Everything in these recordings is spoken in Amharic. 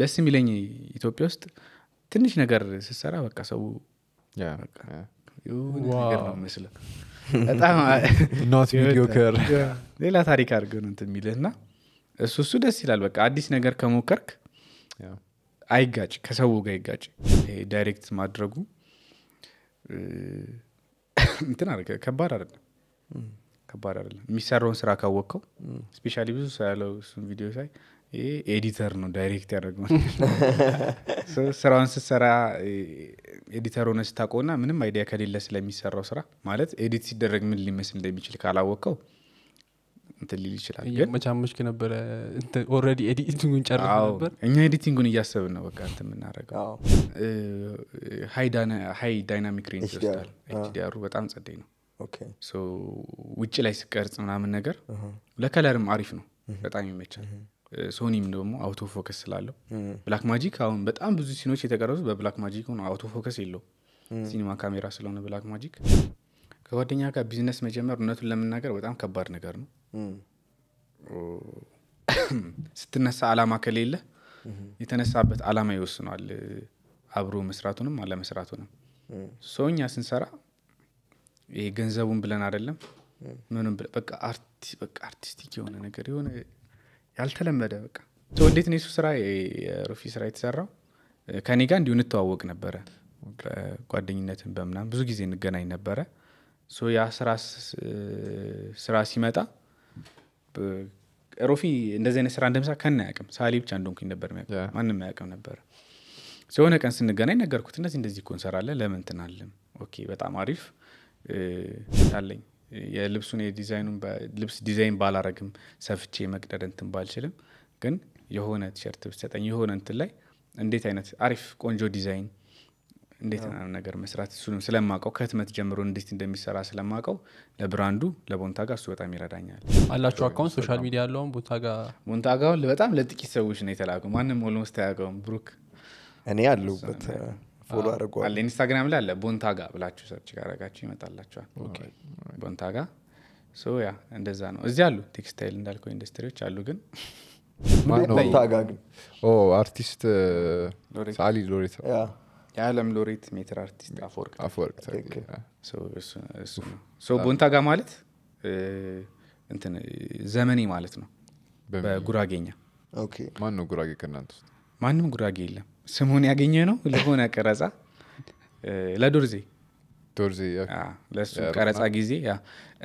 ደስ የሚለኝ ኢትዮጵያ ውስጥ ትንሽ ነገር ስሰራ በቃ ሰው ሌላ ታሪክ አድርገን እንትን የሚልህ ና እሱ እሱ ደስ ይላል በቃ አዲስ ነገር ከሞከርክ አይጋጭ ከሰው ጋር አይጋጭ ዳይሬክት ማድረጉ እንትን አ ከባድ አይደለም ከባድ አይደለም የሚሰራውን ስራ ካወቅከው ስፔሻ ብዙ ሰው ያለው እሱን ቪዲዮ ሳይ ኤዲተር ነው ዳይሬክት ያደርገው ስራውን ስትሰራ ኤዲተር ሆነ ስታቆና ምንም አይዲያ ከሌለ ስለሚሰራው ስራ ማለት ኤዲት ሲደረግ ምን ሊመስል እንደሚችል ካላወቀው እንትን ሊል ነበረ ኦልሬዲ ኤዲቲንጉን ጨርስ ነበር እኛ ኤዲቲንጉን እያሰብን ነው በቃ እንትን የምናደረገው ሀይ ዳይናሚክ ሬንጅ ይወስዳል ኤችዲአሩ በጣም ጸደኝ ነው ውጭ ላይ ስቀርጽ ምናምን ነገር ለከለርም አሪፍ ነው በጣም ይመቻል ሶኒም ደግሞ አውቶ ፎከስ ስላለው ብላክ ማጂክ አሁን በጣም ብዙ ሲኖች የተቀረጹት በብላክ ማጂክ ሆነ አውቶ ፎከስ የለው ሲኒማ ካሜራ ስለሆነ ብላክ ማጂክ ከጓደኛ ጋር ቢዝነስ መጀመር እውነቱን ለመናገር በጣም ከባድ ነገር ነው ስትነሳ አላማ ከሌለ የተነሳበት አላማ ይወስኗል አብሮ መስራቱንም አለመስራቱንም ሰውኛ ስንሰራ ይሄ ገንዘቡን ብለን አደለም ምንም በቃ አርቲስቲክ የሆነ ነገር የሆነ ያልተለመደ በቃ እንዴት ነው ስራ የሩፊ ስራ የተሰራው? ከኔ ጋር እንዲሁ እንተዋወቅ ነበረ ጓደኝነትን በምናም ብዙ ጊዜ እንገናኝ ነበረ። ያ ስራ ሲመጣ ሮፊ እንደዚህ አይነት ስራ እንደምሳ ከና ያቅም ሳሊ ብቻ እንደሆንኩኝ ነበር ማንም ያቅም ነበረ። የሆነ ቀን ስንገናኝ ነገርኩት እንደዚህ እንደዚህ እኮ እንሰራለን ለምን ትናለም። ኦኬ በጣም አሪፍ ታለኝ የልብሱን የዲዛይኑን ልብስ ዲዛይን ባላረግም ሰፍቼ መቅደድ እንትን ባልችልም ግን የሆነ ቲሸርት ብሰጠኝ የሆነ እንትን ላይ እንዴት አይነት አሪፍ ቆንጆ ዲዛይን እንዴት ነገር መስራት እሱንም ስለማቀው ከህትመት ጀምሮ እንዴት እንደሚሰራ ስለማቀው ለብራንዱ ለቦንታጋ እሱ በጣም ይረዳኛል። አላቸው አካውንት ሶሻል ሚዲያ ያለውን ቦንታጋ ቦንታጋ በጣም ለጥቂት ሰዎች ነው የተላከው። ማንም ኦልሞስት አያውቀውም። ብሩክ እኔ ያለሁበት ፎሎ አድርጓል ኢንስታግራም ላይ አለ ቦንታጋ ብላችሁ ሰርች ካረጋችሁ ይመጣላችኋል ቦንታጋ ሶ ያ እንደዛ ነው እዚህ አሉ ቴክስታይል እንዳልከው ኢንዱስትሪዎች አሉ ግን አርቲስት ሳሊ ሎሬት የዓለም ሎሬት ሜትር አርቲስት አፈወርቅ ቦንታጋ ማለት እንትን ዘመኔ ማለት ነው በጉራጌኛ ማን ነው ጉራጌ ከእናንተ ውስጥ ማንም ጉራጌ የለም ስሙን ያገኘ ነው ለሆነ ቀረጻ ለዶርዜ ዶርዜ ለሱ ቀረጻ ጊዜ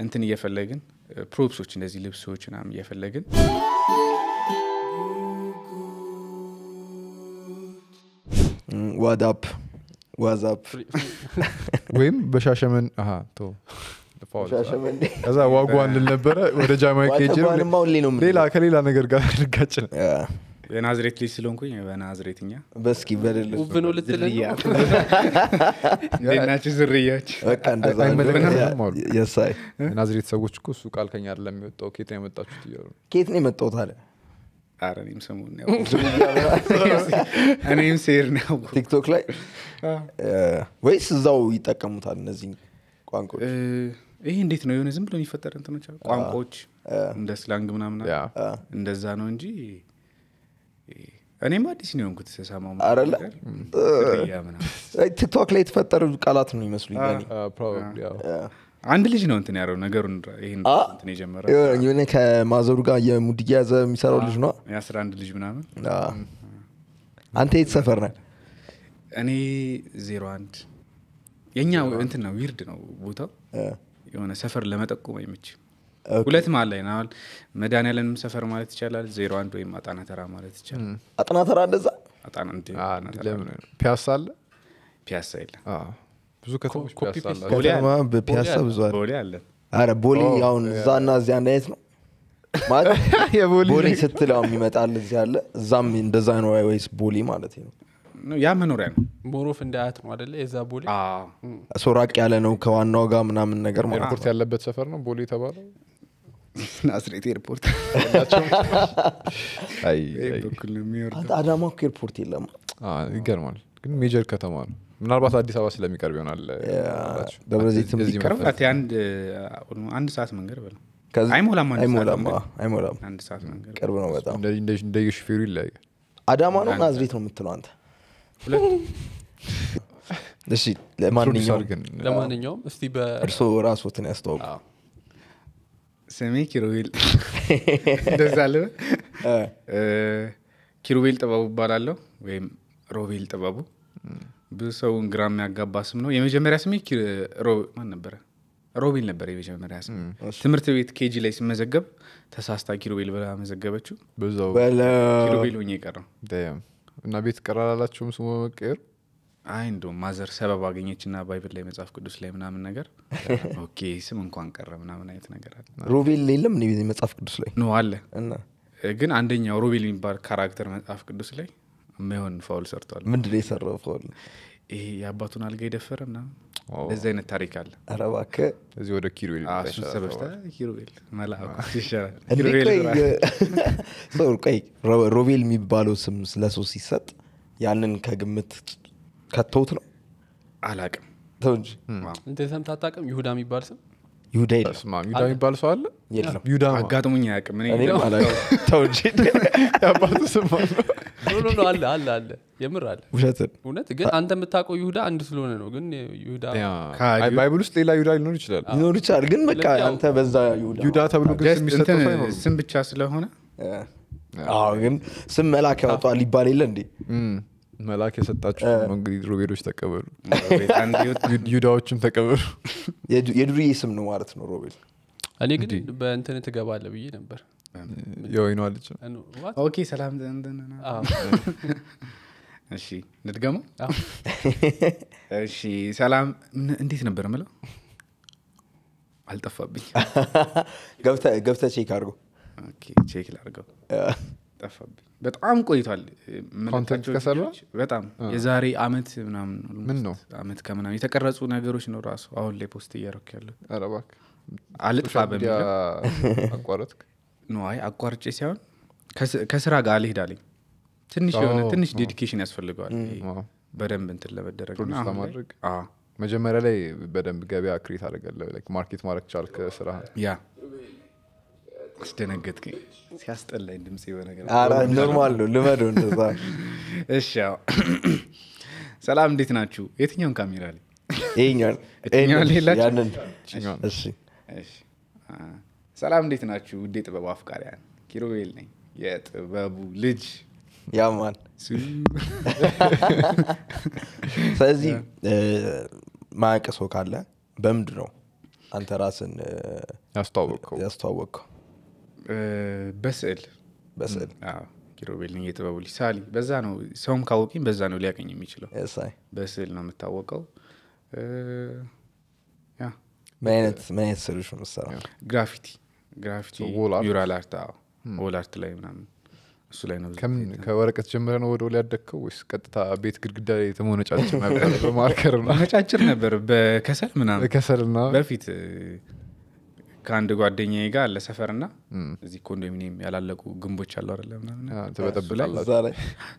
እንትን እየፈለግን ፕሮፕሶች እንደዚህ ልብሶች ናም እየፈለግን ዋዳፕ ዋዛፕ ወይም በሻሸመን ከዛ ዋጓ እንድል ነበረ ወደ ጃማይ ሌላ ከሌላ ነገር ጋር ልጋጭ ነው የናዝሬት ልጅ ስለሆንኩኝ በናዝሬትኛ በስኪ በልልውብ ነው ልትልናቸው ዝርያዎች የናዝሬት ሰዎች እኮ እሱ ቃል ከኛ አይደለም የሚወጣው ኬት ነው የመጣችሁት እያሉ ኬት ነው የመጣውት አለ አረኔም እኔም እኔም ሴር ነው ቲክቶክ ላይ ወይስ እዛው ይጠቀሙታል እነዚህ ቋንቋዎች ይሄ እንዴት ነው የሆነ ዝም ብሎ የሚፈጠር እንትኖች ቋንቋዎች እንደ ስላንግ ምናምና እንደዛ ነው እንጂ እኔም አዲስ ነው ንኩት ስሰማው ቲክቶክ ላይ የተፈጠሩ ቃላት ነው ይመስሉኝ አንድ ልጅ ነው እንትን ያለው ነገሩን ይህን ከማዘሩ ጋር የሙድ እየያዘ የሚሰራው ልጅ ነው የአስራ አንድ ልጅ ምናምን አንተ የት ሰፈር ነ እኔ ዜሮ አንድ የእኛ እንትን ነው ዊርድ ነው ቦታው የሆነ ሰፈር ለመጠቆም አይመችም ሁለት መሀል ላይ ናል መድኃኒዓለምም ሰፈር ማለት ይቻላል። ዜሮ አንድ ወይም አጣናተራ ማለት ይቻላል። አጣናተራ እንደዛ ፒያሳ አለ ፒያሳ የለ ብዙ ከተሞች ብዙ አለ። አረ ቦሌ አሁን እዛና እዚያ አንድ ነው ቦሌ ስትል አሁን ይመጣል እዚህ አለ እዛም እንደዛ ነው ወይስ ቦሌ ማለት ነው? ያ መኖሪያ ነው። ሞሮፍ እንዳያት ነው አደለ? የዛ ቦሌ ሶራቅ ያለ ነው ከዋናው ጋር ምናምን ነገር ማለት ያለበት ሰፈር ነው ቦሌ ተባለ ናዝሬት ኤርፖርት በኩል ነው አዳማ ኤርፖርት የለም። ይገርማል። ግን ሜጀር ከተማ ነው። ምናልባት አዲስ አበባ ስለሚቀርብ ይሆናል ደብረ ሰዓት መንገድ በለው አይሞላም አይሞላም ቅርብ ነው በጣም እንደ የሹፌሩ ይለያያል አዳማ ነው ናዝሬት ነው የምትለው አንተ እሺ ለማንኛውም እስቲ በእርሶ ራስዎትን ያስተዋውቁ ስሜ ኪሩቤል ደዛለ ኪሩቤል ጥበቡ ይባላለሁ ወይም ሮቤል ጥበቡ ብዙ ሰውን ግራ የሚያጋባ ስም ነው የመጀመሪያ ስሜ ማን ነበረ ሮቤል ነበር የመጀመሪያ ስም ትምህርት ቤት ኬጂ ላይ ሲመዘገብ ተሳስታ ኪሩቤል ብላ መዘገበችው ኪሩቤል ሆኜ ቀረው እና ቤት ቀራላላችሁም ስሙ መቀየር አይ እንደውም ማዘር ሰበብ አገኘች ና ባይብል ላይ መጽሐፍ ቅዱስ ላይ ምናምን ነገር ኦኬ ስም እንኳን ቀረ ምናምን አይነት ነገር አለ ሮቤል የለም መጽሐፍ ቅዱስ ላይ ኖ አለ ግን አንደኛው ሮቤል የሚባል ካራክተር መጽሐፍ ቅዱስ ላይ የሚሆን ፋውል ሰርቷል ምንድን የሰራው ፋውል ይሄ የአባቱን አልጋ የደፈረ ምናምን እዚህ አይነት ታሪክ አለ ረባከ እዚህ ወደ ኪሩቤል ሰበብተ ኪሩቤል መላኩ ሮቤል የሚባለው ስም ስለሰው ሲሰጥ ያንን ከግምት ከተውት ነው አላቅም ተው እንጂ እንትን ሰምተህ አታውቅም ይሁዳ የሚባል ስም ይሁዳ የለም ይሁዳ የሚባል ሰው አለ የለም ይሁዳ አጋጥሞኝ አያውቅም ተው እንጂ ያባቱ ስም አለ ኖ አለ አለ አለ የምር አለ ውሸትን እውነት ግን አንተ የምታውቀው ይሁዳ አንድ ስለሆነ ነው ግን ይሁዳ ባይብል ውስጥ ሌላ ይሁዳ ሊኖር ይችላል ሊኖር ይችላል ግን በቃ አንተ በዛ ይሁዳ ተብሎ ግን ስም ብቻ ስለሆነ ግን ስም መላክ ያወጣል ይባል የለ እንዴ መላክ የሰጣችሁ እንግዲህ ሮቤሎች ተቀበሉ፣ ዩዳዎችም ተቀበሉ። የዱርዬ ስም ነው ማለት ነው ሮቤል። እኔ ግን በእንትን ትገባለ ብዬ ነበር። የወይኗ ልጅ ኦኬ። ሰላም እሺ፣ ንድገሙ እሺ፣ ሰላም እንዴት ነበር ምለው አልጠፋብኝ። ገብተ ቼክ አርገው ቼክ ላርገው ጠፋብኝ። በጣም ቆይቷል። በጣም የዛሬ አመት ምናምን ነው አመት ከምናምን የተቀረጹ ነገሮች ነው ራሱ አሁን ላይ ፖስት እያረኩ ያለው አልጥፋ በሚለው ኖ አይ አቋርጬ ሳይሆን ከስራ ጋር አልሄድ ትንሽ የሆነ ትንሽ ዴዲኬሽን ያስፈልገዋል በደንብ እንትን ለመደረግ መጀመሪያ ላይ በደንብ ገበያ ክሬት አደረገለ ማርኬት ማድረግ ቻልክ ስራ ያ አስደነገጥከኝ። ሲያስጠላኝ ድምጽ በነገር ነው። ልመዶ እንደዛ። እሺ ሰላም፣ እንዴት ናችሁ? የትኛውን ካሜራ ላይ ሰላም፣ እንዴት ናችሁ? ውዴ ጥበቡ አፍቃሪያን ኪሮቤል ነኝ፣ የጥበቡ ልጅ ያማል። ስለዚህ ማያውቅ ሰው ካለ በምድ ነው አንተ ራስን ያስተዋወቅከው? በስዕል በስዕል ኪሩቤል የጥበቡ ልጅ ሳሊ በዛ ነው ሰውም ካወቅኝ በዛ ነው ሊያገኝ የሚችለው በስዕል ነው የምታወቀው ምን አይነት ስዕሎች ነው ምሰራ ግራፊቲ ግራፊቲ ዩራል አርት ወል አርት ላይ ምናምን እሱ ላይ ነው ከወረቀት ጀምረ ነው ወደ ሊያደግከው ወይስ ቀጥታ ቤት ግድግዳ ላይ ጫጭር ነበር በማርከር ነው ነበር በከሰል ምናምን በፊት ከአንድ ጓደኛዬ ጋር አለ ሰፈርና እዚህ ኮንዶሚኒየም ያላለቁ ግንቦች አሉ አለ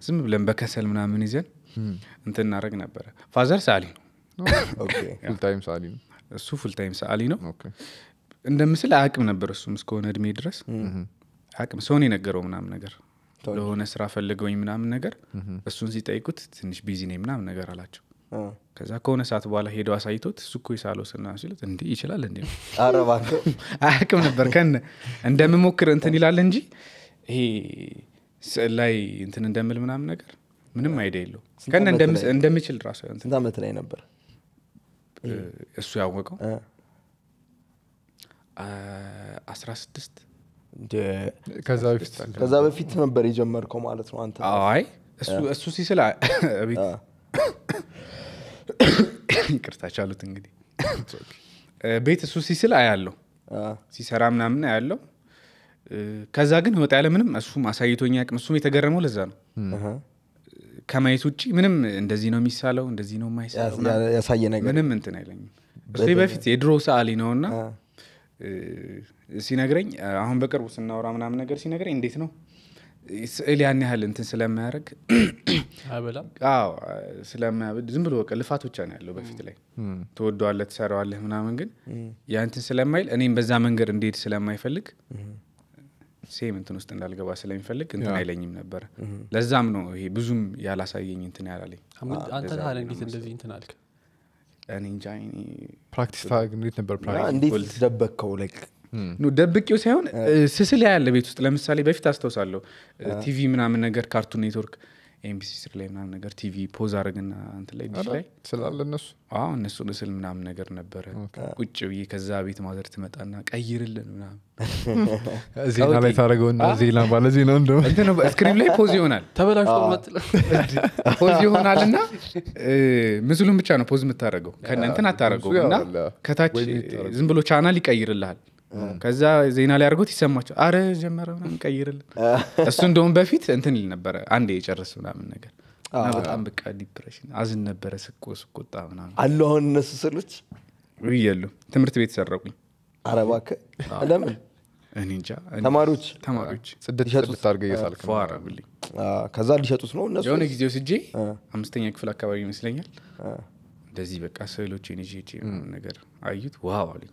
ዝም ብለን በከሰል ምናምን ይዘን እንትን እናደረግ ነበረ። ፋዘር ሰዓሊ ነው፣ እሱ ፉልታይም ሰዓሊ ነው። እንደ ምስል አያቅም ነበር እሱም እስከሆነ እድሜ ድረስ አቅም ሰውን የነገረው ምናምን ነገር ለሆነ ስራ ፈልገውኝ ምናምን ነገር እሱን ሲጠይቁት ትንሽ ቢዚ ነኝ ምናምን ነገር አላቸው። ከዛ ከሆነ ሰዓት በኋላ ሄዶ አሳይቶት እሱ እኮ የሳሎስና ሲሉት ይችላል እንዲ አያቅም ነበር ከነ እንደምሞክር እንትን ይላል እንጂ ይሄ ስዕል ላይ እንትን እንደምል ምናምን ነገር ምንም አይደ የለው ከነ እንደምችል ራሱ ስንት ላይ ነበር እሱ ያወቀው አስራ ስድስት ከዛ በፊት ነበር የጀመርከው ማለት ነው አንተ አይ እሱ ሲስል ይቅርታ ቻሉት እንግዲህ ቤት እሱ ሲስል አያለው ሲሰራ ምናምን አያለው ከዛ ግን ህይወት ያለ ምንም እሱ አሳይቶኛ ቅም እሱም የተገረመው ለዛ ነው ከማየት ውጭ ምንም እንደዚህ ነው የሚሳለው እንደዚህ ነው የማይሳለውያሳየ ነገር ምንም እንትን አይለኝም እሱ በፊት የድሮ ሰአሊ ነው እና ሲነግረኝ አሁን በቅርቡ ስናወራ ምናምን ነገር ሲነግረኝ እንዴት ነው ስዕል ያን ያህል እንትን ስለማያደርግ ስለማያበድ ዝም ብሎ በቃ ልፋት ብቻ ነው ያለው። በፊት ላይ ትወደዋለ ትሰራዋለህ ምናምን ግን ያንትን ስለማይል እኔም በዛ መንገድ እንዴት ስለማይፈልግ ሴም እንትን ውስጥ እንዳልገባ ስለሚፈልግ እንትን አይለኝም ነበረ። ለዛም ነው ይሄ ብዙም ያላሳየኝ እንትን ያላለኝ። አንተ ታዲያ እንዴት ነበር ፕራክቲስ እንዴት ነበር? እንዴት ደብቂው ሳይሆን ስስል ያለ ቤት ውስጥ ለምሳሌ በፊት አስታውሳለሁ ቲቪ ምናምን ነገር ካርቱን ኔትወርክ ኤምቢሲ ስር ላይ ምናምን ነገር ቲቪ ፖዝ አድርግና አንት ላይ ዲሽ ላይ ስላለ እነሱ አዎ እነሱ ስል ምናምን ነገር ነበረ ቁጭ ብዬ ከዛ ቤት ማዘር ትመጣና ቀይርልን ምናምን ዜና ላይ ታደረገውና ዜና ባለ ዜና እንደው ስክሪን ላይ ፖዝ ይሆናል ተበላሽቶ ፖዝ ይሆናል እና ምስሉን ብቻ ነው ፖዝ የምታደረገው ከእንትን አታደረገው እና ከታች ዝም ብሎ ቻናል ይቀይርልሃል ከዛ ዜና ላይ አድርጎት ይሰማቸው አረ ጀመረ ምናምን ቀይርልን እሱ እንደውም በፊት እንትን ይል ነበረ አንድ የጨርስ ምናምን ነገር በጣም በቃ ዲፕሬሽን አዝን ነበረ ስቆ ስቆጣ ምናምን አሉ አሁን እነሱ ስሎች ይየሉ ትምህርት ቤት ሰረቁኝ አረባከ እባክህ ለምን ተማሪዎች ተማሪዎች ስደት ሊሸጡት አድርገ እየሳልክረብልኝ ከዛ ሊሸጡት ነው እነሱ የሆነ ጊዜ ስጄ አምስተኛ ክፍል አካባቢ ይመስለኛል እንደዚህ በቃ ስዕሎች ኔ ነገር አዩት ዋው አሉኝ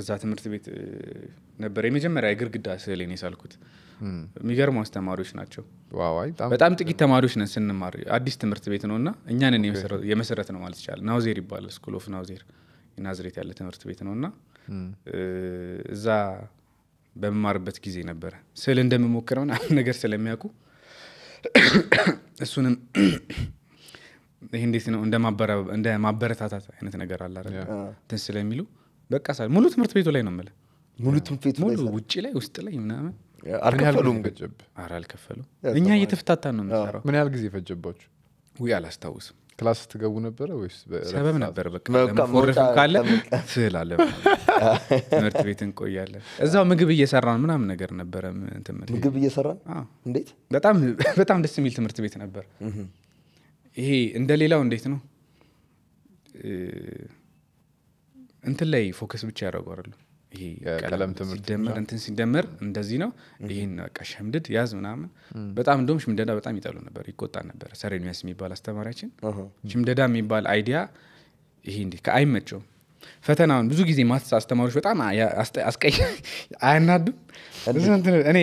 እዛ ትምህርት ቤት ነበር የመጀመሪያ የግርግዳ ስዕሌን የሳልኩት። የሚገርሙ አስተማሪዎች ናቸው። በጣም ጥቂት ተማሪዎች ነን ስንማር። አዲስ ትምህርት ቤት ነው እና እኛን የመሰረት ነው ማለት ይቻላል። ናውዜር ይባላል። ስኩል ኦፍ ናውዜር ናዝሬት ያለ ትምህርት ቤት ነው እና እዛ በመማርበት ጊዜ ነበረ ስል እንደምሞክር ምናምን ነገር ስለሚያውቁ እሱንም ይህ እንዴት ነው እንደ ማበረታታት አይነት ነገር አላረ ትን ስለሚሉ በቃ ሳል ሙሉ ትምህርት ቤቱ ላይ ነው የምልህ ሙሉ ትምህርት ቤቱ ሙሉ ውጭ ላይ ውስጥ ላይ ምናምን አልከፈሉም ገጀብ አረ አልከፈሉ እኛ እየተፈታታን ነው የምንሰራው ምን ያህል ጊዜ ፈጀባችሁ ውይ አላስታውስም ክላስ ትገቡ ነበረ ወይስ ሰበብ ነበር በቃ ካለ ስዕል አለ ትምህርት ቤት እንቆያለን እዛው ምግብ እየሰራን ምናምን ነገር ነበረ ምግብ እየሰራን እንዴት በጣም በጣም ደስ የሚል ትምህርት ቤት ነበር ይሄ እንደ ሌላው እንዴት ነው እንትን ላይ ፎከስ ብቻ ያደረጉ አይደለም። ይሄ ሲደመር እንትን ሲደመር እንደዚህ ነው፣ ይህን በቃ ሸምድድ ያዝ ምናምን። በጣም እንደውም ሽምደዳ በጣም ይጠሉ ነበር፣ ይቆጣ ነበር። ሰሬንስ የሚባል አስተማሪያችን ሽምደዳ የሚባል አይዲያ ይሄ እንዲ ከአይመቸውም ፈተናውን ብዙ ጊዜ ማት አስተማሪዎች በጣም አስቀይ አያናዱም። እኔ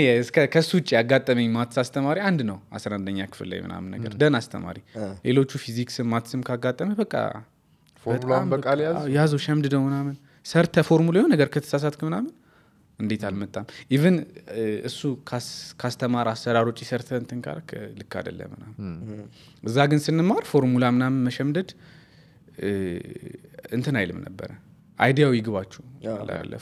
ከሱ ውጭ ያጋጠመኝ ማትስ አስተማሪ አንድ ነው፣ አስራ አንደኛ ክፍል ላይ ምናምን ነገር ደን አስተማሪ። ሌሎቹ ፊዚክስም ማትስም ካጋጠመ በቃ ፎርሙላን በቃ ያዝ ያዙ ሸምድደው ምናምን ሰርተ ፎርሙ የሆነ ነገር ከተሳሳትክ ምናምን እንዴት አልመጣም ኢቨን እሱ ካስተማር አሰራር ውጭ ሰርተ እንትን ካልክ ልክ አደለ ምናምን እዛ ግን ስንማር ፎርሙላ ምናምን መሸምደድ እንትን አይልም ነበረ አይዲያው ይግባችሁ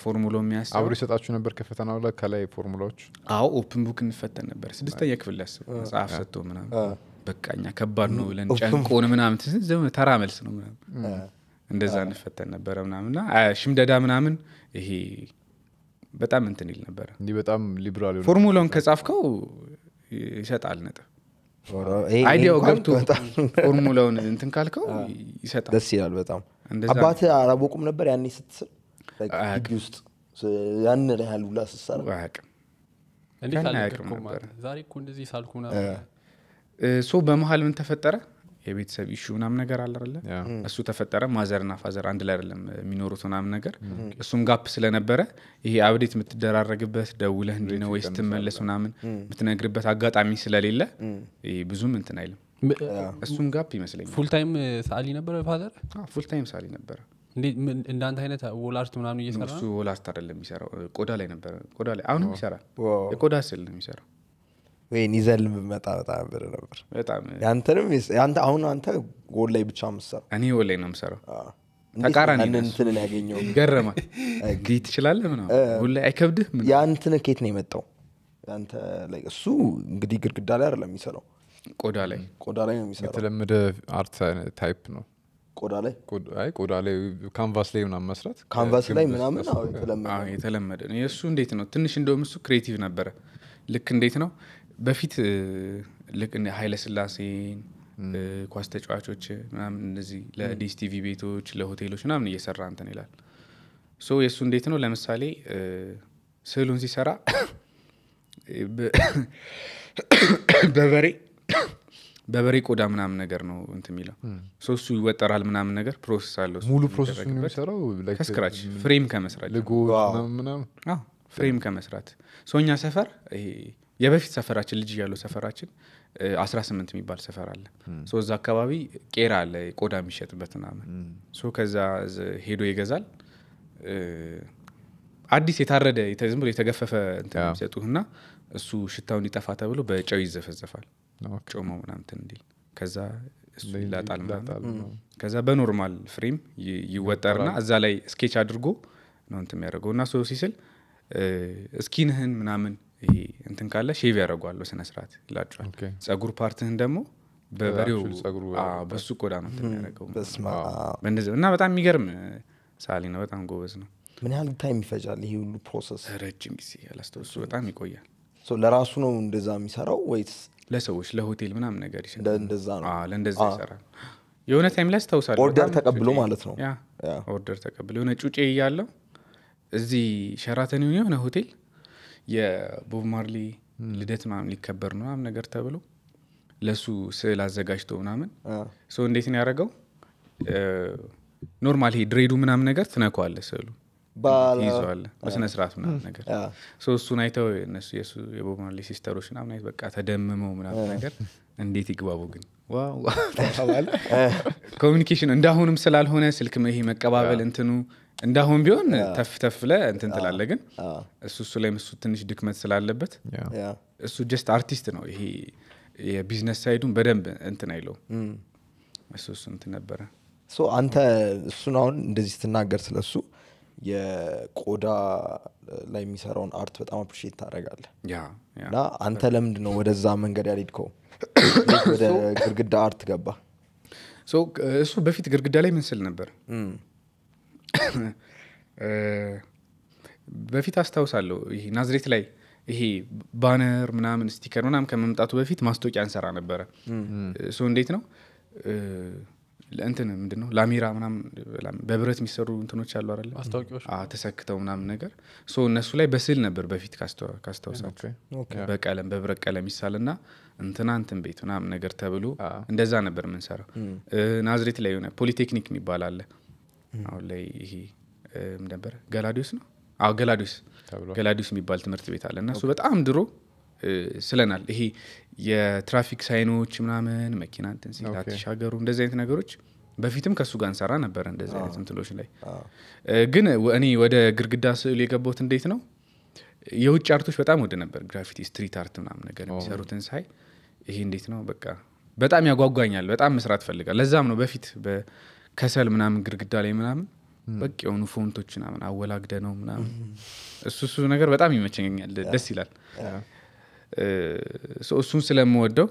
ፎርሙሎ የሚያስ አብሮ ይሰጣችሁ ነበር ከፈተናው ላይ ከላይ ፎርሙላዎች አዎ ኦፕን ቡክ እንፈተን ነበር ስድስተኛ ክፍል ያስብ መጽሐፍ ሰጥቶ ምናምን በቃኛ ከባድ ነው ብለን ጨንቆን ምናምን ተራ መልስ ነው ምናምን እንደዛ እንፈተን ነበረ ምናምንና ሽምደዳ ምናምን ይሄ በጣም እንትን ይል ነበረ በጣም ሊብራል ፎርሙላውን ከጻፍከው ይሰጣል ነጥብ አይዲያው ገብቶ ፎርሙላውን እንትን ካልከው ይሰጣል ደስ ይላል በጣም አባት አላወቁም ነበር ያኔ ስትስል ውስጥ ያን ያህል ሁላ ስሰራ አያውቅም ዛሬ እኮ እንደዚህ ሳልኩ ሶ በመሀል ምን ተፈጠረ? የቤተሰብ ኢሹ ምናምን ነገር አለ አይደለ? እሱ ተፈጠረ። ማዘርና ፋዘር አንድ ላይ አይደለም የሚኖሩት ምናምን ነገር እሱም ጋፕ ስለነበረ ይሄ አብዴት የምትደራረግበት ደውለህ እንዲህ ነው ወይ ስትመለስ ምናምን የምትነግርበት አጋጣሚ ስለሌለ ብዙም እንትን አይልም። እሱም ጋፕ ይመስለኛል። ፉልታይም ሳሊ ነበረ ፋዘር? ፉልታይም ሳሊ ነበረ። እንዳንተ አይነት ወላርት ምናምን እየሰራ እሱ ወላርት አደለም የሚሰራው፣ ቆዳ ላይ ነበረ። ቆዳ ላይ አሁንም ይሰራል። የቆዳ ስል ነው የሚሰራው ወይን ይዘል ብመጣ በጣም ብር ነበር። በጣም ያንተንም አሁን አንተ ጎል ላይ ብቻ ምሰራው፣ እኔ ጎል ላይ ነው ምሰራው። ተቃራኒ እንትንን ያገኘው ገረማ እንግዲህ ትችላለ ምናምን ጎል ላይ አይከብድህ። ያንትን ኬት ነው የመጣው እሱ እንግዲህ ግድግዳ ላይ አይደለም የሚሰራው፣ ቆዳ ላይ ቆዳ ላይ ነው የሚሰራው። የተለመደ አርት ታይፕ ነው። ቆዳ ላይ ቆዳ ላይ ካንቫስ ላይ ምናምን መስራት ካንቫስ ላይ ምናምን የተለመደ ነው። የእሱ እንዴት ነው ትንሽ እንደውም እሱ ክሬቲቭ ነበረ። ልክ እንዴት ነው በፊት ልክ ሀይለ ስላሴን ኳስ ተጫዋቾች ምናምን እንደዚህ ለዲስቲቪ ቤቶች ለሆቴሎች ምናምን እየሰራ እንትን ይላል። ሶ የእሱ እንዴት ነው ለምሳሌ ስዕሉን ሲሰራ በበሬ በበሬ ቆዳ ምናምን ነገር ነው እንት የሚለው ሶ እሱ ይወጠራል ምናምን ነገር ፕሮሰስ አለው። ሙሉ ፕሮሰስ ፍሬም ከመስራት ፍሬም ከመስራት ሶኛ ሰፈር ይሄ የበፊት ሰፈራችን ልጅ ያለው ሰፈራችን 18 የሚባል ሰፈር አለ። እዛ አካባቢ ቄራ አለ ቆዳ የሚሸጥበት ምናምን። ከዛ ሄዶ ይገዛል። አዲስ የታረደ ዝም ብሎ የተገፈፈ የሚሰጡህና እሱ ሽታው እንዲጠፋ ተብሎ በጨው ይዘፈዘፋል። ጮመው ምናምትን እንዲል ከዛ እሱ ይላጣል። ከዛ በኖርማል ፍሬም ይወጠርና እዛ ላይ ስኬች አድርጎ ነው እንትን የሚያደርገው እና ሶ ሲስል እስኪንህን ምናምን ይሄ እንትን ካለ ሼቭ ያደርጓል በስነ ስርዓት ይላቸዋል። ጸጉር ፓርትህን ደግሞ በበሬው በሱ ቆዳ ነው የሚያደርገው እና በጣም የሚገርም ሳሊ ነው። በጣም ጎበዝ ነው። ምን ያህል ታይም ይፈጫል ይሄ ሁሉ ፕሮሰስ? ረጅም ጊዜ ያላስተውሱ በጣም ይቆያል። ለራሱ ነው እንደዛ የሚሰራው ወይስ ለሰዎች ለሆቴል ምናምን ነገር ይሰራል? ነው ለእንደዛ ይሰራል። የሆነ ታይም ላይ አስታውሳለሁ። ኦርደር ተቀብሎ ማለት ነው። ኦርደር ተቀብሎ የሆነ ጩጬ እያለው እዚህ ሸራተን የሆነ ሆቴል የቦብ ማርሊ ልደት ምናምን ሊከበር ነው ምናምን ነገር ተብሎ ለሱ ስዕል አዘጋጅቶ ምናምን ሰው እንዴት ነው ያደረገው? ኖርማል ይሄ ድሬዱ ምናምን ነገር ትነኳዋለ ስዕሉ ይዘዋለ በስነ ስርዓት ምናምን ነገር ሰው እሱን አይተው እነሱ የቦብ ማርሊ ሲስተሮች ምናምን አይተው በቃ ተደምመው ምናምን ነገር እንዴት ይግባቡ ግን ኮሚኒኬሽን እንዳሁንም ስላልሆነ ስልክ ይሄ መቀባበል እንትኑ እንዳሁን ቢሆን ተፍ ተፍ ለ እንትን ትላለ ግን እሱ እሱ ላይ እሱ ትንሽ ድክመት ስላለበት እሱ ጀስት አርቲስት ነው ይሄ የቢዝነስ ሳይዱን በደንብ እንትን አይለውም እሱ እሱ እንትን ነበረ አንተ እሱን አሁን እንደዚህ ስትናገር ስለሱ የቆዳ ላይ የሚሰራውን አርት በጣም አፕሪሽት ታደረጋለ እና አንተ ለምንድ ነው ወደዛ መንገድ ያልሄድከው ወደ ግርግዳ አርት ገባ እሱ በፊት ግርግዳ ላይ ምን ስል ነበር በፊት አስታውሳለሁ ይሄ ናዝሬት ላይ ይሄ ባነር ምናምን ስቲከር ምናምን ከመምጣቱ በፊት ማስታወቂያ እንሰራ ነበረ። እሱ እንዴት ነው ለእንትን ምንድን ነው ላሜራ ምናምን በብረት የሚሰሩ እንትኖች አሉ አለ ተሰክተው ምናምን ነገር እነሱ ላይ በስዕል ነበር በፊት ካስታውሳቸው በቀለም በብረት ቀለም ይሳልና እንትና እንትን ቤት ምናምን ነገር ተብሎ እንደዛ ነበር የምንሰራው። ናዝሬት ላይ የሆነ ፖሊቴክኒክ የሚባል አለ አሁን ላይ ይሄ ነበረ ገላዲዮስ ነው አዎ ገላዲዮስ ገላዲዮስ የሚባል ትምህርት ቤት አለ እና እሱ በጣም ድሮ ስለናል ይሄ የትራፊክ ሳይኖች ምናምን መኪና እንትን እንደዚህ አይነት ነገሮች በፊትም ከእሱ ጋር እንሰራ ነበረ እንደዚህ አይነት እንትሎች ላይ ግን እኔ ወደ ግድግዳ ስዕል የገባሁት እንዴት ነው የውጭ አርቶች በጣም ወደ ነበር ግራፊቲ ስትሪት አርት ምናምን ነገር የሚሰሩትን ሳይ ይሄ እንዴት ነው በቃ በጣም ያጓጓኛል በጣም መስራት ፈልጋል ለዛም ነው በፊት ከሰል ምናምን ግድግዳ ላይ ምናምን በቂ የሆኑ ፎንቶች ምናምን አወላግደ ነው ምናምን እሱ እሱ ነገር በጣም ይመቸኛል፣ ደስ ይላል። እሱን ስለምወደው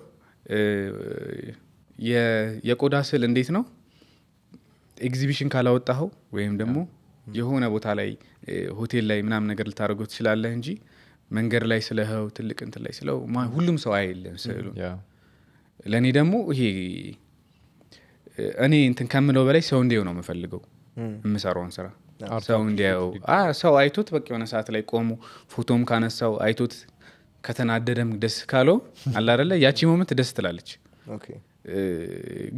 የቆዳ ስዕል እንዴት ነው ኤግዚቢሽን ካላወጣኸው ወይም ደግሞ የሆነ ቦታ ላይ ሆቴል ላይ ምናምን ነገር ልታደርገው ትችላለህ እንጂ መንገድ ላይ ስለኸው ትልቅ እንትን ላይ ስለው ሁሉም ሰው አይለም ስዕሉ። ለእኔ ደግሞ ይሄ እኔ እንትን ከምለው በላይ ሰው እንዲው ነው የምፈልገው የምሰራውን ስራ ሰው እንዲያው ሰው አይቶት በቃ የሆነ ሰዓት ላይ ቆሞ ፎቶም ካነሳው አይቶት ከተናደደም ደስ ካለው አላደለ ያቺ ሞመንት ደስ ትላለች።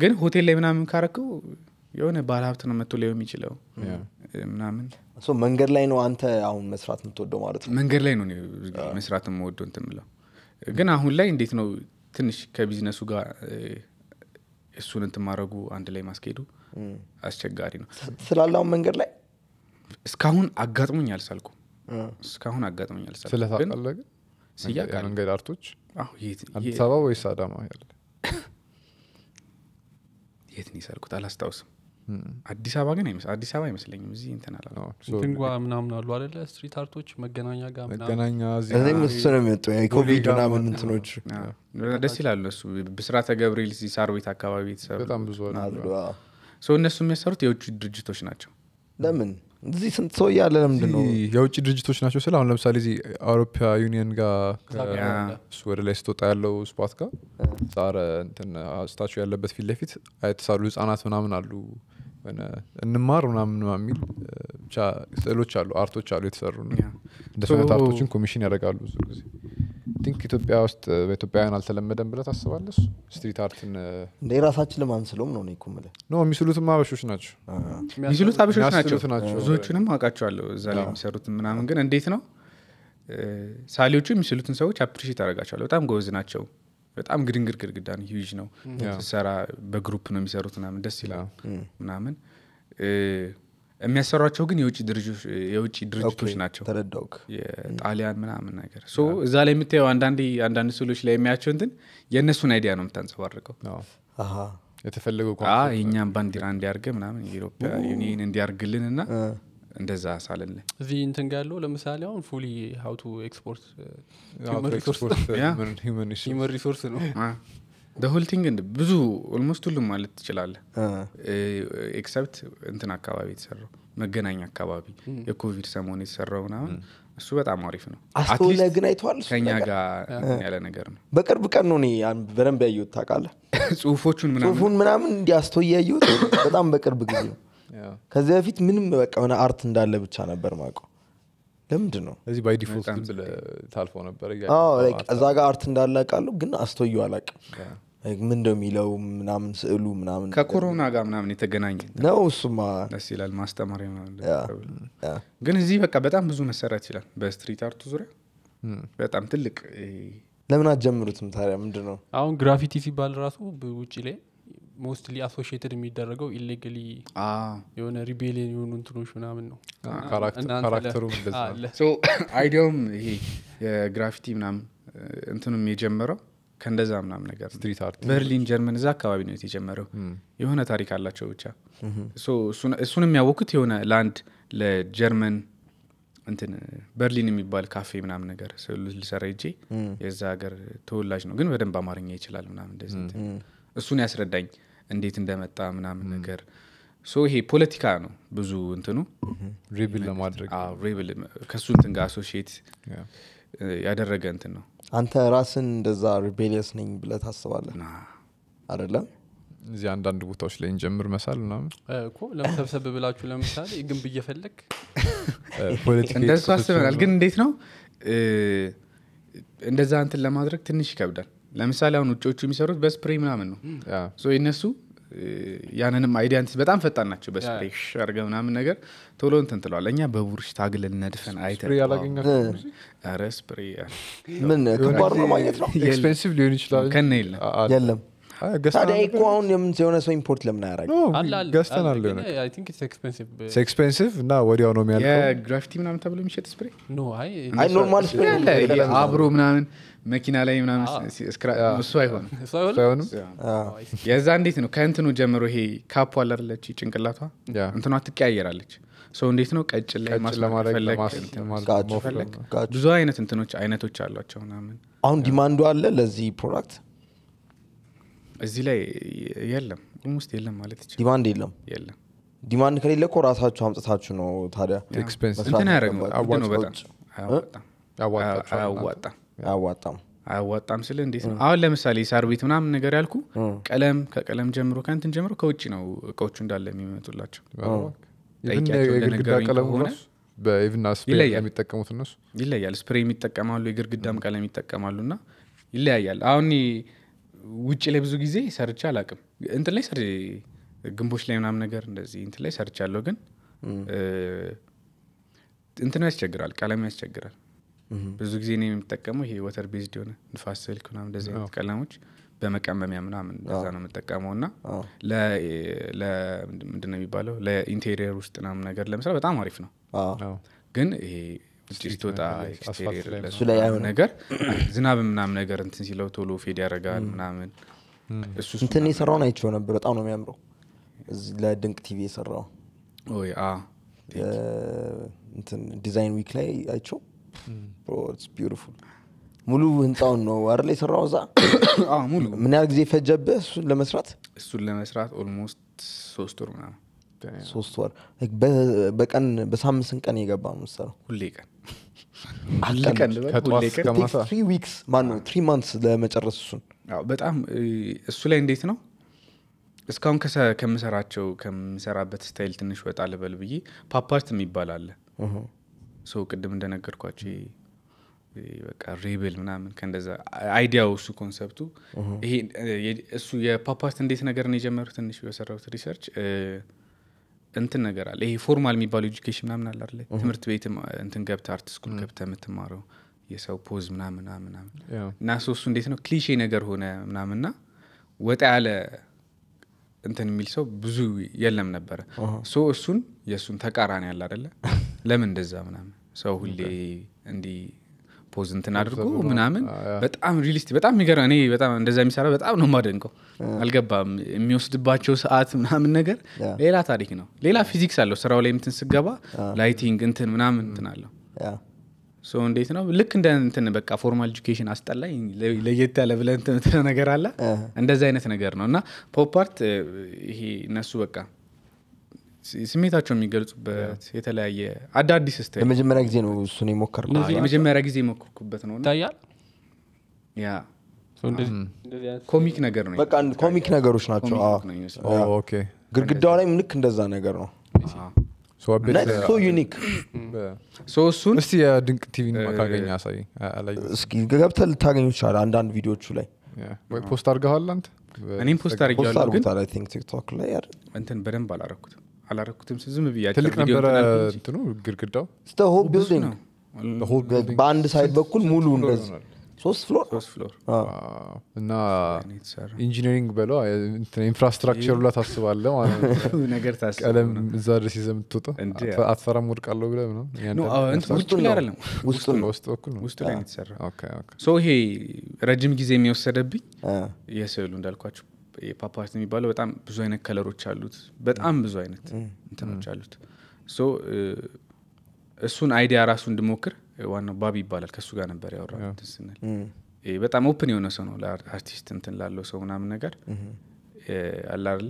ግን ሆቴል ላይ ምናምን ካረከው የሆነ ባለሀብት ነው መቶ ላይ የሚችለው ምናምን መንገድ ላይ ነው። አንተ አሁን መስራት የምትወደው ማለት ነው? መንገድ ላይ ነው መስራት የምወደው እንትን ግን አሁን ላይ እንዴት ነው ትንሽ ከቢዝነሱ ጋር እሱን እንትን ማድረጉ አንድ ላይ ማስኬዱ አስቸጋሪ ነው ስላለውን መንገድ ላይ እስካሁን አጋጥሞኝ አልሳልኩም እስካሁን አጋጥሞኝ አልሳልኩም ስያቃመንገድ አርቶች አዲስ አበባ ወይስ አዳማ ያለ የትን ይሰልኩት አላስታውስም አዲስ አበባ ግን አዲስ አበባ አይመስለኝም እዚህ እንትናላትንጓ ምናምን አሉ አደለ ስትሪት አርቶች መገናኛ ጋር መገናኛ እሱ ነው የሚወጡ የኮቪድ ምናምን እንትኖች ደስ ይላሉ እሱ ብስራተ ገብርኤል እዚህ ሳር ቤት አካባቢ የተሰሩ በጣም ብዙ እነሱ የሚያሰሩት የውጭ ድርጅቶች ናቸው ለምን እዚህ ስንት ሰው እያለ ለምንድን ነው የውጭ ድርጅቶች ናቸው ስለ አሁን ለምሳሌ እዚህ አውሮፓ ዩኒየን ጋር ወደ ላይ ስትወጣ ያለው ስፖት ጋር ጻረ እንትን ስታቸው ያለበት ፊት ለፊት አይተሳሉ ህጻናት ምናምን አሉ እንማር ምናምን የሚል ብቻ ስዕሎች አሉ አርቶች አሉ የተሰሩ እንደሰነት አርቶችን ኮሚሽን ያደርጋሉ ብዙ ጊዜ ቲንክ ኢትዮጵያ ውስጥ በኢትዮጵያውያን አልተለመደም ብለ ታስባለህ? ስትሪት አርትን እንደ የራሳችንም አንስለውም ነው ነው የምልህ። ኖ የሚስሉትም አበሾች ናቸው የሚስሉት አበሾች ናቸው። ብዙዎቹንም አውቃቸዋለሁ እዛ ላይ የሚሰሩትን ምናምን። ግን እንዴት ነው ሳሌዎቹ የሚስሉትን ሰዎች አፕሪሽት አደርጋቸዋለሁ። በጣም ጎበዝ ናቸው። በጣም ግድንግድ ግድግዳ ነው፣ ሂዩጅ ነው። ስትሰራ በግሩፕ ነው የሚሰሩት ምናምን፣ ደስ ይላል ምናምን የሚያሰሯቸው ግን የውጭ ድርጅቶች ናቸው የጣሊያን ምናምን ነገር እዛ ላይ የምታየው አንዳንድ አንዳንድ ስሎች ላይ የሚያቸው እንትን የእነሱን አይዲያ ነው የምታንጸባርቀው የተፈለገው የእኛም ባንዲራ እንዲያርገ ምናምን የኢሮፒያ ዩኒየን እንዲያርግልን እና እንደዛ ሳለልን እዚህ እንትን ጋለው ለምሳሌ አሁን ፉሊ ሀውቱ ኤክስፖርት ሪሶርስ ነው ሆልቲንግ ብዙ ኦልሞስት ሁሉም ማለት ትችላለ ኤክሰፕት እንትን አካባቢ የተሰራው መገናኛ አካባቢ የኮቪድ ሰሞን የተሰራው ምናምን እሱ በጣም አሪፍ ነው። አስተውለ ግን አይተዋል። ከኛ ጋር ያለ ነገር ነው። በቅርብ ቀን ነው እኔ በደንብ ያየሁት ታቃለ ጽሁፎቹን ምናምን ምናምን እንዲ አስተው ያየሁት በጣም በቅርብ ጊዜ ነው። ከዚህ በፊት ምንም በቃ ሆነ አርት እንዳለ ብቻ ነበር ማቀ ለምንድን ነው እዚህ ባይ ዲፎልት ታልፎ ነበር እዛ ጋር አርት እንዳለ አውቃለሁ፣ ግን አስተዩ አላውቅም። ምን እንደሚለው ምናምን ስዕሉ ምናምን ከኮሮና ጋር ምናምን የተገናኘ ነው። እሱማ ደስ ይላል፣ ማስተማሪያ ግን እዚህ በቃ በጣም ብዙ መሰራት ይችላል። በስትሪት አርቱ ዙሪያ በጣም ትልቅ ለምን አትጀምሩትም ታዲያ? ምንድን ነው አሁን ግራፊቲ ሲባል ራሱ ውጭ ላይ ሞስትሊ አሶሽትድ የሚደረገው ኢሌጋሊ የሆነ ሪቤሊየን የሆኑ እንትኖች ምናምን ነው። ካራክተሩ አይዲያውም ይሄ የግራፊቲ ምናምን እንትኑም የጀመረው ከእንደዛ ምናም ነገር በርሊን ጀርመን እዛ አካባቢ ነው የተጀመረው የሆነ ታሪክ አላቸው ብቻ እሱን የሚያወቁት የሆነ ለአንድ ለጀርመን እንትን በርሊን የሚባል ካፌ ምናም ነገር ልሰራ እጄ የዛ ሀገር ተወላጅ ነው ግን በደንብ አማርኛ ይችላል ምናም እንደዚህ እሱን ያስረዳኝ እንዴት እንደመጣ ምናምን ነገር ሶ ይሄ ፖለቲካ ነው ብዙ እንትኑ ሬብል ለማድረግ ሬብል ከሱ እንትን ጋር አሶሽት ያደረገ እንትን ነው አንተ ራስን እንደዛ ሪቤሊየስ ነኝ ብለ ታስባለ አደለም እዚህ አንዳንድ ቦታዎች ላይ እንጀምር መሳል እኮ ለመሰብሰብ ብላችሁ ለምሳሌ ግንብ ብየፈለግ እንደሱ አስበናል ግን እንዴት ነው እንደዛ አንትን ለማድረግ ትንሽ ይከብዳል ለምሳሌ አሁን ውጮቹ የሚሰሩት በስፕሬ ምናምን ነው የነሱ ያንንም አይዲያንት በጣም ፈጣን ናቸው በስፕሬይ አርገ ምናምን ነገር ቶሎ እንትን ትለዋል እኛ በቡርሽ ታግልን ነድፈን አይተረ ሊሆን ይችላል ከነ የለም ሁን ታዲያ እኮ ሰው ኢምፖርት ለምን አያረግገዝተናል እና ወዲያው ነው የሚያልግራፊቲ ምናምን ተብሎ የሚሸጥ ስፕሬ ኖርማል ስፕሬ አብሮ ምናምን መኪና ላይ ምናምን እሱ አይሆንም የዛ እንዴት ነው ከእንትኑ ጀምሮ ይሄ ካፖ አለርለች ጭንቅላቷ እንትኗ ትቀያየራለች ሰው እንዴት ነው ቀጭን ላይ ማስፈለግ ብዙ አይነት እንትኖች አይነቶች አሏቸው ምናምን አሁን ዲማንዱ አለ ለዚህ ፕሮዳክት እዚህ ላይ የለም ውስጥ የለም ማለት ይችላል ዲማንድ የለም የለም ዲማንድ ከሌለ ኮ ራሳችሁ አምጥታችሁ ነው ታዲያ እንትን ያደረግ ነው በጣም አዋጣ አያዋጣም አያዋጣም ስል እንዴት ነው አሁን ለምሳሌ ሳር ቤት ምናምን ነገር ያልኩ ቀለም ከቀለም ጀምሮ ከንትን ጀምሮ ከውጭ ነው እቃዎቹ እንዳለ የሚመጡላቸው ግድግዳ ቀለም በኢቭና ስፕሬ የሚጠቀሙት እነሱ ይለያል ስፕሬ የሚጠቀማሉ የግርግዳም ቀለም ይጠቀማሉ እና ይለያያል አሁን ውጭ ላይ ብዙ ጊዜ ሰርቻ አላቅም እንትን ላይ ሰር ግንቦች ላይ ምናምን ነገር እንደዚህ እንትን ላይ ያለው ግን እንትን ያስቸግራል ቀለም ያስቸግራል ብዙ ጊዜ ነው የምጠቀመው ይሄ ወተር ቤዝድ የሆነ ንፋስ ስልክ ምናምን እንደዚህ አይነት ቀለሞች በመቀመሚያ ምናምን ዛ ነው የምጠቀመው እና ምንድን የሚባለው ለኢንቴሪየር ውስጥ ምናምን ነገር ለምስራ በጣም አሪፍ ነው ግን ይሄ ውጭ ስትወጣ ነገር ዝናብ ምናምን ነገር እንትን ሲለው ቶሎ ፌድ ያደርጋል ምናምን እንትን የሰራውን አይቼው ነበር በጣም ነው የሚያምረው ለድንቅ ቲቪ የሰራው እንትን ዲዛይን ዊክ ላይ አይቸው ቢዩቲፉል ሙሉ ህንፃውን ነው አር ላይ የሰራው እዛ ሙሉ ምን ያህል ጊዜ ፈጀብህ እሱን ለመስራት እሱን ለመስራት ኦልሞስት ሶስት ወር ምናምን ሶስት ወር በቀን በሳምንት ቀን የገባ ነው ሁሌ ቀን ዊክስ ነው ትሪ ማንስ ለመጨረስ እሱን በጣም እሱ ላይ እንዴት ነው እስካሁን ከምሰራቸው ከምሰራበት ስታይል ትንሽ ወጣ ልበል ብዬ ፓፓርት የሚባል አለ ሰው ቅድም እንደነገርኳቸው በቃ ሬቤል ምናምን ከእንደዛ አይዲያው እሱ ኮንሰፕቱ ይሄ እሱ የፓፓስት እንዴት ነገር ነው የጀመሩት ትንሽ በሰራሁት ሪሰርች እንትን ነገር አለ ይሄ ፎርማል የሚባለው ኤጁኬሽን ምናምን አለ አለ ትምህርት ቤት እንትን ገብተ አርት ስኩል ገብተ የምትማረው የሰው ፖዝ ምናምን ምናምን እና ሰው እሱ እንዴት ነው ክሊሼ ነገር ሆነ ምናምንና ወጣ ያለ እንትን የሚል ሰው ብዙ የለም ነበረ ሶ እሱን የእሱን ተቃራኒ ያለ አደለ ለምን እንደዛ ምናምን ሰው ሁሌ እንዲህ ፖዝ እንትን አድርጎ ምናምን በጣም ሪሊስቲ በጣም የሚገርም እኔ በጣም እንደዛ የሚሰራ በጣም ነው ማደንቀው አልገባም የሚወስድባቸው ሰዓት ምናምን ነገር ሌላ ታሪክ ነው ሌላ ፊዚክስ አለው ስራው ላይ ምትን ስገባ ላይቲንግ እንትን ምናምን እንትን አለው እንዴት ነው ልክ እንደ እንትን በቃ ፎርማል ኤጁኬሽን አስጠላኝ ለየት ያለ ብለ ነገር አለ እንደዚ አይነት ነገር ነው እና ፖፕ ይሄ እነሱ በቃ ስሜታቸው የሚገልጹበት የተለያየ አዳዲስ ስ ለመጀመሪያ ጊዜ ነው እሱን የሞከር የመጀመሪያ ጊዜ የሞከርኩበት ነው ይታያል ያ ኮሚክ ነገር ነው በቃ ኮሚክ ነገሮች ናቸው ግርግዳው ላይ ልክ እንደዛ ነገር ነው ዩኒክ uh, እሱን uh, ቲቪ ካገኘ ያሳይ uh, እስኪ ገብተህ ልታገኙ ይቻላል አንዳንድ ቪዲዮቹ ላይ ፖስት አድርገሃል አንተ እኔም ፖስት አድርጌያለሁ ግን ቲክቶክ ላይ እንትን በደንብ አላረኩትም አላረኩትም። ዝም በአንድ ሳይድ በኩል ሙሉ እንደዚህ ሶስት ፍሎር ah. እና ኢንጂኒሪንግ በለው ኢንፍራስትራክቸሩ ላ ታስባለ ቀለም እዛ ድረስ ይዘ የምትወጣ አትፈራም ወድቃለሁ ብለ ውስጡ ይሄ ረጅም ጊዜ የሚወሰደብኝ ah. የስዕሉ እንዳልኳቸው የፓፓርት የሚባለው በጣም ብዙ አይነት ከለሮች አሉት። በጣም ብዙ አይነት እንትኖች አሉት። ሶ እሱን አይዲያ ራሱ እንድሞክር ዋናው ባቢ ይባላል ከእሱ ጋር ነበር ያወራሁት ስንል በጣም ኦፕን የሆነ ሰው ነው ለአርቲስት እንትን ላለው ሰው ምናምን ነገር አላለ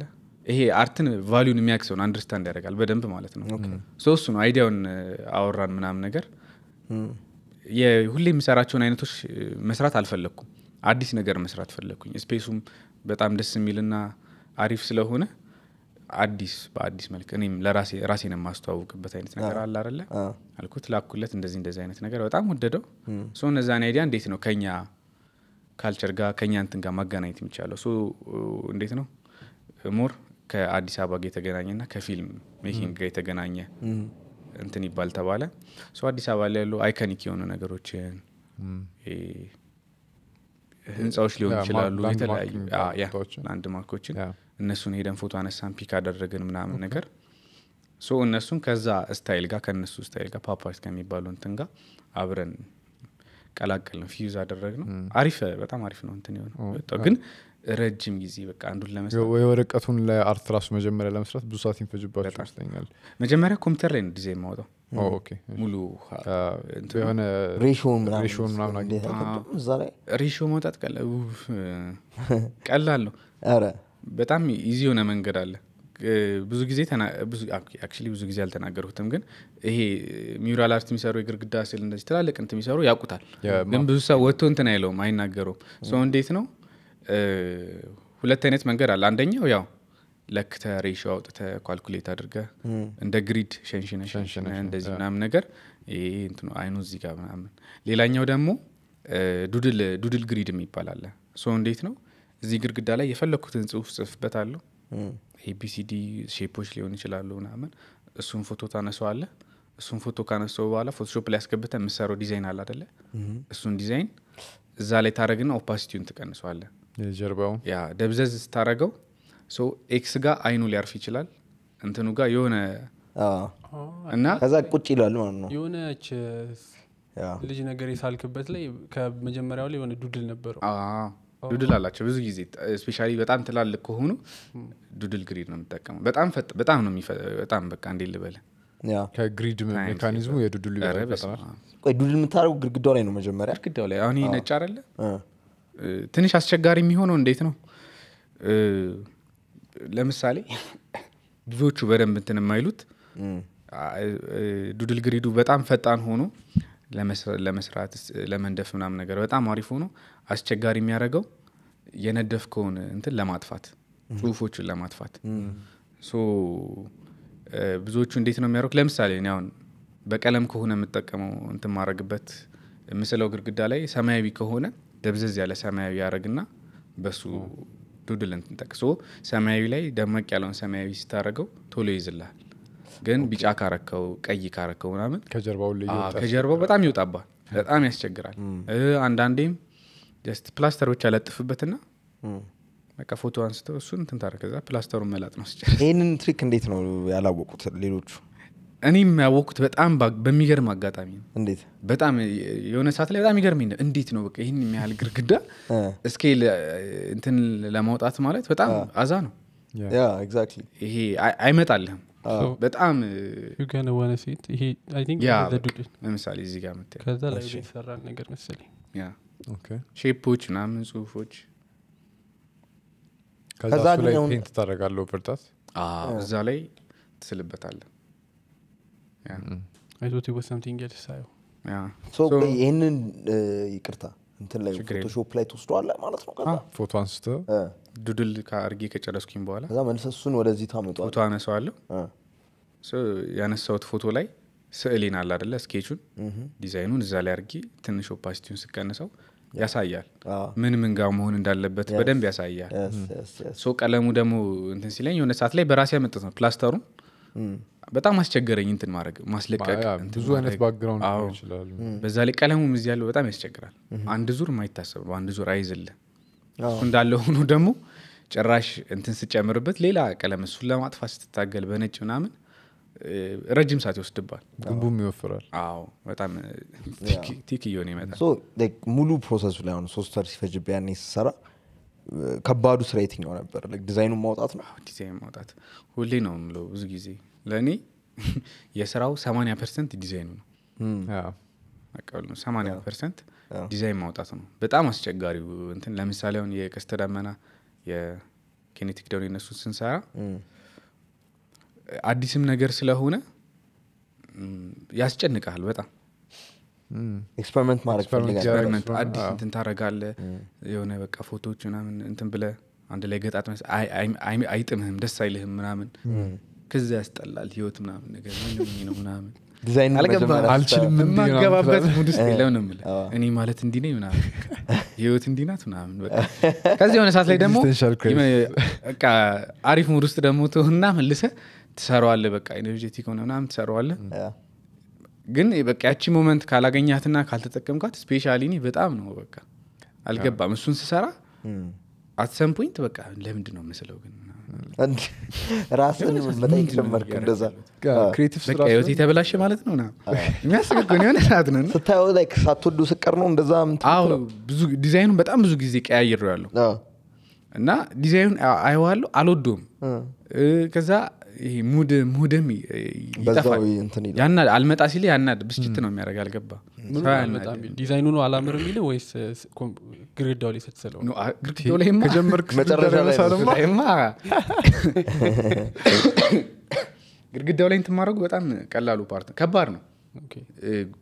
ይሄ አርትን ቫሊዩን የሚያውቅ ሰው ነው። አንደርስታንድ ያደርጋል በደንብ ማለት ነው። ሶ እሱ ነው አይዲያውን አወራን ምናምን ነገር የሁሌ የሚሰራቸውን አይነቶች መስራት አልፈለግኩም። አዲስ ነገር መስራት ፈለግኩኝ። ስፔሱም በጣም ደስ የሚልና አሪፍ ስለሆነ አዲስ በአዲስ መልክ እኔም ለራሴ ራሴን የማስተዋውቅበት አይነት ነገር አለ አለ አልኩት፣ ላኩለት። እንደዚህ እንደዚህ አይነት ነገር በጣም ወደደው። ሶ እነዛን አይዲያ እንዴት ነው ከኛ ካልቸር ጋር ከኛ እንትን ጋር ማገናኘት የሚቻለው? ሶ እንዴት ነው ሞር ከአዲስ አበባ ጋር የተገናኘና ከፊልም ሜኪንግ ጋር የተገናኘ እንትን ይባል ተባለ። ሶ አዲስ አበባ ላይ ያሉ አይኮኒክ የሆኑ ነገሮችን ህንፃዎች ሊሆን ይችላሉ የተለያዩ ላንድ ማርኮችን እነሱን ሄደን ፎቶ አነሳን ፒክ አደረግን ምናምን ነገር ሶ እነሱን ከዛ ስታይል ጋር ከእነሱ ስታይል ጋር ፓፓርስ ከሚባሉ እንትን ጋር አብረን ቀላቀልን ፊዩዝ አደረግ ነው አሪፍ በጣም አሪፍ ነው እንትን የሆነ ግን ረጅም ጊዜ በቃ አንዱን ለመስራት ለአርት ራሱ መጀመሪያ ለመስራት ብዙ ሰዓት ይፈጅባቸው ይመስለኛል መጀመሪያ ኮምፒውተር ላይ ነው ዲዛይን ማውጣው Mm. Oh, ሙሉ የሆነ ሬሾ መውጣት ቀላል ነው። በጣም ኢዚ የሆነ መንገድ አለ። ብዙ ጊዜ ብዙ ጊዜ አልተናገርኩትም፣ ግን ይሄ ሚውራል አርት የሚሰሩ የግርግዳ ስል እንደዚህ ትላልቅ እንትን የሚሰሩ ያውቁታል፣ ግን ብዙ ሰው ወጥቶ እንትን አይለውም፣ አይናገሩም ሰው እንዴት ነው? ሁለት አይነት መንገድ አለ። አንደኛው ያው ለክተ ሬሽ አውጥተ ኳልኩሌት አድርገ እንደ ግሪድ ሸንሽነ እንደዚህ ምናምን ነገር ይሄ አይኑ እዚህ ጋር ምናምን። ሌላኛው ደግሞ ዱድል ዱድል ግሪድ የሚባላለ ሶ እንዴት ነው እዚህ ግድግዳ ላይ የፈለግኩትን ጽሁፍ ጽፍበት አለሁ ኤቢሲዲ ሼፖች ሊሆን ይችላሉ ምናምን። እሱን ፎቶ ታነሰዋለ። እሱን ፎቶ ካነሰው በኋላ ፎቶሾፕ ላይ ያስገብተ የምሰራው ዲዛይን አለ አደለ? እሱን ዲዛይን እዛ ላይ ታደረግና ኦፓሲቲውን ትቀንሰዋለ። ጀርባው ያ ደብዘዝ ስታረገው ኤክስ ጋር አይኑ ሊያርፍ ይችላል እንትኑ ጋር የሆነ እና ከዛ ቁጭ ይላል ማለት ነው የሆነች ልጅ ነገር የሳልክበት ላይ ከመጀመሪያው ላይ የሆነ ዱድል ነበረው ዱድል አላቸው ብዙ ጊዜ ስፔሻ በጣም ትላልቅ ከሆኑ ዱድል ግሪድ ነው የሚጠቀመው በጣም ፈጥ በጣም ነው በጣም በቃ እንዴ ልበለ ከግሪድ ሜካኒዝሙ የዱድል ዱድል የምታደረጉ ግድግዳው ላይ ነው መጀመሪያ ግድግዳው ላይ አሁን ነጭ አለ ትንሽ አስቸጋሪ የሚሆነው እንዴት ነው ለምሳሌ ብዙዎቹ በደንብ እንትን የማይሉት ዱድል ግሪዱ በጣም ፈጣን ሆኖ ለመስራት ለመንደፍ ምናምን ነገር በጣም አሪፍ ሆኖ አስቸጋሪ የሚያደርገው የነደፍከውን እንትን ለማጥፋት ጽሁፎችን ለማጥፋት ብዙዎቹ እንዴት ነው የሚያደርጉት? ለምሳሌ አሁን በቀለም ከሆነ የምጠቀመው እንትን ማድረግበት ምስለው ግድግዳ ላይ ሰማያዊ ከሆነ ደብዘዝ ያለ ሰማያዊ ያደረግና በሱ ዱድልን ጠቅሶ ሰማያዊ ላይ ደመቅ ያለውን ሰማያዊ ስታደረገው ቶሎ ይዝላል። ግን ቢጫ ካረከው፣ ቀይ ካረከው ምናምን ከጀርባው በጣም ይወጣባል። በጣም ያስቸግራል። አንዳንዴም ጀስት ፕላስተር ብቻ በቃ ፎቶ አንስተው እሱን እንትን ታደርግ ፕላስተሩን መላጥ ነው ይህንን ትሪክ እንዴት ነው ያላወቁት ሌሎቹ? እኔ የሚያወቅኩት በጣም በሚገርም አጋጣሚ ነው። እንዴት በጣም የሆነ ሰዓት ላይ በጣም ይገርም ነው። እንዴት ነው በቃ ይህን የሚያህል ግርግዳ እስኬ እንትን ለማውጣት ማለት በጣም አዛ ነው። ይሄ አይመጣልህም። በጣም ለምሳሌ እዚህ ጋር ከዛ ነገር መሰለኝ ሼፖች ምናምን ጽሁፎች ከዛ ላይ ፔንት ታደረጋለሁ ብርታት እዛ ላይ ትስልበታለን አይዞት ሳየው ይህንን ይቅርታ እንትን ላይ ፎቶሾፕ ላይ ትወስደዋለ ማለት ነው ከዛ ፎቶ ah, አንስተ ዱድል አርጌ ከጨረስኩኝ በኋላ ከዛ መልሰሱን ወደዚህ ታመጧ ፎቶ አነሰዋለሁ ያነሳውት ፎቶ ላይ ስዕሌን አለ አደለ ስኬቹን ዲዛይኑን እዛ ላይ አርጌ ትንሽ ኦፓሲቲውን ስቀንሰው ያሳያል ምን ምን ጋር መሆን እንዳለበት በደንብ ያሳያል ሶ ቀለሙ ደግሞ እንትን ሲለኝ የሆነ ሰዓት ላይ በራሴ ያመጠት ነው ፕላስተሩም በጣም አስቸገረኝ እንትን ማድረግ ማስለቀቅብዙ አይነት ባክግራውንድ ይችላሉ። በዛ ላይ ቀለሙ እዚህ ያለው በጣም ያስቸግራል። አንድ ዙር የማይታሰብ አንድ ዙር እሱ እንዳለ ሆኖ ደግሞ ጭራሽ እንትን ስጨምርበት ሌላ ቀለም እሱን ለማጥፋት ስትታገል በነጭ ምናምን ረጅም ሰዓት ይወስድባል። ግንቡም ይወፍራል። አዎ በጣም ቲክ እየሆነ ይመጣል። ሙሉ ፕሮሰሱ ላይ አሁን ሶስት ወር ሲፈጅብ ያኔ ስሰራ ከባዱ ስራ የትኛው ነበር ዲዛይኑን ማውጣት ነው ዲዛይን ማውጣት ሁሌ ነው ምለው ብዙ ጊዜ ለእኔ የስራው 8 ፐርሰንት ዲዛይኑ ነው 8 hmm. ፐርሰንት ዲዛይን ማውጣት ነው በጣም አስቸጋሪው እንትን ለምሳሌ አሁን የቀስተ ደመና የኬኔቲክ ደውን የነሱ ስንሰራ hmm. አዲስም ነገር ስለሆነ ያስጨንቃል በጣም ኤክስፐሪመንት ማድረግ ፈልጋልኤክስፐሪመንት አዲስ እንትን ታደረጋለ የሆነ በቃ ፎቶዎች ምናምን እንትን ብለ አንድ ላይ ገጣጥ አይጥምህም ደስ አይልህም ምናምን ከዚ ያስጠላል ህይወት ምናምን ነገር ምን ነው ምናምን አልችልምማገባበት ሙድ ስ የለው ነው ምለ እኔ ማለት እንዲ ነኝ ምናምን ህይወት እንዲናት ምናምን ከዚ የሆነ ሰዓት ላይ ደግሞ አሪፍ ሙድ ውስጥ ደግሞ ትሆና መልሰ ትሰረዋለ በቃ ኢነርጀቲክ ሆነ ምናምን ትሰረዋለ ግን በቃ ያቺ ሞመንት ካላገኛትና ካልተጠቀምካት ስፔሻሊ በጣም ነው በቃ አልገባም እሱን ስሰራ አትሰም ፖይንት በቃ ለምንድ ነው ምስለው ግን ራስን መጠየቅ ጀመርክ እንደዛ ህይወት የተበላሸ ማለት ነው የሚያስገግን የሆነ ሰዓት ነን ስታየው ላይ ሳትወዱ ስቀር ነው እንደዛ ብዙ ዲዛይኑን በጣም ብዙ ጊዜ ቀያይሬ ያለሁ እና ዲዛይኑን አይዋለሁ አልወዶም ከዛ ይሄ ሙድም ይጠፋል አልመጣ ሲል ያናድ ብስጭት ነው የሚያደረግ አልገባ ዲዛይኑ ነው አላምር የሚል ወይስ ግርግዳው ላይ ስትስለው ግርግዳው ላይ ከጀመርክመጨረሻላይማ ግርግዳው ላይ እንትማድረጉ በጣም ቀላሉ ፓርት ከባድ ነው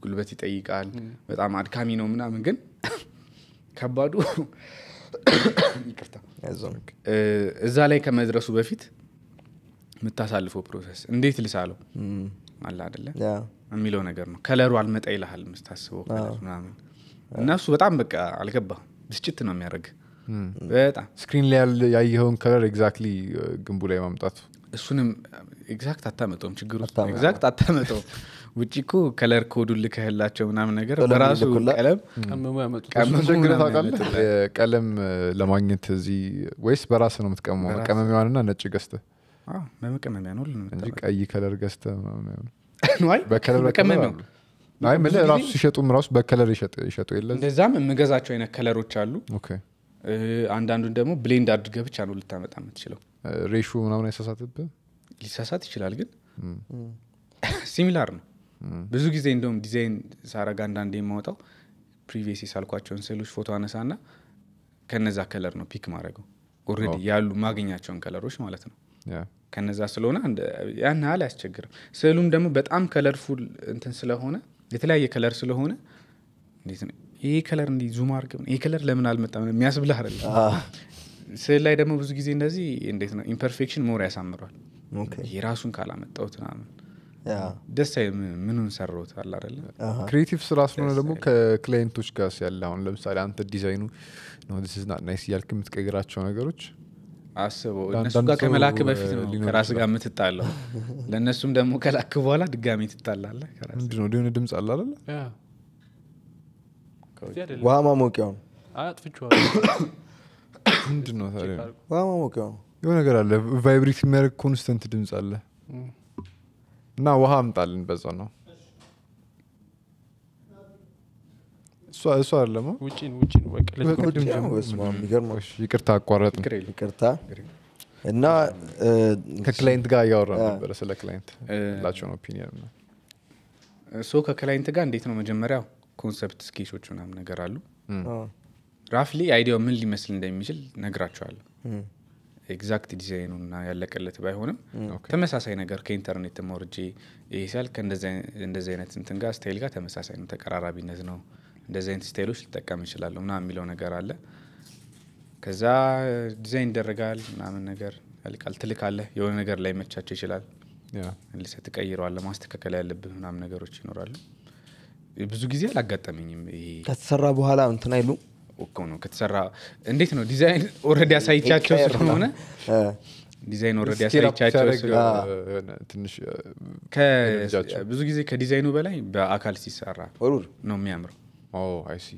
ጉልበት ይጠይቃል በጣም አድካሚ ነው ምናምን ግን ከባዱ እዛ ላይ ከመድረሱ በፊት የምታሳልፈው ፕሮሰስ እንዴት ልሳለው አለ አደለ የሚለው ነገር ነው ከለሩ አልመጣ ይልሃል ምስታስበው ምናምን እና እሱ በጣም በቃ አልገባ ብስጭት ነው የሚያደርግ በጣም ስክሪን ላይ ያየኸውን ከለር ኤግዛክትሊ ግንቡ ላይ ማምጣቱ እሱንም ኤግዛክት አታመጠውም ችግር ውስጥ ኤግዛክት አታመጠውም ውጭ እኮ ከለር ኮዱ ልከህላቸው ምናምን ነገር በራሱ ቀለም ቀለም ለማግኘት እዚህ ወይስ በራስ ነው የምትቀመመው ቀመሚዋንና ነጭ ገዝተህ በመቀመሚያ ነው እንጂ ቀይ ከለር ገዝተ በከለር ራሱ ሲሸጡም ራሱ በከለር ይሸጡ የለ እንደዛም የምገዛቸው አይነት ከለሮች አሉ አንዳንዱን ደግሞ ብሌንድ አድርገህ ብቻ ነው ልታመጣ የምትችለው ሬሹ ምናምን አይሳሳትብህ ሊሳሳት ይችላል ግን ሲሚላር ነው ብዙ ጊዜ እንደውም ዲዛይን ሳረግ አንዳንድ የማወጣው ፕሪቪየስ የሳልኳቸውን ስዕሎች ፎቶ አነሳ ና ከነዛ ከለር ነው ፒክ ማድረገው ኦልሬዲ ያሉ ማገኛቸውን ከለሮች ማለት ነው ከነዛ ስለሆነ ያን ህል አያስቸግርም። ስዕሉም ደግሞ በጣም ከለርፉል እንትን ስለሆነ የተለያየ ከለር ስለሆነ እንዴት ከለር እንዲ ዙም አድርገው ከለር ለምን አልመጣም የሚያስብል አለ ስዕል ላይ ደግሞ ብዙ ጊዜ እንደዚህ እንዴት ነው ኢምፐርፌክሽን ሞር ያሳምሯል። የራሱን ካላመጣውት ምናምን ደስ ምኑን ሰሮት አለ ክሬቲቭ ስራ ስለሆነ ደግሞ ከክላይንቶች ጋር ያለ አሁን ለምሳሌ አንተ ዲዛይኑ ናይስ እያልክ የምትቀግራቸው ነገሮች አስበው እነሱ ጋር ከመላክ በፊት ነው ከራስ ጋር የምትጣለው። ለእነሱም ደግሞ ከላክ በኋላ ድጋሚ ትጣላለ። ምንድን ነው ሆነ ድምፅ አለ አለ ውሃ ማሞቂያው ነው። ውሃ ማሞቂያው ነው። የሆነ ነገር አለ፣ ቫይብሬት የሚያደርግ ኮንስተንት ድምፅ አለ እና ውሃ አምጣልን በዛ ነው እሱ አይደለም ይቅርታ አቋረጥ ይቅርታ እና ከክላይንት ጋር እያወራ ነበረ ስለ ክላይንት ላቸውን ኦፒኒየን ሶ ከክላይንት ጋር እንዴት ነው መጀመሪያው ኮንሰፕት ስኬቾች ምናም ነገር አሉ ራፍሊ አይዲያው ምን ሊመስል እንደሚችል ነግራቸዋል ኤግዛክት ዲዛይኑ እና ያለቀለት ባይሆንም ተመሳሳይ ነገር ከኢንተርኔት መርጄ ይሄ ሲያል ከእንደዚህ አይነት እንትን ጋር ስታይል ጋር ተመሳሳይ ነው ተቀራራቢነት ነው እንደዚህ አይነት ስታይሎች ልጠቀም እችላለሁ ምናምን የሚለው ነገር አለ። ከዛ ዲዛይን ይደረጋል ምናምን ነገር ያልቃል። አለ የሆነ ነገር ላይ መቻቸው ይችላል ልሰ ትቀይረዋለ ማስተካከል ያለብህ ምናምን ነገሮች ይኖራሉ። ብዙ ጊዜ አላጋጠመኝም። ይሄ ከተሰራ በኋላ እንትን አይሉ ነው ከተሰራ እንዴት ነው ዲዛይን ኦልሬዲ ያሳይቻቸው ስለሆነ ዲዛይን ኦልሬዲ አሳይቻቸው ብዙ ጊዜ ከዲዛይኑ በላይ በአካል ሲሰራ ነው የሚያምረው አይሲ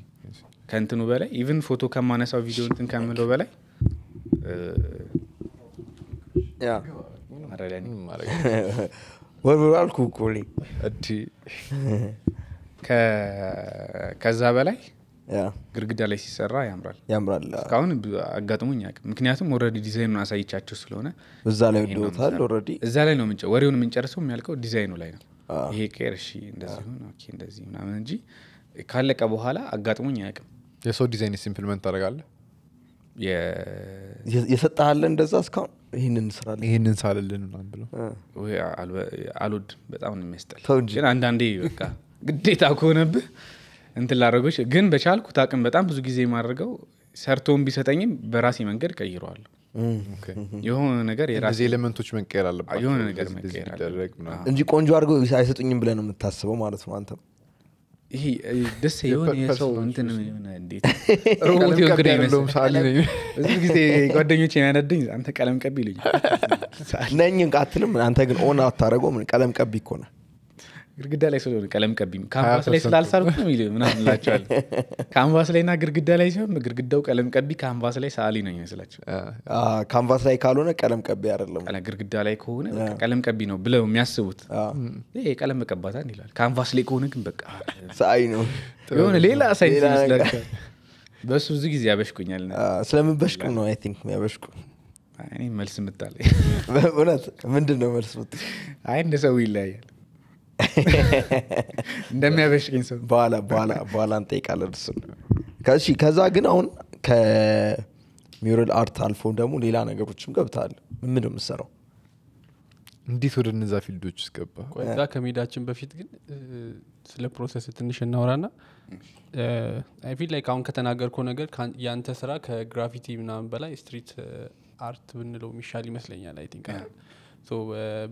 ከእንትኑ በላይ ኢቭን ፎቶ ከማነሳው ቪዲዮ እንትን ከምለው በላይ ወርብሮ እኮ ከዛ በላይ ግርግዳ ላይ ሲሰራ ያምራል ያምራል። እስካሁን አጋጥሞኝ አያውቅም። ምክንያቱም ኦልሬዲ ዲዛይኑን አሳይቻቸው ስለሆነ እዛ ላይ ወደውታል። ኦልሬዲ እዛ ላይ ነው ወሬውን የምንጨርሰው የሚያልቀው ዲዛይኑ ላይ ነው። ይሄ ቀር እሺ፣ እንደዚህ እንደዚህ ምናምን እንጂ ካለቀ በኋላ አጋጥሞኝ አያውቅም። የሰው ዲዛይን ሲምፕልመንት ታደረጋለ የሰጠሃለ እንደዛ እስካሁን ይህንን ስራል ይህንን ሳልልን ብሎ አሉድ በጣም ነው የሚያስጠል። ግን አንዳንዴ በቃ ግዴታ ከሆነብህ እንትን ላደረጎች ግን በቻልኩ ታቅም በጣም ብዙ ጊዜ የማደርገው ሰርቶን ቢሰጠኝም በራሴ መንገድ ቀይረዋለሁ። የሆነ ነገር የራሴ ኤሌመንቶች መቀየር አለባቸው የሆነ ነገር መቀየር አለ እንጂ ቆንጆ አድርገው አይሰጡኝም ብለህ ነው የምታስበው ማለት ነው አንተም ይሄ ደስ የሆነ የሰው እንትን ሆነ ብዙ ጊዜ ጓደኞች የሚያነደኝ አንተ ቀለም ቀቢ ይሉኝ ነኝ አትልም አንተ ግን ኦን አታደረገው ቀለም ቀቢ እኮ ግርግዳ ላይ ስለሆነ ቀለም ቀቢም ካንቫስ ላይ ስላልሳልኩ ነው የሚል ምናምን እላቸዋለሁ። ካንቫስ ላይና ግድግዳ ላይ ሲሆን ግርግዳው ቀለም ቀቢ፣ ካንቫስ ላይ ሰዓሊ ነው ይመስላቸው። ካንቫስ ላይ ካልሆነ ቀለም ቀቢ አይደለም፣ ግርግዳ ላይ ከሆነ ቀለም ቀቢ ነው ብለው የሚያስቡት ቀለም መቀባታ ይላል። ካንቫስ ላይ ከሆነ ግን በቃ ሰዓሊ ነው የሆነ ሌላ ሳይንስ ይመስላል በእሱ ብዙ ጊዜ ያበሽቁኛል። ስለምበሽቁ ነው አይ ቲንክ ያበሽቁ እኔ መልስ ምታለ እውነት ምንድን ነው መልስ ምት አይ እንደ ሰው ይለያያል። እንደሚያበሽቀኝ ሰው በኋላ በኋላ በኋላ እንጠይቃለን ከዛ ግን አሁን ከሚውራል አርት አልፎ ደግሞ ሌላ ነገሮችም ገብታል ምን የምሰራው እንዴት ወደ እነዛ ፊልዶች ስገባ ቆይዛ ከሜዳችን በፊት ግን ስለ ፕሮሰስ ትንሽ እናወራና አይ ፊል ላይክ አሁን ከተናገርከው ነገር ያንተ ስራ ከግራፊቲ ምናምን በላይ ስትሪት አርት ብንለው የሚሻል ይመስለኛል አይ ቲንክ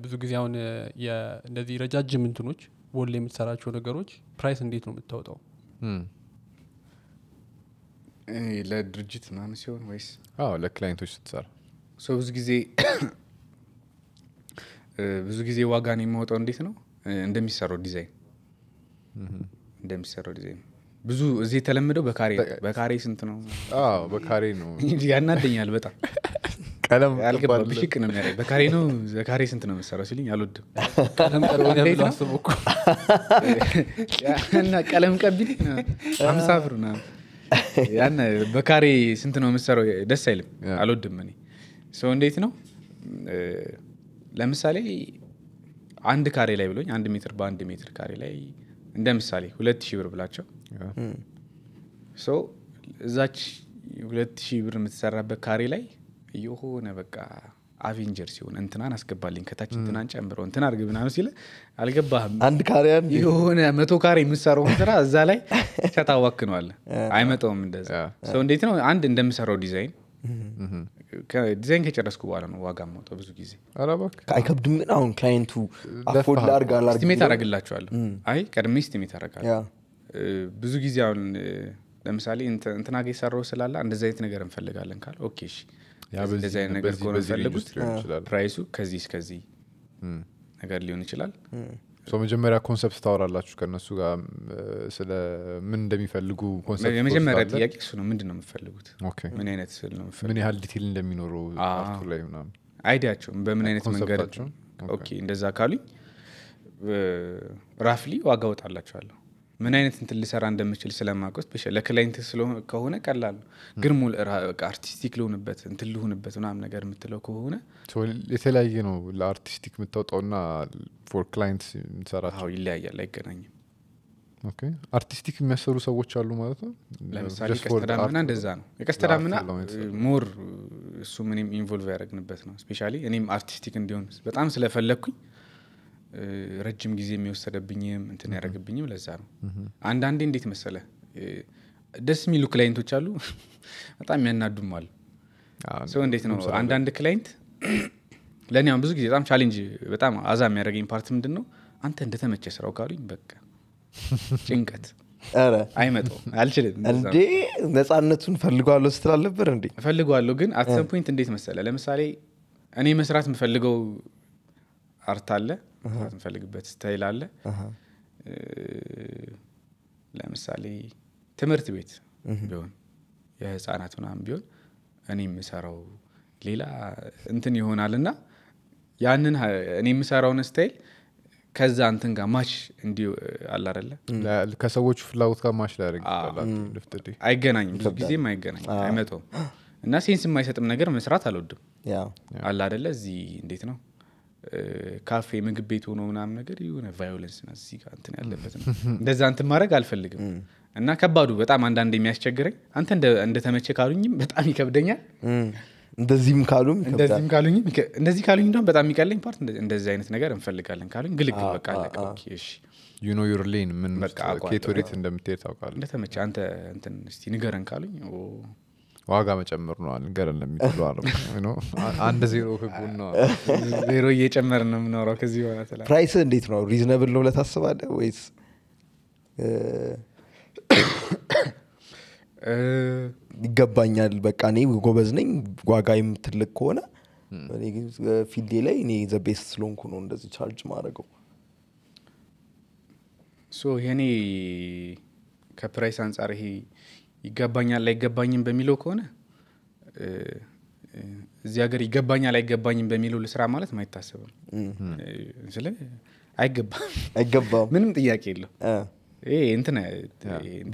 ብዙ ጊዜ አሁን እነዚህ ረጃጅም እንትኖች ወል የምትሰራቸው ነገሮች ፕራይስ እንዴት ነው የምታወጣው ለድርጅት ምናምን ሲሆን ወይስ አዎ ለክላይንቶች ስትሰራ ብዙ ጊዜ ብዙ ጊዜ ዋጋን የሚወጣው እንዴት ነው እንደሚሰራው ዲዛይን እንደሚሰራው ዲዛይን ብዙ እዚህ የተለመደው በካሬ በካሬ ስንት ነው በካሬ ነው ያናደኛል በጣም ቀለም ሽቅ ነው የሚያ በካሬ ነው በካሬ ስንት ነው መሰራው ሲልኝ አልወድም እና ቀለም ቀቢል አምሳ ብር ያን በካሬ ስንት ነው የምሰራው ደስ አይልም አልወድም እኔ ሰው እንዴት ነው ለምሳሌ አንድ ካሬ ላይ ብሎኝ አንድ ሜትር በአንድ ሜትር ካሬ ላይ እንደ ምሳሌ ሁለት ሺህ ብር ብላቸው ሰው እዛች ሁለት ሺህ ብር የምትሰራበት ካሬ ላይ የሆነ በቃ አቬንጀር ሲሆን እንትናን አስገባልኝ ከታች እንትናን ጨምረው እንትን አርግ ምናምን ሲል አልገባህም። አንድ ካሪያን የሆነ መቶ ካሬ የምሰራው ስራ እዛ ላይ ተታዋክነዋል። አይመጣውም እንደዛ ሰው እንዴት ነው አንድ እንደምሰራው ዲዛይን ዲዛይን ከጨረስኩ በኋላ ነው ዋጋ ማውጣው። ብዙ ጊዜ አይከብድም፣ ግን አሁን ክላይንቱ አፎርድ ላርግ ስቲሜት አረግላቸዋለሁ። አይ ቀድሜ ስቲሜት አረጋለሁ። ብዙ ጊዜ አሁን ለምሳሌ እንትና ጋ የሰራው ስላለ እንደዚ አይነት ነገር እንፈልጋለን ካል ኦኬ እንደዚህ ነገር ከሆነ ፕራይሱ ከዚህ እስከዚህ ነገር ሊሆን ይችላል መጀመሪያ ኮንሰፕት ታወራላችሁ ከእነሱ ጋር ስለ ምን እንደሚፈልጉ የመጀመሪያ ጥያቄ እሱ ነው ምንድን ነው የምፈልጉት ምን አይነት ስል ነው ምን ያህል ዲቴል እንደሚኖሩ ቱ ላይ ምናምን በምን አይነት መንገድ እንደዛ ካሉኝ ራፍሊ ዋጋ ወጣላቸዋለሁ ምን አይነት እንትን ልሰራ እንደምችል ስለማቆስ ለክላይንት ከሆነ ቀላል ነው። ግን ሙል አርቲስቲክ ልሆንበት እንትን ልሆንበት ምናም ነገር የምትለው ከሆነ የተለያየ ነው። ለአርቲስቲክ የምታወጣውና ፎር ክላይንት የምትሰራው ይለያያል፣ አይገናኝም። አርቲስቲክ የሚያሰሩ ሰዎች አሉ ማለት ነው። ለምሳሌ ቀስተዳምና እንደዛ ነው። የቀስተዳምና ሞር እሱ ምንም ኢንቮልቭ ያደረግንበት ነው። ስፔሻ እኔም አርቲስቲክ እንዲሆን በጣም ስለፈለግኩኝ ረጅም ጊዜ የሚወሰደብኝም እንትን ያደረግብኝም ለዛ ነው አንዳንዴ እንዴት መሰለ ደስ የሚሉ ክላይንቶች አሉ በጣም ያናዱም አሉ ሰው እንዴት ነው አንዳንድ ክላይንት ለእኔ አሁን ብዙ ጊዜ በጣም ቻሌንጅ በጣም አዛ የሚያደረገኝ ፓርት ምንድን ነው አንተ እንደተመቸ ስራው ካሉኝ በቃ ጭንቀት አይመጣው አልችልም እንዴ ነጻነቱን ፈልጓለሁ ስትል አልነበር እንዴ ፈልጓለሁ ግን አትሰም ፖይንት እንዴት መሰለ ለምሳሌ እኔ መስራት የምፈልገው አርት አለ ምፈልግበት ስታይል አለ ለምሳሌ ትምህርት ቤት ቢሆን የህፃናት ምናምን ቢሆን እኔ የምሰራው ሌላ እንትን ይሆናል እና ያንን እኔ የምሰራውን ስታይል ከዛ እንትን ጋር ማች እንዲ አላረለ ከሰዎቹ ፍላጎት ጋር ማች አይገናኝም ብዙ ጊዜም አይገናኝም እና ሴንስ የማይሰጥም ነገር መስራት አልወድም አላደለ እዚህ እንዴት ነው ካፌ ምግብ ቤት ሆኖ ምናምን ነገር የሆነ ቫዮለንስ ና እዚህ ጋር እንትን ያለበት ነው። እንደዛ እንትን ማድረግ አልፈልግም እና ከባዱ በጣም አንዳንድ የሚያስቸግረኝ አንተ እንደተመቸ ካሉኝም በጣም ይከብደኛል። እንደዚህም ካሉም እንደዚህም ካሉኝም እንደዚህ ካሉኝ እንደውም በጣም የሚቀለኝ ፓርት እንደዚህ አይነት ነገር እንፈልጋለን ካሉኝ ግልግ በቃ እሺ ዩኖ ዩርሌን ምን ኬት ወዴት እንደምትሄድ ታውቃለ እንደተመቸ አንተ እንትን እስኪ ንገረን ካሉኝ ዋጋ መጨመር ነዋል ገር ለሚጥሉ አንድ ዜሮ ህጉን ነው ዜሮ እየጨመር ነው የምኖረው ከዚህ ፕራይስ እንዴት ነው ሪዝነብል ነው ለታስባለ ወይስ ይገባኛል በቃ እኔ ጎበዝ ነኝ ዋጋ የምትልቅ ከሆነ ፊልዴ ላይ እኔ ዘቤስ ስለሆንኩ ነው እንደዚህ ቻርጅ ማድረገው ሶ የኔ ከፕራይስ አንጻር ይሄ ይገባኛል አይገባኝም በሚለው ከሆነ እዚህ ሀገር ይገባኛል አይገባኝም በሚለው ልስራ ማለት ማይታሰብም። ስለ አይገባም ምንም ጥያቄ የለው። እንትን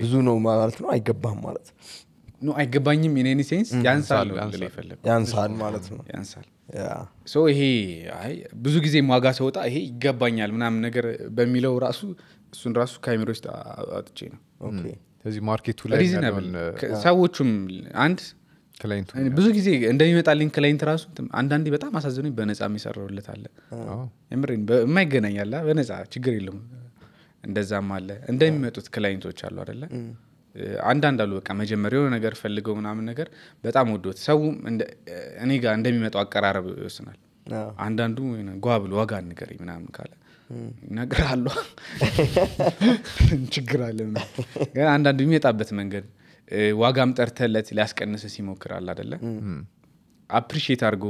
ብዙ ነው ማለት ነው አይገባም ማለት ነው አይገባኝም ኢን ኤኒ ሴንስ ያንሳል ያንሳል ማለት ነው ያንሳል ይሄ ብዙ ጊዜ ዋጋ ሰውጣ ይሄ ይገባኛል ምናምን ነገር በሚለው ራሱ እሱን ራሱ ከአይምሮ ውስጥ አጥቼ ነው እዚህ ማርኬቱ ላይ ሰዎቹም አንድ ክላይንቱ ብዙ ጊዜ እንደሚመጣልኝ ክላይንት ራሱ አንዳንዴ በጣም አሳዝኖኝ በነፃ የሚሰራውለት አለ ምሬን የማይገናኛለ በነፃ ችግር የለም እንደዛም አለ እንደሚመጡት ክላይንቶች አሉ አደለ አንዳንድ አሉ በቃ መጀመሪያ የሆነ ነገር ፈልገው ምናምን ነገር በጣም ወዶት ሰው እኔ ጋር እንደሚመጣው አቀራረብ ይወስናል አንዳንዱ ጓብል ዋጋ ንገር ምናምን ካለ እነግርሃለሁ ችግር አለ ግን አንዳንዱ የሚመጣበት መንገድ ዋጋም ጠርተለት ሊያስቀንስ ሲሞክር አለ አደለ አፕሪሽት አድርጎ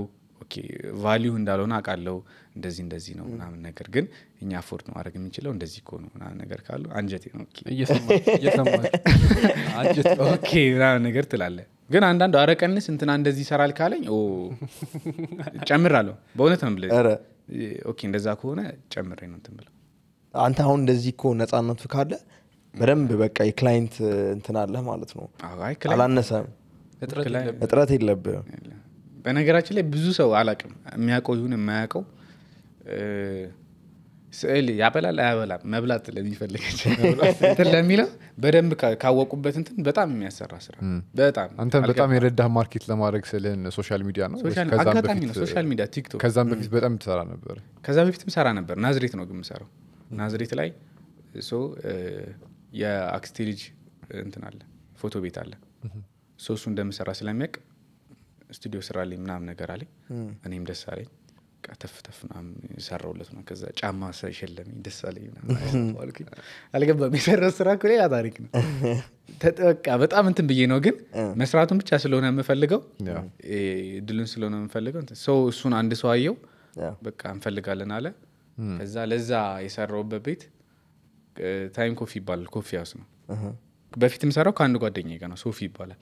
ቫሊዩ እንዳልሆነ አቃለው እንደዚህ እንደዚህ ነው ምናምን ነገር ግን እኛ አፎርድ ነው ማድረግ የምንችለው እንደዚህ እኮ ምናምን ነገር ካሉ አንጀቴ ነው ምናምን ነገር ትላለ ግን አንዳንዱ አረቀንስ እንትና እንደዚህ ይሰራል ካለኝ ጨምር በእውነት ነው ኦኬ እንደዛ ከሆነ ጨምሬ ነው እንትን ብለው አንተ አሁን እንደዚህ እኮ ነፃነቱ ካለ በደንብ በቃ የክላይንት እንትን አለ ማለት ነው። አላነሰም፣ እጥረት የለብ በነገራችን ላይ ብዙ ሰው አላቅም የሚያውቀው ይሁን የማያውቀው ስዕል ያበላል አያበላም፣ መብላት ለሚፈልገች ለሚለው በደንብ ካወቁበት እንትን በጣም የሚያሰራ ስራ በጣም አንተም በጣም የረዳ ማርኬት ለማድረግ ስልህን ሶሻል ሚዲያ ነው አጋጣሚ ነው። ሶሻል ሚዲያ ቲክቶክ። ከዛም በፊት በጣም ትሰራ ነበር። ከዛ በፊትም ሰራ ነበር። ናዝሬት ነው ግን የምሰራው። ናዝሬት ላይ ሶ የአክስቴ ልጅ እንትን አለ፣ ፎቶ ቤት አለ። ሶሱ እንደምሰራ ስለሚያቅ ስቱዲዮ ስራ ላይ ምናምን ነገር አለኝ። እኔም ደስ አለኝ። ተፍተፍ ምናምን የሰራውለት ነው። ከዛ ጫማ ሸለመኝ ደስ አለኝ አልኩኝ። አልገባም የሰራው ስራ እኮ ሌላ ታሪክ ነው። በቃ በጣም እንትን ብዬ ነው፣ ግን መስራቱን ብቻ ስለሆነ የምፈልገው ድሉን ስለሆነ የምፈልገው ሰው እሱን አንድ ሰው አየው፣ በቃ እንፈልጋለን አለ። ከዛ ለዛ የሰራውበት ቤት ታይም ኮፊ ይባላል፣ ኮፊ ሀውስ ነው። በፊት የምሰራው ከአንድ ጓደኛ ነው፣ ሶፊ ይባላል።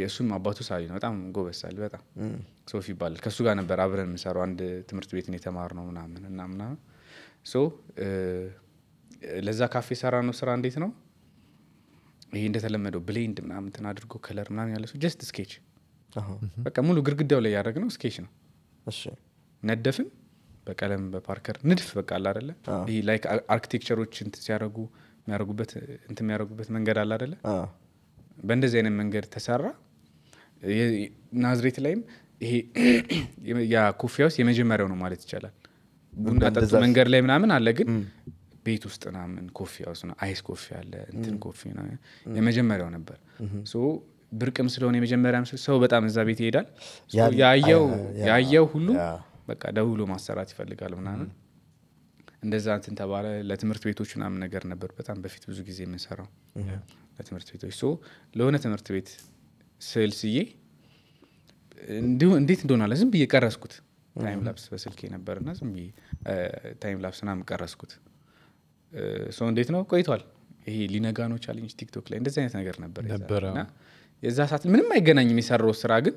የእሱም አባቱ ሳሊ ነው። በጣም ጎበሳል በጣም ሶፍ ይባላል። ከእሱ ጋር ነበር አብረን የምንሰራው አንድ ትምህርት ቤትን የተማር ነው ምናምን እና ሶ ለዛ ካፌ ሰራ ነው። ስራ እንዴት ነው ይሄ? እንደተለመደው ብሌንድ ምናምን እንትን አድርጎ ከለር ምናምን ያለ ሰው ጀስት ስኬች፣ በቃ ሙሉ ግድግዳው ላይ ያደረግነው ስኬች ነው። ነደፍን በቀለም በፓርከር ንድፍ በቃ አለ አደለ? ይሄ ላይክ አርኪቴክቸሮች እንትን ሲያደርጉ የሚያደርጉበት የሚያደረጉበት መንገድ አለ አደለ? በእንደዚህ አይነት መንገድ ተሰራ። ናዝሬት ላይም ይሄ የኮፊያ ውስጥ የመጀመሪያው ነው ማለት ይቻላል። ቡና ጠጡ መንገድ ላይ ምናምን አለ፣ ግን ቤት ውስጥ ምናምን ኮፊያ ውስጥ አይስ ኮፊ አለ፣ እንትን ኮፊ የመጀመሪያው ነበር። ብርቅም ስለሆነ የመጀመሪያ ሰው በጣም እዛ ቤት ይሄዳል። ያየው ሁሉ በቃ ደውሎ ማሰራት ይፈልጋል ምናምን እንደዛ እንትን ተባለ። ለትምህርት ቤቶች ምናምን ነገር ነበር በጣም በፊት ብዙ ጊዜ የምንሰራው ለትምህርት ቤቶች ሶ ለሆነ ትምህርት ቤት ስል ስዬ እንዴት እንደሆናለ ዝም ብዬ ቀረስኩት ታይም ላፕስ በስልኬ ነበር ና ዝም ብዬ ታይም ላፕስ ና ቀረስኩት ሶ እንዴት ነው ቆይቷል ይሄ ነው ቻሌንጅ ቲክቶክ ላይ እንደዚህ አይነት ነገር ነበር የዛ ሰዓት ምንም አይገናኝም የሰራው ስራ ግን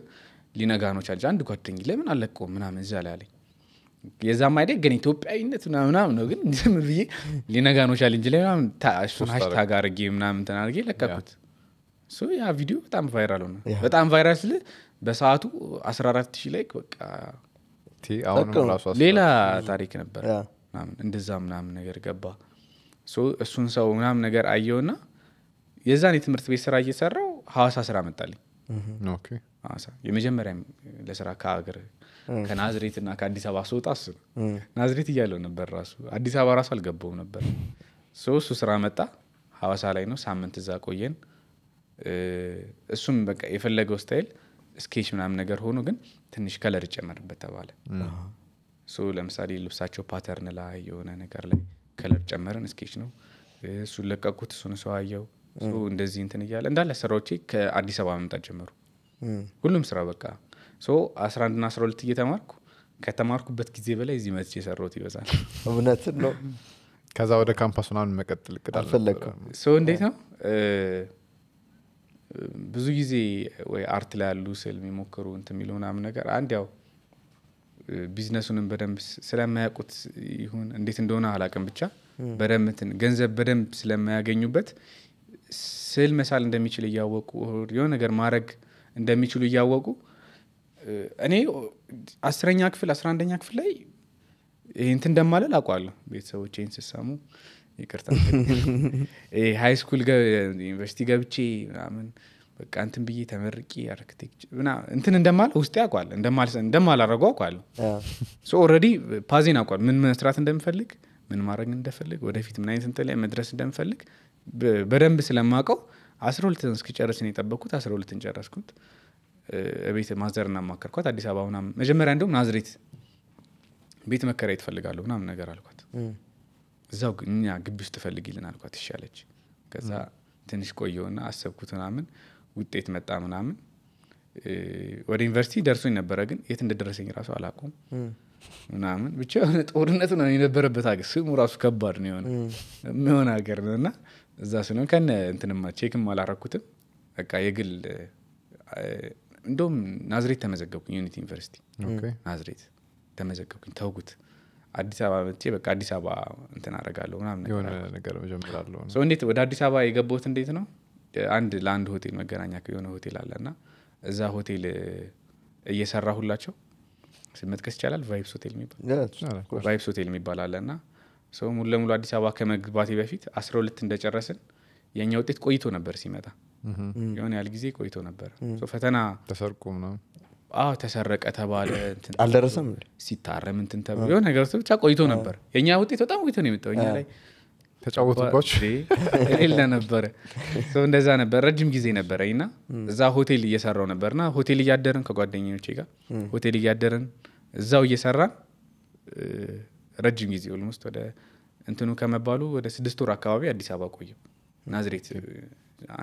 ነው ቻሌንጅ አንድ ጓደኝ ለምን አለቀው ምናምን እዛ ላይ አለኝ የዛም አይደ ግን ኢትዮጵያዊነት ምናምናም ነው ግን ዝም ብዬ ሊነጋ ነው ቻሌንጅ ላይ ምናምን እሱን ሀሽታግ ምናምን እንትን አድርጌ ለቀኩት ያ ቪዲዮ በጣም ቫይራል ሆነ በጣም ቫይራል ስል በሰዓቱ 14 ሺህ ላይክ በቃ ሌላ ታሪክ ነበር እንደዛ ምናምን ነገር ገባ እሱን ሰው ምናምን ነገር አየውና የዛን የትምህርት ቤት ስራ እየሰራው ሀዋሳ ስራ መጣልኝ የመጀመሪያም ለስራ ከሀገር ከናዝሬት እና ከአዲስ አበባ ስወጣ እሱ ነው። ናዝሬት እያለው ነበር ራሱ አዲስ አበባ ራሱ አልገባውም ነበር። እሱ ስራ መጣ ሀዋሳ ላይ ነው። ሳምንት እዛ ቆየን። እሱም በቃ የፈለገው ስታይል ስኬች ምናምን ነገር ሆኖ ግን ትንሽ ከለር ይጨመርበት ተባለ። ለምሳሌ ልብሳቸው ፓተርን ላይ የሆነ ነገር ላይ ከለር ጨመርን። ስኬች ነው እሱ ለቀቁት። እሱን ሰው አየው እንደዚህ እንትን እያለ እንዳለ ስራዎቼ ከአዲስ አበባ መምጣት ጀመሩ። ሁሉም ስራ በቃ 11ና 12 እየተማርኩ ከተማርኩበት ጊዜ በላይ እዚህ መጥቼ የሰራሁት ይበዛል። እውነትን ነው። ከዛ ወደ ካምፓስ ምናምን መቀጥል እቅድ አልፈለግኩም። እንዴት ነው ብዙ ጊዜ ወይ አርት ላይ ያሉ ስል የሚሞክሩ እንት የሚሉ ምናምን ነገር አንድ ያው ቢዝነሱንም በደንብ ስለማያውቁት ይሁን እንዴት እንደሆነ አላቅም ብቻ በደንብ ገንዘብ በደንብ ስለማያገኙበት ስል መሳል እንደሚችል እያወቁ የሆነ ነገር ማድረግ እንደሚችሉ እያወቁ እኔ አስረኛ ክፍል አስራ አንደኛ ክፍል ላይ ይህንት እንደማለል አውቃለሁ። ቤተሰቦች ይህን ስሰሙ ይቅርታ። ሀይ ስኩል ዩኒቨርሲቲ ገብቼ ምናምን በቃ እንትን ብዬ ተመርቂ አርክቴክቸር እንትን እንደማለ ውስጤ አውቃለሁ፣ እንደማላረገው አውቃለሁ። ሶ ፓዜን አቋል ምን መስራት እንደምፈልግ፣ ምን ማድረግ እንደፈልግ፣ ወደፊት ምን አይነት እንትን ላይ መድረስ እንደምፈልግ በደንብ ስለማውቀው አስራ ሁለትን እስክጨርስ ነው የጠበቅኩት። አስራ ሁለትን ጨረስኩት። ቤት ማዘር እናማከርኳት አዲስ አበባ ምናምን መጀመሪያ እንደውም ናዝሬት ቤት መከራየት እፈልጋለሁ ምናምን ነገር አልኳት። እዛው እኛ ግቢ ውስጥ ትፈልግልን አልኳት ይሻለች። ከዛ ትንሽ ቆየውና አሰብኩት ምናምን ውጤት መጣ ምናምን ወደ ዩኒቨርሲቲ ደርሶኝ ነበረ፣ ግን የት እንደደረሰኝ ራሱ አላቁም ምናምን ብቻ የሆነ ጦርነት ነው የነበረበት ሀገር ስሙ ራሱ ከባድ ነው የሆነ የሚሆን ሀገር ነው እና እዛ ስንሆን ከነ እንትንማ ቼክም አላረኩትም በቃ የግል እንደውም ናዝሬት ተመዘገብኩኝ ዩኒቲ ዩኒቨርሲቲ ናዝሬት ተመዘገብኩኝ ተውጉት አዲስ አበባ መቼ በቃ አዲስ አበባ እንትን አረጋለሁ ምናምን እንዴት ወደ አዲስ አበባ የገባሁት እንዴት ነው አንድ ለአንድ ሆቴል መገናኛ የሆነ ሆቴል አለ እና እዛ ሆቴል እየሰራ ሁላቸው መጥቀስ ይቻላል ቫይብስ ሆቴል የሚባል ቫይብስ ሆቴል የሚባል አለ እና ሰው ሙሉ ለሙሉ አዲስ አበባ ከመግባቴ በፊት አስራ ሁለት እንደጨረስን የእኛ ውጤት ቆይቶ ነበር ሲመጣ የሆነ ያህል ጊዜ ቆይቶ ነበር ፈተና ተሰርቆ ነው አዎ ተሰረቀ ተባለ አልደረሰም ሲታረም እንትን ተብሎ የሆነ ነገር ብቻ ቆይቶ ነበር የእኛ ውጤት በጣም ቆይቶ ነው የመጣው እኛ ላይ ተጫወቱባችሌለ ነበረ እንደዛ ነበር ረጅም ጊዜ ነበረ እና እዛ ሆቴል እየሰራው ነበር እና ሆቴል እያደርን ከጓደኞች ጋር ሆቴል እያደርን እዛው እየሰራን ረጅም ጊዜ ኦልሞስት ወደ እንትኑ ከመባሉ ወደ ስድስት ወር አካባቢ አዲስ አበባ ቆየው ናዝሬት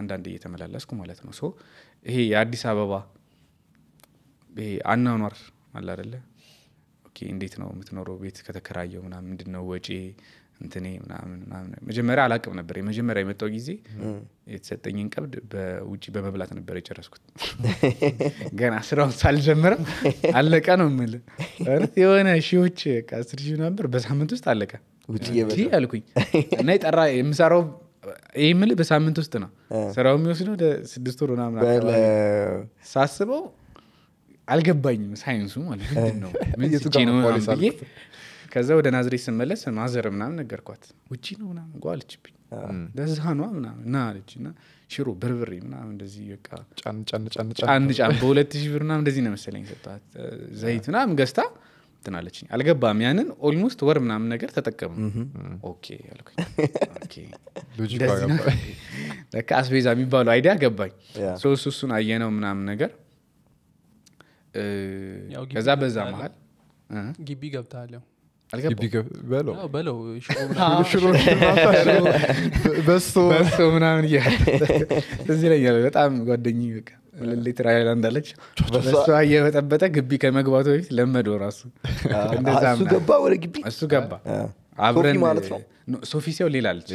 አንዳንድ እየተመላለስኩ ማለት ነው ሶ ይሄ የአዲስ አበባ ይሄ አናኗር አለ አደለ እንዴት ነው የምትኖረው ቤት ከተከራየው ምናምን ምንድነው ወጪ እንትኔ ምናምን ምናምን መጀመሪያ አላቅም ነበር የመጀመሪያ የመጣው ጊዜ የተሰጠኝን ቀብድ በውጭ በመብላት ነበር የጨረስኩት ገና ስራውን ሳልጀምርም አለቀ ነው ምል የሆነ ሺዎች አስር ሺ ነበር በሳምንት ውስጥ አለቀ ውጭ አልኩኝ እና የጠራ የምሰራው ይህ ምል በሳምንት ውስጥ ነው ስራው የሚወስደው ወደ ስድስት ወር ምናምን ሳስበው አልገባኝም ሳይንሱ ማለት ከዛ ወደ ናዝሬት ስመለስ ማዘር ምናምን ነገርኳት ውጭ ነው ምናምን ጓ አለችብኝ ለዛ ኗ ምናምን እና አለች እና ሽሮ በርበሬ ምናምን እንደዚህ በቃ ጫን ጫን በሁለት ሺ ብር ምናምን እንደዚህ ነው መሰለኝ ሰጣት ዘይት ምናምን ገዝታ ትናለችኝ አልገባም። ያንን ኦልሞስት ወር ምናምን ነገር ተጠቀሙ። ኦኬ አስቤዛ የሚባለው አይዲያ ገባኝ። ሶስ እሱን አየነው ምናምን ነገር ከዛ በዛ መሀል ግቢ ገብታለሁ በለው በስቶ ምናምን እያለ እዚህ ላይ በጣም ጓደኝ በቃ ሁለት ሊትር ሀይላንድ በእሷ እየበጠበጠ ግቢ ከመግባቱ በፊት ለመዶ ራሱ ገባ ወደ ግቢ እሱ ገባ አብረን ማለት ነው ሶፊ ሲው ሌላለች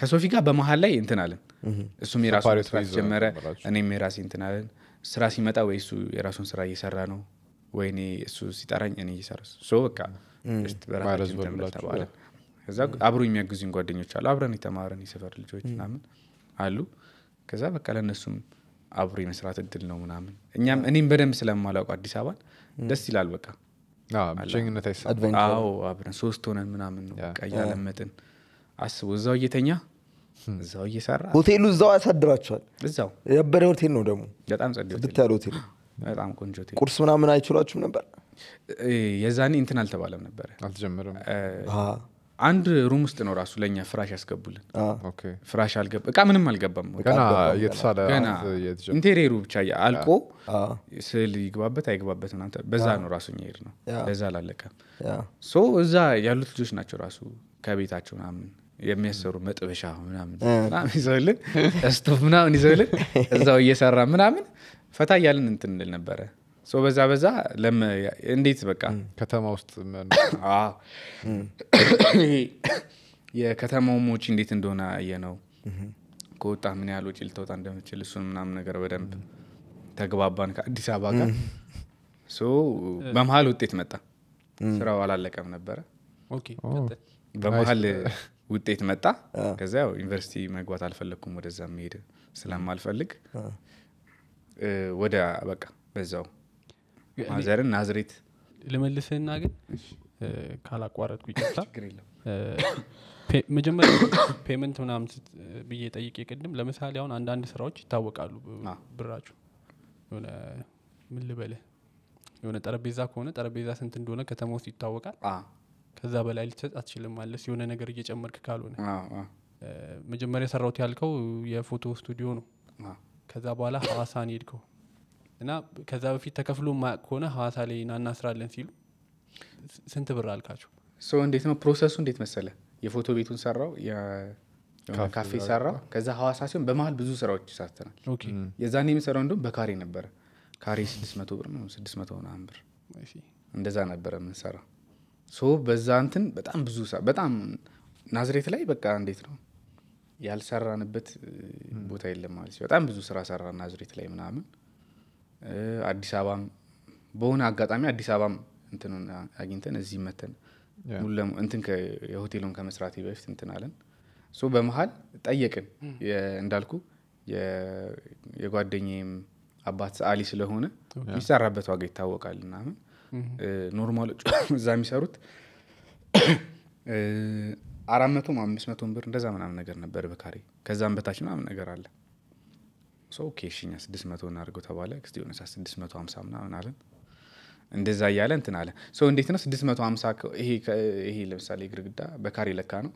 ከሶፊ ጋር በመሀል ላይ እንትናለን እሱም የራሱ ስራ ጀመረ እኔም የራሴ እንትናለን ስራ ሲመጣ ወይ እሱ የራሱን ስራ እየሰራ ነው ወይ እኔ እሱ ሲጠራኝ እኔ እየሰራ ሶ በቃ ከዛ አብሮ የሚያግዙኝ ጓደኞች አሉ አብረን የተማረን የሰፈር ልጆች ምናምን አሉ ከዛ በቃ ለእነሱም አብሮ የመስራት እድል ነው ምናምን እኛም እኔም በደንብ ስለማላውቁ አዲስ አበባን ደስ ይላል በቃ አብረን ሶስት ሆነን ምናምን ነው በቃ እያለመጥን አስቡ እዛው እየተኛ እዛው እየሰራ ሆቴሉ እዛው ያሳድራቸዋል እዛው የበረ ሆቴል ነው ደግሞ በጣም ጽድት ያለ ሆቴል በጣም ቆንጆ ሆቴል ቁርስ ምናምን አይችሏችሁም ነበር የዛኔ እንትን አልተባለም ነበረ አልተጀመረም አንድ ሩም ውስጥ ነው ራሱ ለእኛ ፍራሽ ያስገቡልን ፍራሽ አልገባ እቃ ምንም አልገባም ኢንቴሪየሩ ብቻ አልቆ ስዕል ይግባበት አይግባበት ምናምን በዛ ነው ራሱ ሄድ ነው በዛ አላለቀ ሶ እዛ ያሉት ልጆች ናቸው ራሱ ከቤታቸው ምናምን የሚያሰሩ መጥበሻ ምናምን ይዘልን ስቶፍ ምናምን ይዘልን እዛው እየሰራ ምናምን ፈታ እያልን እንትን ነበረ በዛ በዛ እንዴት በቃ ከተማ ውስጥ የከተማው ሞች እንዴት እንደሆነ አየ ነው ከወጣ ምን ያህል ውጭ ልተወጣ እንደምችል እሱን ምናምን ነገር በደንብ ተግባባን ከአዲስ አበባ ጋር በመሀል ውጤት መጣ ስራው አላለቀም ነበረ በመሀል ውጤት መጣ ከዛ ያው ዩኒቨርሲቲ መግባት አልፈለግኩም ወደዛ መሄድ ስለማልፈልግ ወደ በቃ በዛው ማዘርን ናዝሬት ልመልስህና ግን ካላቋረጥኩ ይቅርታ መጀመሪያ ፔመንት ምናምን ብዬ ጠይቅ ቅድም ለምሳሌ አሁን አንዳንድ ስራዎች ይታወቃሉ ብራችሁ ሆነ ምን ልበልህ የሆነ ጠረጴዛ ከሆነ ጠረጴዛ ስንት እንደሆነ ከተማ ውስጥ ይታወቃል ከዛ በላይ ልትሰጥ አትችልም ማለስ የሆነ ነገር እየጨመርክ ካልሆነ መጀመሪያ ሰራውት ያልከው የፎቶ ስቱዲዮ ነው ከዛ በኋላ ሀዋሳን ሄድከው እና ከዛ በፊት ተከፍሎ ማያቅ ከሆነ ሀዋሳ ላይ ና እናስራለን ሲሉ ስንት ብር አልካቸው? እንዴት ነው ፕሮሰሱ? እንዴት መሰለ የፎቶ ቤቱን ሰራው ካፌ ሰራው። ከዛ ሀዋሳ ሲሆን በመሀል ብዙ ስራዎች ይሳተናል። የዛኔ የሚሰራው እንዲሁም በካሬ ነበረ። ካሬ ስድስት መቶ ብር ነው ስድስት መቶ ብር እንደዛ ነበረ የምንሰራ ሶ በዛ እንትን በጣም ብዙ በጣም ናዝሬት ላይ በቃ እንዴት ነው ያልሰራንበት ቦታ የለም ማለት በጣም ብዙ ስራ ሰራ ናዝሬት ላይ ምናምን አዲስ አበባም በሆነ አጋጣሚ አዲስ አበባም እንትን አግኝተን እዚህ መተን እንትን የሆቴሉን ከመስራቴ በፊት እንትን አለን ሶ በመሀል ጠየቅን እንዳልኩ የጓደኝም አባት ሰአሊ ስለሆነ የሚሰራበት ዋጋ ይታወቃል ምናምን ኖርማል እዛ የሚሰሩት አራት መቶም አምስት መቶም ብር እንደዛ ምናምን ነገር ነበር በካሬ ከዛም በታች ምናምን ነገር አለ ሰው ኬሽኛ እኛ ስድስት መቶ እናድርገው ተባለ። ሆነ የሆነ ስድስት መቶ ሀምሳ ምናምን አለን እንደዛ እያለ እንትን አለ። ሰው እንዴት ነው ስድስት መቶ ሀምሳ ይሄ ለምሳሌ ግርግዳ በካሬ ለካ ነው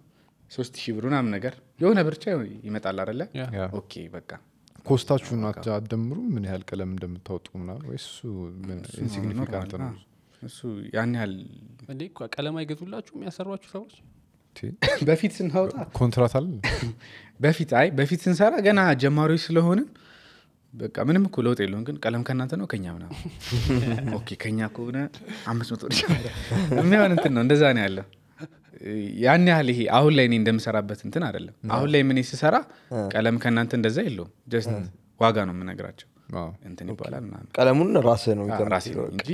ሶስት ሺህ ብር ምናምን ነገር የሆነ ብርቻ ይመጣል አይደለ? ኦኬ በቃ ኮስታችሁን አትደምሩ ምን ያህል ቀለም እንደምታወጡ ምናምን ወይ እሱ ኢንሲግኒፊካንት ነው። እሱ ያን ያህል ቀለም አይገዙላችሁ የሚያሰሯችሁ ሰዎች በፊት ስናወጣ ኮንትራት አለ በፊት አይ በፊት ስንሰራ ገና ጀማሪዎች ስለሆንን በቃ ምንም እኮ ለውጥ የለውን ግን ቀለም ከእናንተ ነው ከኛ ምና ከኛ ከሆነ አምስት መቶ የሚሆን እንትን ነው እንደዛ ነው ያለ ያን ያህል ይሄ አሁን ላይ እኔ እንደምሰራበት እንትን አይደለም አሁን ላይ ምን ስሰራ ቀለም ከእናንተ እንደዛ የለውም ጀስት ዋጋ ነው የምነግራቸው እንትን ይባላል ቀለሙን ራስ ነው እንጂ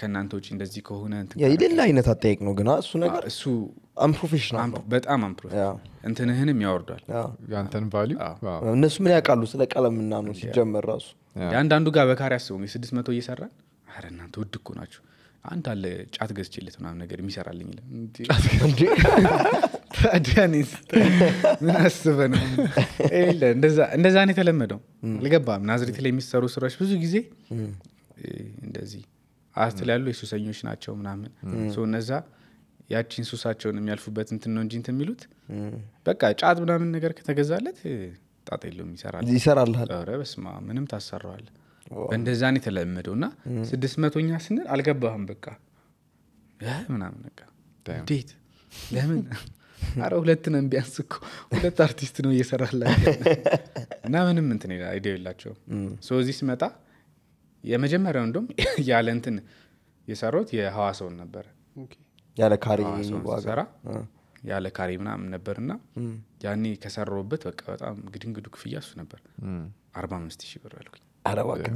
ከእናንተ ውጭ እንደዚህ ከሆነ የሌላ አይነት አጠያቅ ነው ግና እሱ ነገር እሱ አንፕሮፌሽናል በጣም እንትንህንም ያወርዷል ያንተን ቫሉ እነሱ ምን ያውቃሉ ስለ ቀለም ና ነው ሲጀመር ራሱ የአንዳንዱ ጋር በካሪ አስቡ የስድስት መቶ እየሰራን አረ እናንተ ውድ እኮ ናቸው አንድ አለ ጫት ገዝቼለት ምናምን ነገር የሚሰራልኝ ምን አስበ ነው ለ እንደዛ ነው የተለመደው ልገባም ናዝሬት ላይ የሚሰሩ ስራዎች ብዙ ጊዜ እንደዚህ አስትል ያሉ የሱሰኞች ናቸው ምናምን እነዛ ያቺን ሱሳቸውን የሚያልፉበት እንትን ነው እንጂ የሚሉት በቃ ጫት ምናምን ነገር ከተገዛለት ጣጥ የለውም ይሰራል ይሰራልል በስማ ምንም ታሰራዋል እንደዛን የተለመደው እና ስድስት መቶኛ ስንል አልገባህም በቃ ምናምን በቃ እንዴት ለምን አረ ሁለት ነን ቢያንስ እኮ ሁለት አርቲስት ነው እየሰራላ እና ምንም እንትን አይዲያ የላቸውም እዚህ ስመጣ የመጀመሪያው እንደም ያለ እንትን የሰራሁት የሐዋሳውን ነበረ ያለ ካሬ ሰራ ያለ ካሪ ምናምን ነበር እና ያኔ ከሰራውበት በቃ በጣም ግድንግዱ ክፍያ እሱ ነበር አርባ አምስት ሺህ ብር አልኩኝ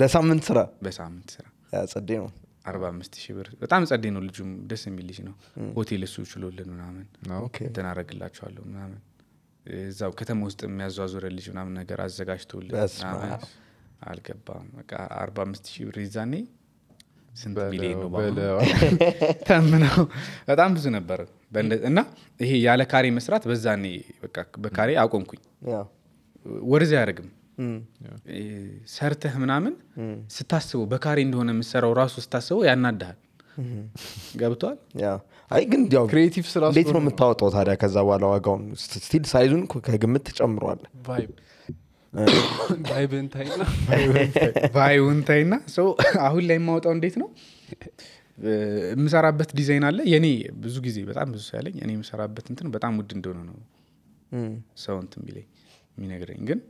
በሳምንት ስራ በሳምንት ስራ ጸዴ ነው አርባ አምስት ሺህ ብር በጣም ጸዴ ነው ልጁም ደስ የሚል ልጅ ነው ሆቴል እሱ ችሎልን ምናምን እንትን ምናምን እዛው ከተማ ውስጥ የሚያዟዙረ ልጅ ምናምን ነገር አዘጋጅቶልን አልገባም። አርባ አምስት ሺህ ብር ይዛኔ ስንት ሚሊዮን ነው ነው በጣም ብዙ ነበር። እና ይሄ ያለ ካሬ መስራት በዛኔ በካሬ አቆምኩኝ። ወርዚ አያደርግም ሰርተህ ምናምን ስታስበው በካሬ እንደሆነ የምሰራው ራሱ ስታስበው ያናድሃል። ገብቷል። አይ ግን ክሬቲቭ ስራ ነው የምታወጣው ታዲያ? ከዛ በኋላ ዋጋውን ስቲል ሳይዙን ከግምት ትጨምረዋለህ ባይብንታይና ሰው አሁን ላይ የማወጣው እንዴት ነው የምሰራበት ዲዛይን አለ የኔ ብዙ ጊዜ በጣም ብዙ ያለኝ እኔ የምሰራበት እንትን በጣም ውድ እንደሆነ ነው ሰው እንትን ቢለኝ የሚነግረኝ ግን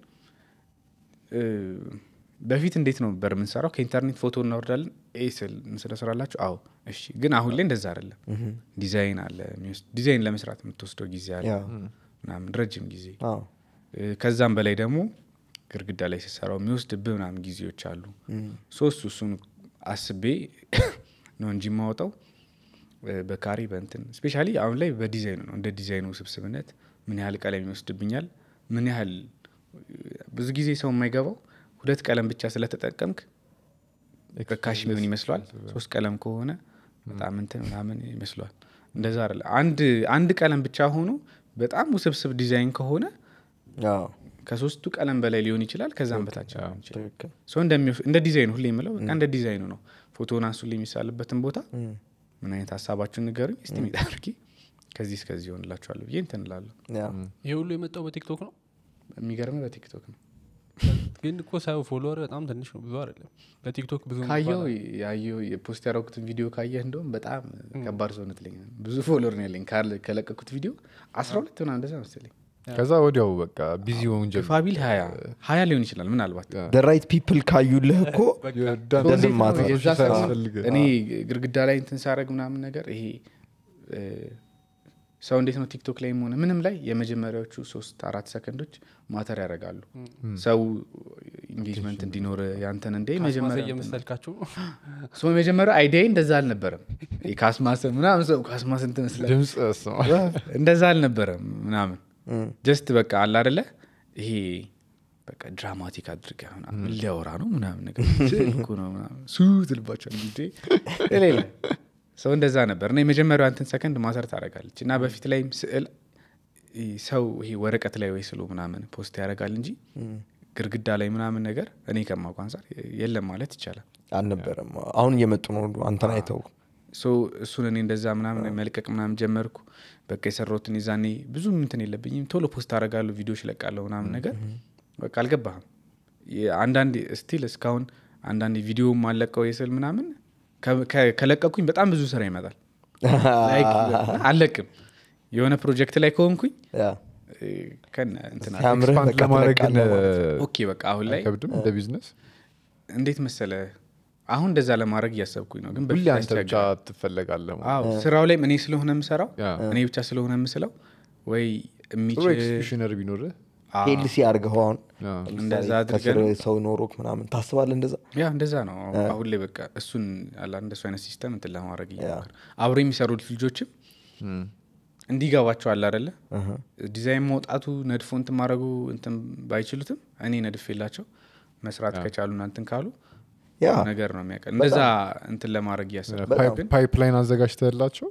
በፊት እንዴት ነው በር የምንሰራው ከኢንተርኔት ፎቶ እናወርዳለን ኤስል ስለስራላችሁ አዎ እሺ ግን አሁን ላይ እንደዛ አይደለም ዲዛይን አለ ዲዛይን ለመስራት የምትወስደው ጊዜ አለ ምናምን ረጅም ጊዜ ከዛም በላይ ደግሞ ግርግዳ ላይ ሲሰራው የሚወስድብ ምናምን ጊዜዎች አሉ ሶስቱ እሱን አስቤ ነው እንጂ ማወጣው በካሬ በንትን ስፔሻ አሁን ላይ በዲዛይኑ ነው እንደ ዲዛይኑ ስብስብነት ምን ያህል ቀለም ይወስድብኛል ምን ያህል ብዙ ጊዜ ሰው የማይገባው ሁለት ቀለም ብቻ ስለተጠቀምክ ርካሽ ምን ይመስሏል ሶስት ቀለም ከሆነ በጣም ንትን ምናምን ይመስሏል እንደዛ አንድ ቀለም ብቻ ሆኖ በጣም ውስብስብ ዲዛይን ከሆነ ከሶስቱ ቀለም በላይ ሊሆን ይችላል፣ ከዛም በታች እንደ ዲዛይኑ ሁሌ የምለው በቃ እንደ ዲዛይኑ ነው። ፎቶን አንሱ የሚሳልበትን ቦታ ምን አይነት ሀሳባችሁን ንገሩኝ ስ ሚጣርጊ ከዚህ እስከዚህ ይሆንላችኋለሁ ብዬ እንትን ይህ ሁሉ የመጣው በቲክቶክ ነው። የሚገርም በቲክቶክ ነው። ግን እኮ ሳየው ፎሎወር በጣም ትንሽ ነው፣ ብዙ አይደለም። በቲክቶክ ብዙ ካየው ያየው የፖስት ያደረኩትን ቪዲዮ ካየህ እንደውም በጣም ከባድ ሰውነት ለኝ ብዙ ፎሎወር ነው ያለኝ ከለቀኩት ቪዲዮ አስራ ሁለት ሆና እንደዛ መስለኝ ከዛ ወዲያው በቃ ቢዚ ሆን ጀፋቢል ሀያ ሀያ ሊሆን ይችላል ምናልባት ራይት ፒፕል ካዩልህ እኮ እኔ ግርግዳ ላይ እንትን ሳረግ ምናምን ነገር ይሄ ሰው እንዴት ነው ቲክቶክ ላይ ሆነ ምንም ላይ የመጀመሪያዎቹ ሶስት አራት ሰከንዶች ማተር ያደርጋሉ ሰው ኢንጌጅመንት እንዲኖር ያንተን እንደ መጀመሪያ አይዲያ እንደዛ አልነበረም ካስማስ ምናምን ሰው ካስማስ እንትመስላል እንደዛ አልነበረም ምናምን ጀስት በቃ አለ አደለ ይሄ በቃ ድራማቲክ አድርገ ሊያወራ ነው ምናምን ነገር ሱት ልባቸው ጊዜ ሌለ ሰው እንደዛ ነበር እና የመጀመሪያው አንትን ሰከንድ ማሰር ታደረጋለች እና በፊት ላይም ስዕል ሰው ይሄ ወረቀት ላይ ወይ ስሎ ምናምን ፖስት ያደርጋል እንጂ ግርግዳ ላይ ምናምን ነገር እኔ ከማቋንሳር የለም ማለት ይቻላል። አልነበረም። አሁን እየመጡ ነው አንተን አይተው እሱን እኔ እንደዛ ምናምን መልቀቅ ምናምን ጀመርኩ። በቃ የሰራትን ይዛኔ ብዙ ምንትን የለብኝም። ቶሎ ፖስት አረጋለሁ ቪዲዮ ለቃለሁ ምናምን ነገር በቃ አልገባህም። አንዳንድ ስቲል እስካሁን አንዳንድ ቪዲዮ አለቀው የስል ምናምን ከለቀኩኝ በጣም ብዙ ስራ ይመጣል። አለቅም የሆነ ፕሮጀክት ላይ ከሆንኩኝ ኦኬ በቃ አሁን ላይ እንዴት መሰለ አሁን እንደዛ ለማድረግ እያሰብኩኝ ነው። ግን ብቻ ትፈለጋለህ። ስራው ላይ እኔ ስለሆነ የምሰራው እኔ ብቻ ስለሆነ የምስለው ወይ ኤክስኪሽነር ቢኖር ሄልሲ አድርገኸው አሁን ሰው ኖሮክ ምናምን ታስባለ እንደዛ ያ እንደዛ ነው። አሁን ላይ በቃ እሱን አላ እንደሱ አይነት ሲስተም እንትን ለማድረግ አብሮ የሚሰሩት ልጆችም እንዲገባቸው አለ አደለ ዲዛይን መውጣቱ ነድፎ እንትን ማድረጉ እንትን ባይችሉትም እኔ ነድፍ የላቸው መስራት ከቻሉ እናንትን ካሉ ነገር ነው የሚያቀ እንደዛ እንትን ለማድረግ እያሰብን ፓይፕላይን አዘጋጅተላቸው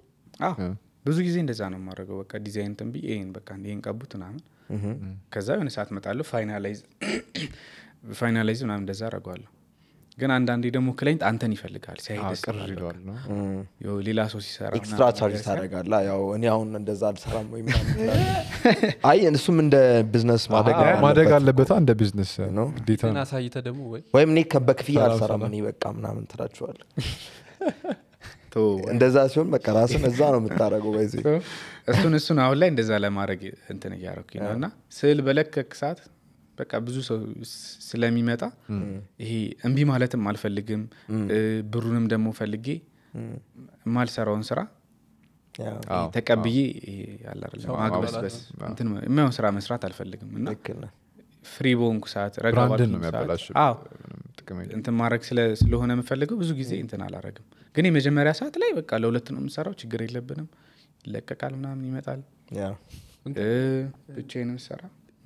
ብዙ ጊዜ እንደዛ ነው የማድረገው በቃ ዲዛይን ትን ይህን በቃ ይህን ቀቡት ምናምን ከዛ የሆነ ሰዓት መጣለሁ ፋይናላይዝ ፋይናላይዝ ምናምን እንደዛ አረገዋለሁ ግን አንዳንዴ ደግሞ ክላይንት አንተን ይፈልጋል ሲያይቅርዋል ሌላ ሰው ሲሰራ ኤክስትራ ቻርጅ ታደረጋላ ያው እኔ አሁን እንደዛ አልሰራም ወይ አይ እሱም እንደ ቢዝነስ ማደግ አለበት እንደ ቢዝነስ ነው አሳይተ ደግሞ ወይም እኔ በክፍያ አልሰራም እኔ በቃ ምናምን ትላችኋል እንደዛ ሲሆን በቃ ራስን እዛ ነው የምታደረገው በዚህ እሱን እሱን አሁን ላይ እንደዛ ለማድረግ እንትን እያረኩኝ ነው እና ስዕል በለከክ ሰዓት በቃ ብዙ ሰው ስለሚመጣ ይሄ እንቢ ማለትም አልፈልግም። ብሩንም ደግሞ ፈልጌ የማልሰራውን ስራ ተቀብዬ አግበስበስ ስራ መስራት አልፈልግም እና ፍሪ በሆንኩ ሰዓት ረጋባእንትን ማድረግ ስለሆነ የምፈልገው ብዙ ጊዜ እንትን አላረግም። ግን የመጀመሪያ ሰዓት ላይ በቃ ለሁለት ነው የምሰራው፣ ችግር የለብንም። ይለቀቃል፣ ምናምን ይመጣል፣ ብቻዬን ሰራ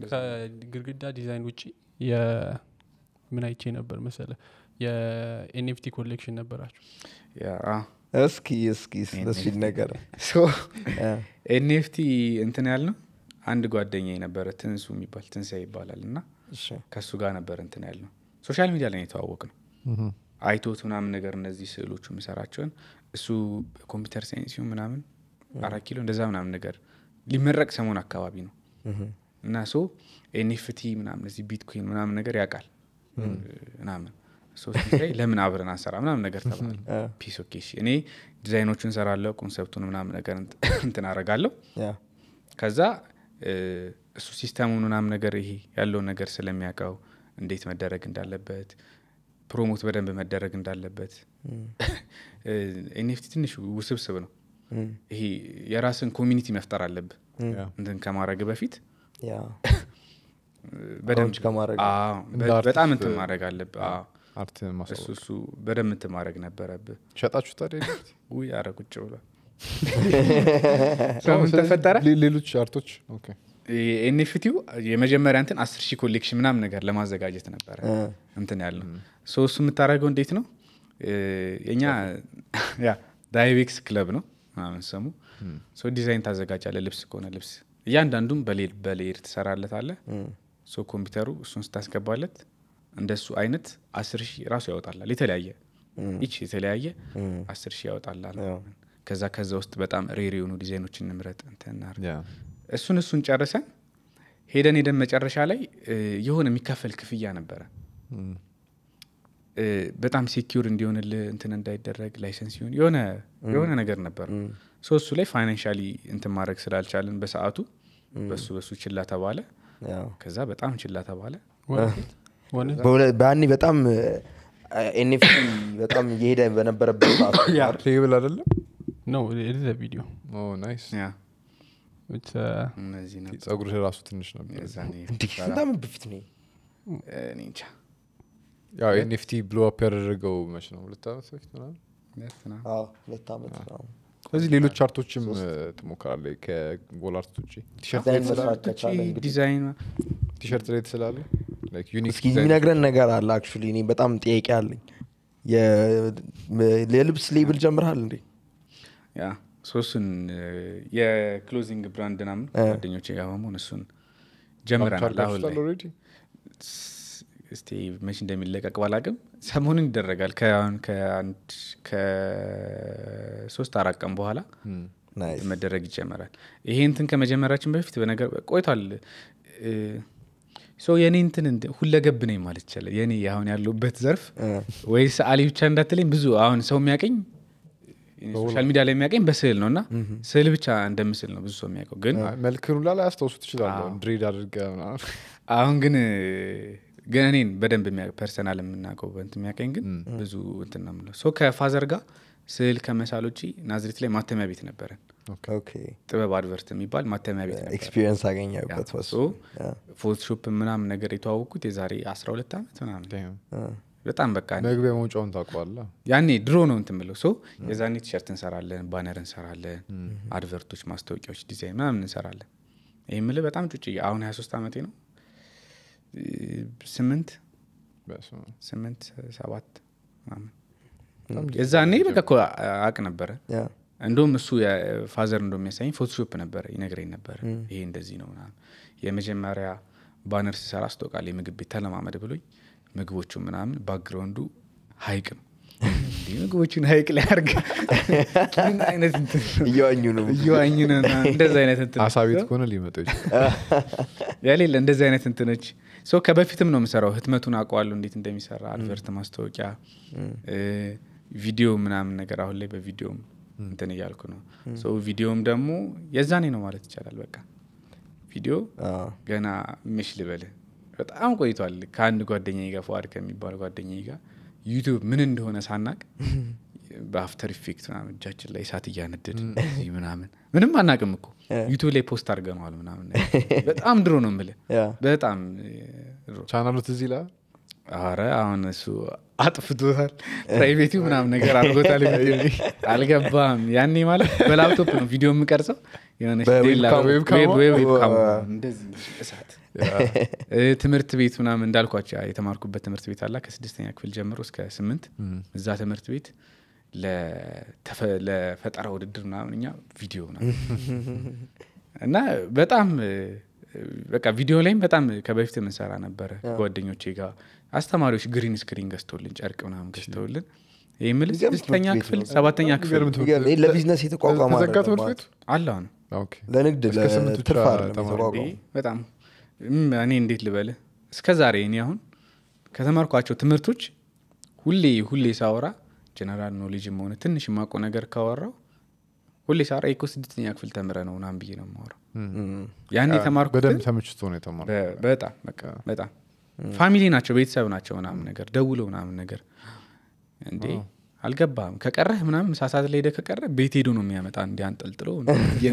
ከግርግዳ ዲዛይን ውጭ የምን አይቼ ነበር መሰለ የኤንኤፍቲ ኮሌክሽን ነበራቸው እስኪ እስኪ ስለሱን ነገር ኤንኤፍቲ እንትን ያል ነው አንድ ጓደኛ ነበረ ትንሱ የሚባል ትንሳኤ ይባላል እና ከእሱ ጋር ነበር እንትን ያል ነው ሶሻል ሚዲያ ላይ የተዋወቅ ነው አይቶት ምናምን ነገር እነዚህ ስዕሎቹ የምሰራቸውን እሱ ኮምፒውተር ሳይንስ ሲሆን ምናምን አራት ኪሎ እንደዛ ምናምን ነገር ሊመረቅ ሰሞን አካባቢ ነው እና ሶ ኤንኤፍቲ ምናምን እዚህ ቢትኮይን ምናምን ነገር ያውቃል ምናምን ላይ ለምን አብረን አንሰራ ምናምን ነገር ተባለ ፒስ እኔ ዲዛይኖቹን እንሰራለሁ ኮንሰፕቱን ምናምን ነገር እንትን አረጋለሁ ከዛ እሱ ሲስተሙን ምናምን ነገር ይሄ ያለውን ነገር ስለሚያውቀው እንዴት መደረግ እንዳለበት ፕሮሞት በደንብ መደረግ እንዳለበት ኤንኤፍቲ ትንሽ ውስብስብ ነው ይሄ የራስን ኮሚኒቲ መፍጠር አለብ እንትን ከማድረግ በፊት በጣም እንትን ማድረግ አለብ አርት እሱ በደንብ እንትን ማድረግ ነበረብህ ሸጣችሁ ታዲያ ውይ አረ ቁጭ ብሏል ምን ተፈጠረ ሌሎች አርቶች ኤንኤፍቲው የመጀመሪያ እንትን አስር ሺህ ኮሌክሽን ምናምን ነገር ለማዘጋጀት ነበረ እንትን ያለው ሶ እሱ የምታደረገው እንዴት ነው የኛ ዳይቤክስ ክለብ ነው ምናምን ሰሙ ሶ ዲዛይን ታዘጋጃለ ልብስ ከሆነ ልብስ እያንዳንዱም በሌር በሌር ትሰራለታለ ሶ ኮምፒውተሩ እሱን ስታስገባለት እንደሱ አይነት አስር ሺህ ራሱ ያወጣላል። የተለያየ ይች የተለያየ አስር ሺህ ያወጣላል። ከዛ ከዛ ውስጥ በጣም ሬር የሆኑ ዲዛይኖችን እንምረጥ እንትናር እሱን እሱን ጨርሰን ሄደን ሄደን መጨረሻ ላይ የሆነ የሚከፈል ክፍያ ነበረ። በጣም ሴኪር እንዲሆንል እንትን እንዳይደረግ ላይሰንስ ሲሆን የሆነ ነገር ነበር ሶ ላይ ፋይናንሻሊ እንትን ማድረግ ስላልቻለን በሰአቱ በሱ በሱ ችላ ተባለ ከዛ በጣም ችላ ተባለ በአኔ በጣም ኤንኤፍቲ በጣም እየሄደ በነበረበት ሰዓትብል አደለም ነው ኤዲተ ቪዲዮ ጸጉር ራሱ ትንሽ ነው ያው ብሎ አፕ ያደረገው መች ነው ሁለት ዓመት በፊት ሁለት ዓመት ስለዚህ ሌሎች ቻርቶችም ትሞክራለ ከጎል አርት ውጭ ቲሸርት ላይ ትስላለ እስኪ የሚነግረን ነገር አለ አክቹዋሊ እኔ በጣም ጥያቄ አለኝ የልብስ ሌብል ጀምርሃል እንዴ ያ ሶስቱን የክሎዚንግ ብራንድ ናምን ጓደኞች ጋር እሱን ጀምረናል አሁን ላይ እስቲ መች እንደሚለቀቅ ባላቅም ሰሞኑን ይደረጋል። ከአንድ ከሶስት አራት ቀን በኋላ መደረግ ይጀመራል። ይሄ እንትን ከመጀመራችን በፊት በነገር ቆይቷል። የኔ እንትን ሁለገብ ነኝ ማለት ይቻላል። የኔ አሁን ያለበት ዘርፍ ወይ ሰአሊ ብቻ እንዳትለኝ ብዙ አሁን ሰው የሚያቀኝ ሶሻል ሚዲያ ላይ የሚያገኝ በስዕል ነው እና ስዕል ብቻ እንደምስል ነው ብዙ ሰው የሚያውቀው። ግን መልክን ላይ አስታውሱ ትችላለ ድሬድ አድርገ አሁን ግን ግን እኔን በደንብ ፐርሰናል የምናውቀው በንት የሚያቀኝ ግን ብዙ እንትና ምለ ሰው ከፋዘር ጋር ስዕል ከመሳል ውጪ ናዝሬት ላይ ማተሚያ ቤት ነበረን ጥበብ አድቨርት የሚባል ማተሚያ ቤት ኤክስፒሪየንስ አገኘበት ፎቶሾፕ ምናምን ነገር የተዋወቁት የዛሬ 12 ዓመት ምናምን በጣም በቃ መግቢያ መውጫውን ታቋለ ያኔ ድሮ ነው እንትምለው ሶ የዛኔ ቲሸርት እንሰራለን ባነር እንሰራለን አድቨርቶች ማስታወቂያዎች ዲዛይን ምናምን እንሰራለን ይህ ምል በጣም ጩጭ አሁን 23 ዓመቴ ነው ስምንት ስምንት ሰባት የዛ እኔ በቃ እኮ አቅ ነበረ እንዲሁም እሱ ፋዘር እንደሚያሳኝ ፎቶሾፕ ነበረ ይነግረኝ ነበረ ይሄ እንደዚህ ነው ምናምን የመጀመሪያ ባነር ሲሰራ አስተውቃል የምግብ ቤት ተለማመድ ብሎኝ ምግቦቹ ምናምን ባክግራውንዱ ሀይቅም ምግቦቹን ሀይቅ ላይ አርግ ምን አይነት እየዋኙ ነው እየዋኙ ነው እንደዚ አይነት እንትን አሳ ከሆነ ሊመጡ ይችላል እንደዚህ አይነት እንትኖች ከበፊትም ነው የምሰራው። ህትመቱን አቋዋለሁ እንዴት እንደሚሰራ አድቨርት፣ ማስታወቂያ፣ ቪዲዮ ምናምን ነገር አሁን ላይ በቪዲዮም እንትን እያልኩ ነው። ቪዲዮም ደግሞ የዛኔ ነው ማለት ይቻላል። በቃ ቪዲዮ ገና ምሽ ልበል በጣም ቆይቷል። ከአንድ ጓደኛ ጋር ፈዋድ ከሚባል ጓደኛ ጋር ዩቱብ ምን እንደሆነ ሳናቅ በአፍተር ኢፌክት ምናምን እጃችን ላይ እሳት እያነደድ ምናምን ምንም አናቅም እኮ ዩቱብ ላይ ፖስት አድርገነዋል ምናምን በጣም ድሮ ነው ምል በጣም ቻናሉ ትዝ ላ አረ አሁን እሱ አጥፍቶታል ፕራይቬቲው ምናምን ነገር አርጎታል አልገባም ያኔ ማለት በላፕቶፕ ነው ቪዲዮ የምቀርጸው ትምህርት ቤት ምናምን እንዳልኳቸው የተማርኩበት ትምህርት ቤት አላ ከስድስተኛ ክፍል ጀምሮ እስከ ስምንት እዛ ትምህርት ቤት ለፈጠራ ውድድር ምናምን እኛ ቪዲዮ እና በጣም በቃ ቪዲዮ ላይም በጣም ከበፊት የምንሰራ ነበረ ጓደኞቼ ጋር አስተማሪዎች ግሪን ስክሪን ገዝቶልን ጨርቅ ምናምን ገዝተውልን የምል ስድስተኛ ክፍል ሰባተኛ ክፍል ለቢዝነስ የተቋቋመ አለ ለንግድ ትርፍ በጣም እኔ እንዴት ልበልህ እስከ ዛሬ እኔ አሁን ከተማርኳቸው ትምህርቶች ሁሌ ሁሌ ሳወራ ጀነራል ኖሌጅ መሆነ ትንሽ የማውቀው ነገር ካወራው ሁሌ ሳራ እኮ ስድስተኛ ክፍል ተምረ ነው ናም ብዬ ነው የማወራው። ያን የተማርኩት ተመችቶ ነው የተማርኩት። በጣም በጣም ፋሚሊ ናቸው ቤተሰብ ናቸው ምናምን ነገር ደውሎ ምናምን ነገር እንዴ አልገባም ከቀረህ ምናምን ሳሳት ላይ ሄደ ከቀረ ቤት ሄዶ ነው የሚያመጣ እንዲ አንጠልጥሎ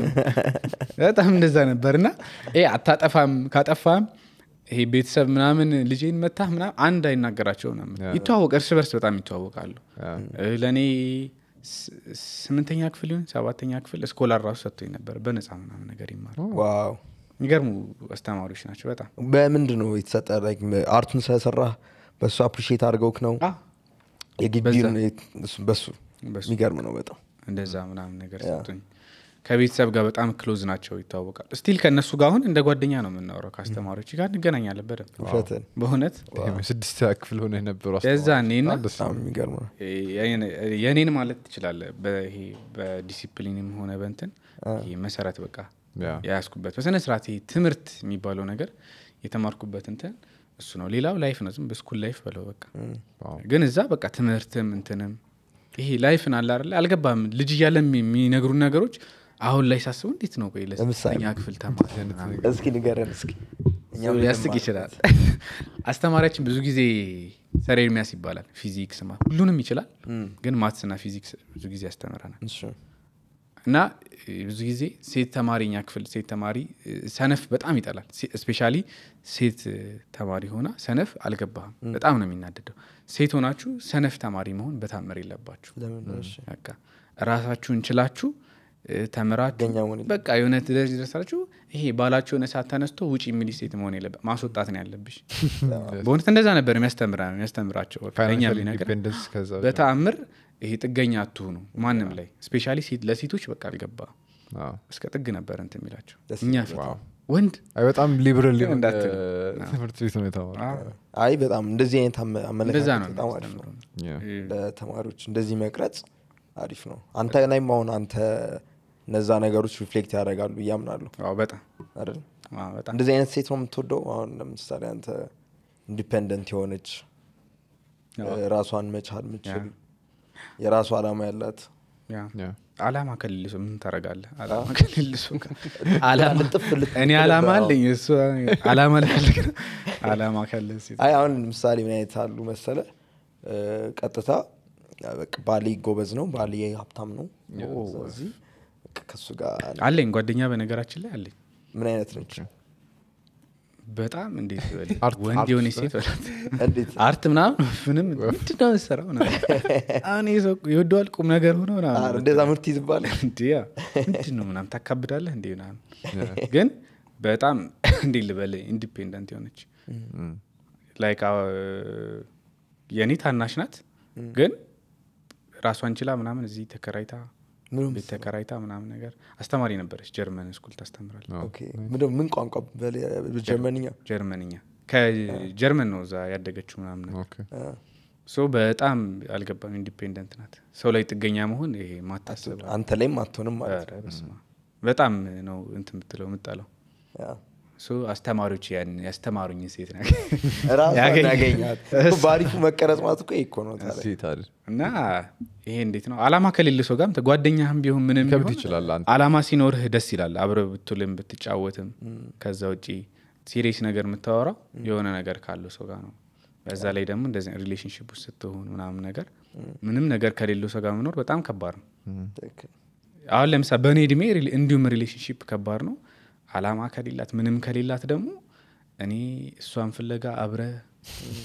በጣም እንደዛ ነበር እና አታጠፋም ካጠፋም ይሄ ቤተሰብ ምናምን ልጄን መታህ ምናምን አንድ አይናገራቸው ምናምን ይተዋወቅ እርስ በርስ በጣም ይተዋወቃሉ ለእኔ ስምንተኛ ክፍል ይሁን ሰባተኛ ክፍል ስኮላር ራሱ ሰጥቶኝ ነበር በነፃ ምናምን ነገር ይማር የሚገርሙ አስተማሪዎች ናቸው በጣም በምንድ ነው የተሰጠ አርቱን ስለሰራ በሱ አፕሪሽት አድርገውክ ነው የግቢውን በሱ የሚገርም ነው በጣም እንደዛ ምናምን ነገር ሰጡኝ ከቤተሰብ ጋር በጣም ክሎዝ ናቸው ይታወቃል። ስቲል ከእነሱ ጋር አሁን እንደ ጓደኛ ነው የምናውረው ከአስተማሪዎች ጋር እንገናኛለን በደንብ በእውነት ስድስት ክፍል ሆነ ነበሩ የእኔን ማለት ትችላለ በዲሲፕሊንም ሆነ በንትን መሰረት በቃ የያዝኩበት በስነ ስርዓት ትምህርት የሚባለው ነገር የተማርኩበት እንትን እሱ ነው። ሌላው ላይፍ ነው፣ ዝም በስኩል ላይፍ በለው በቃ ግን እዛ በቃ ትምህርትም እንትንም ይሄ ላይፍን አለ አይደለ አልገባም። ልጅ እያለ የሚነግሩን ነገሮች አሁን ላይ ሳስበው እንዴት ነው ቆይ ለስኛ ክፍል ተማእስኪ ንገረን እስኪ ሊያስቅ ይችላል አስተማሪያችን ብዙ ጊዜ ሰሬድ ሚያስ ይባላል ፊዚክስ ማ ሁሉንም ይችላል ግን ማትስና ፊዚክስ ብዙ ጊዜ ያስተምረናል እና ብዙ ጊዜ ሴት ተማሪ እኛ ክፍል ሴት ተማሪ ሰነፍ በጣም ይጠላል ስፔሻ ሴት ተማሪ ሆና ሰነፍ አልገባህም በጣም ነው የሚናደደው ሴት ሆናችሁ ሰነፍ ተማሪ መሆን በታመር የለባችሁ ራሳችሁ እንችላችሁ ተምራችሁ በቃ የሆነ ትደርስ ይደርሳላችሁ ይሄ ባላቸው የሆነ ተነስቶ ውጭ የሚል ሴት መሆን የለበት ማስወጣት ነው ያለብሽ። በእውነት እንደዛ ነበር የሚያስተምራቸው በተአምር ይሄ ጥገኛ አትሁኑ ማንም ላይ ስፔሻሊ ለሴቶች በቃ አልገባ እስከ ጥግ ነበር እንት የሚላቸው እኛ ወንድ በጣም ሊብራል ሊሆን ትምህርት ቤት ነው የተማረው። አይ በጣም እንደዚህ አይነት አመለካከት አሪፍ ነው ለተማሪዎች እንደዚህ መቅረጽ አሪፍ ነው። አንተ ላይም አሁን አንተ እነዛ ነገሮች ሪፍሌክት ያደርጋሉ እያምናሉ እንደዚህ አይነት ሴት ነው የምትወደው? አሁን ለምሳሌ አንተ ኢንዲፐንደንት የሆነች ራሷን መቻል ምችል የራሱ አላማ ያላት አላማ ከሌልሱ ምን ታረጋለ? አላማ እኔ አላማ አለኝ እሱ አላማ ልፈልግ አላማ ካለ አይ አሁን ምሳሌ ምን አይነት አሉ መሰለ ቀጥታ ባሌ ጎበዝ ነው፣ ባሌ ሀብታም ነው ስለዚህ ከሱ ጋር አለኝ ጓደኛ በነገራችን ላይ አለኝ ምን አይነት ነች በጣም እንዴት ወንድ የሆነ ሴት አርት ምናምን ምንም ምንድነው የምሰራው አሁን ሰው የወደዋል ቁም ነገር ሆነ እንደዛ ምርት ይዝባል ምንድነው ምናም ታካብዳለህ እንዲ ምናምን ግን በጣም እንዴ ልበል ኢንዲፔንደንት የሆነች ላይክ የእኔ ታናሽ ናት ግን ራሷን ችላ ምናምን እዚህ ተከራይታ ቤት ተከራይታ ምናምን ነገር አስተማሪ ነበረች። ጀርመን ስኩል ታስተምራል። ምን ቋንቋ? ጀርመንኛ። ጀርመንኛ ከጀርመን ነው እዛ ያደገችው ምናምን ነገር በጣም አልገባም። ኢንዲፔንደንት ናት። ሰው ላይ ጥገኛ መሆን ይሄ ማታሰብ አንተ ላይም አትሆንም ማለት በጣም ነው እንት የምትለው የምጠለው እሱ አስተማሪዎች ያን ያስተማሩኝ ሴት ነገርበአሪፉ መቀረጽ ማለት እኮ ይኮ ነው እና ይሄ እንዴት ነው አላማ ከሌለ ሰው ጋም ጓደኛህም ቢሆን ምንም ከብድ ይችላል አላማ ሲኖርህ ደስ ይላል አብረ ብትልም ብትጫወትም ከዛ ውጪ ሲሪየስ ነገር የምታወራው የሆነ ነገር ካለው ሰው ጋር ነው በዛ ላይ ደግሞ እንደዚህ ሪሌሽንሽፕ ውስጥ ስትሆን ምናምን ነገር ምንም ነገር ከሌለው ሰው ጋር መኖር በጣም ከባድ ነው አሁን ለምሳሌ በእኔ እድሜ እንዲሁም ሪሌሽንሽፕ ከባድ ነው አላማ ከሌላት ምንም ከሌላት ደግሞ እኔ እሷን ፍለጋ አብረ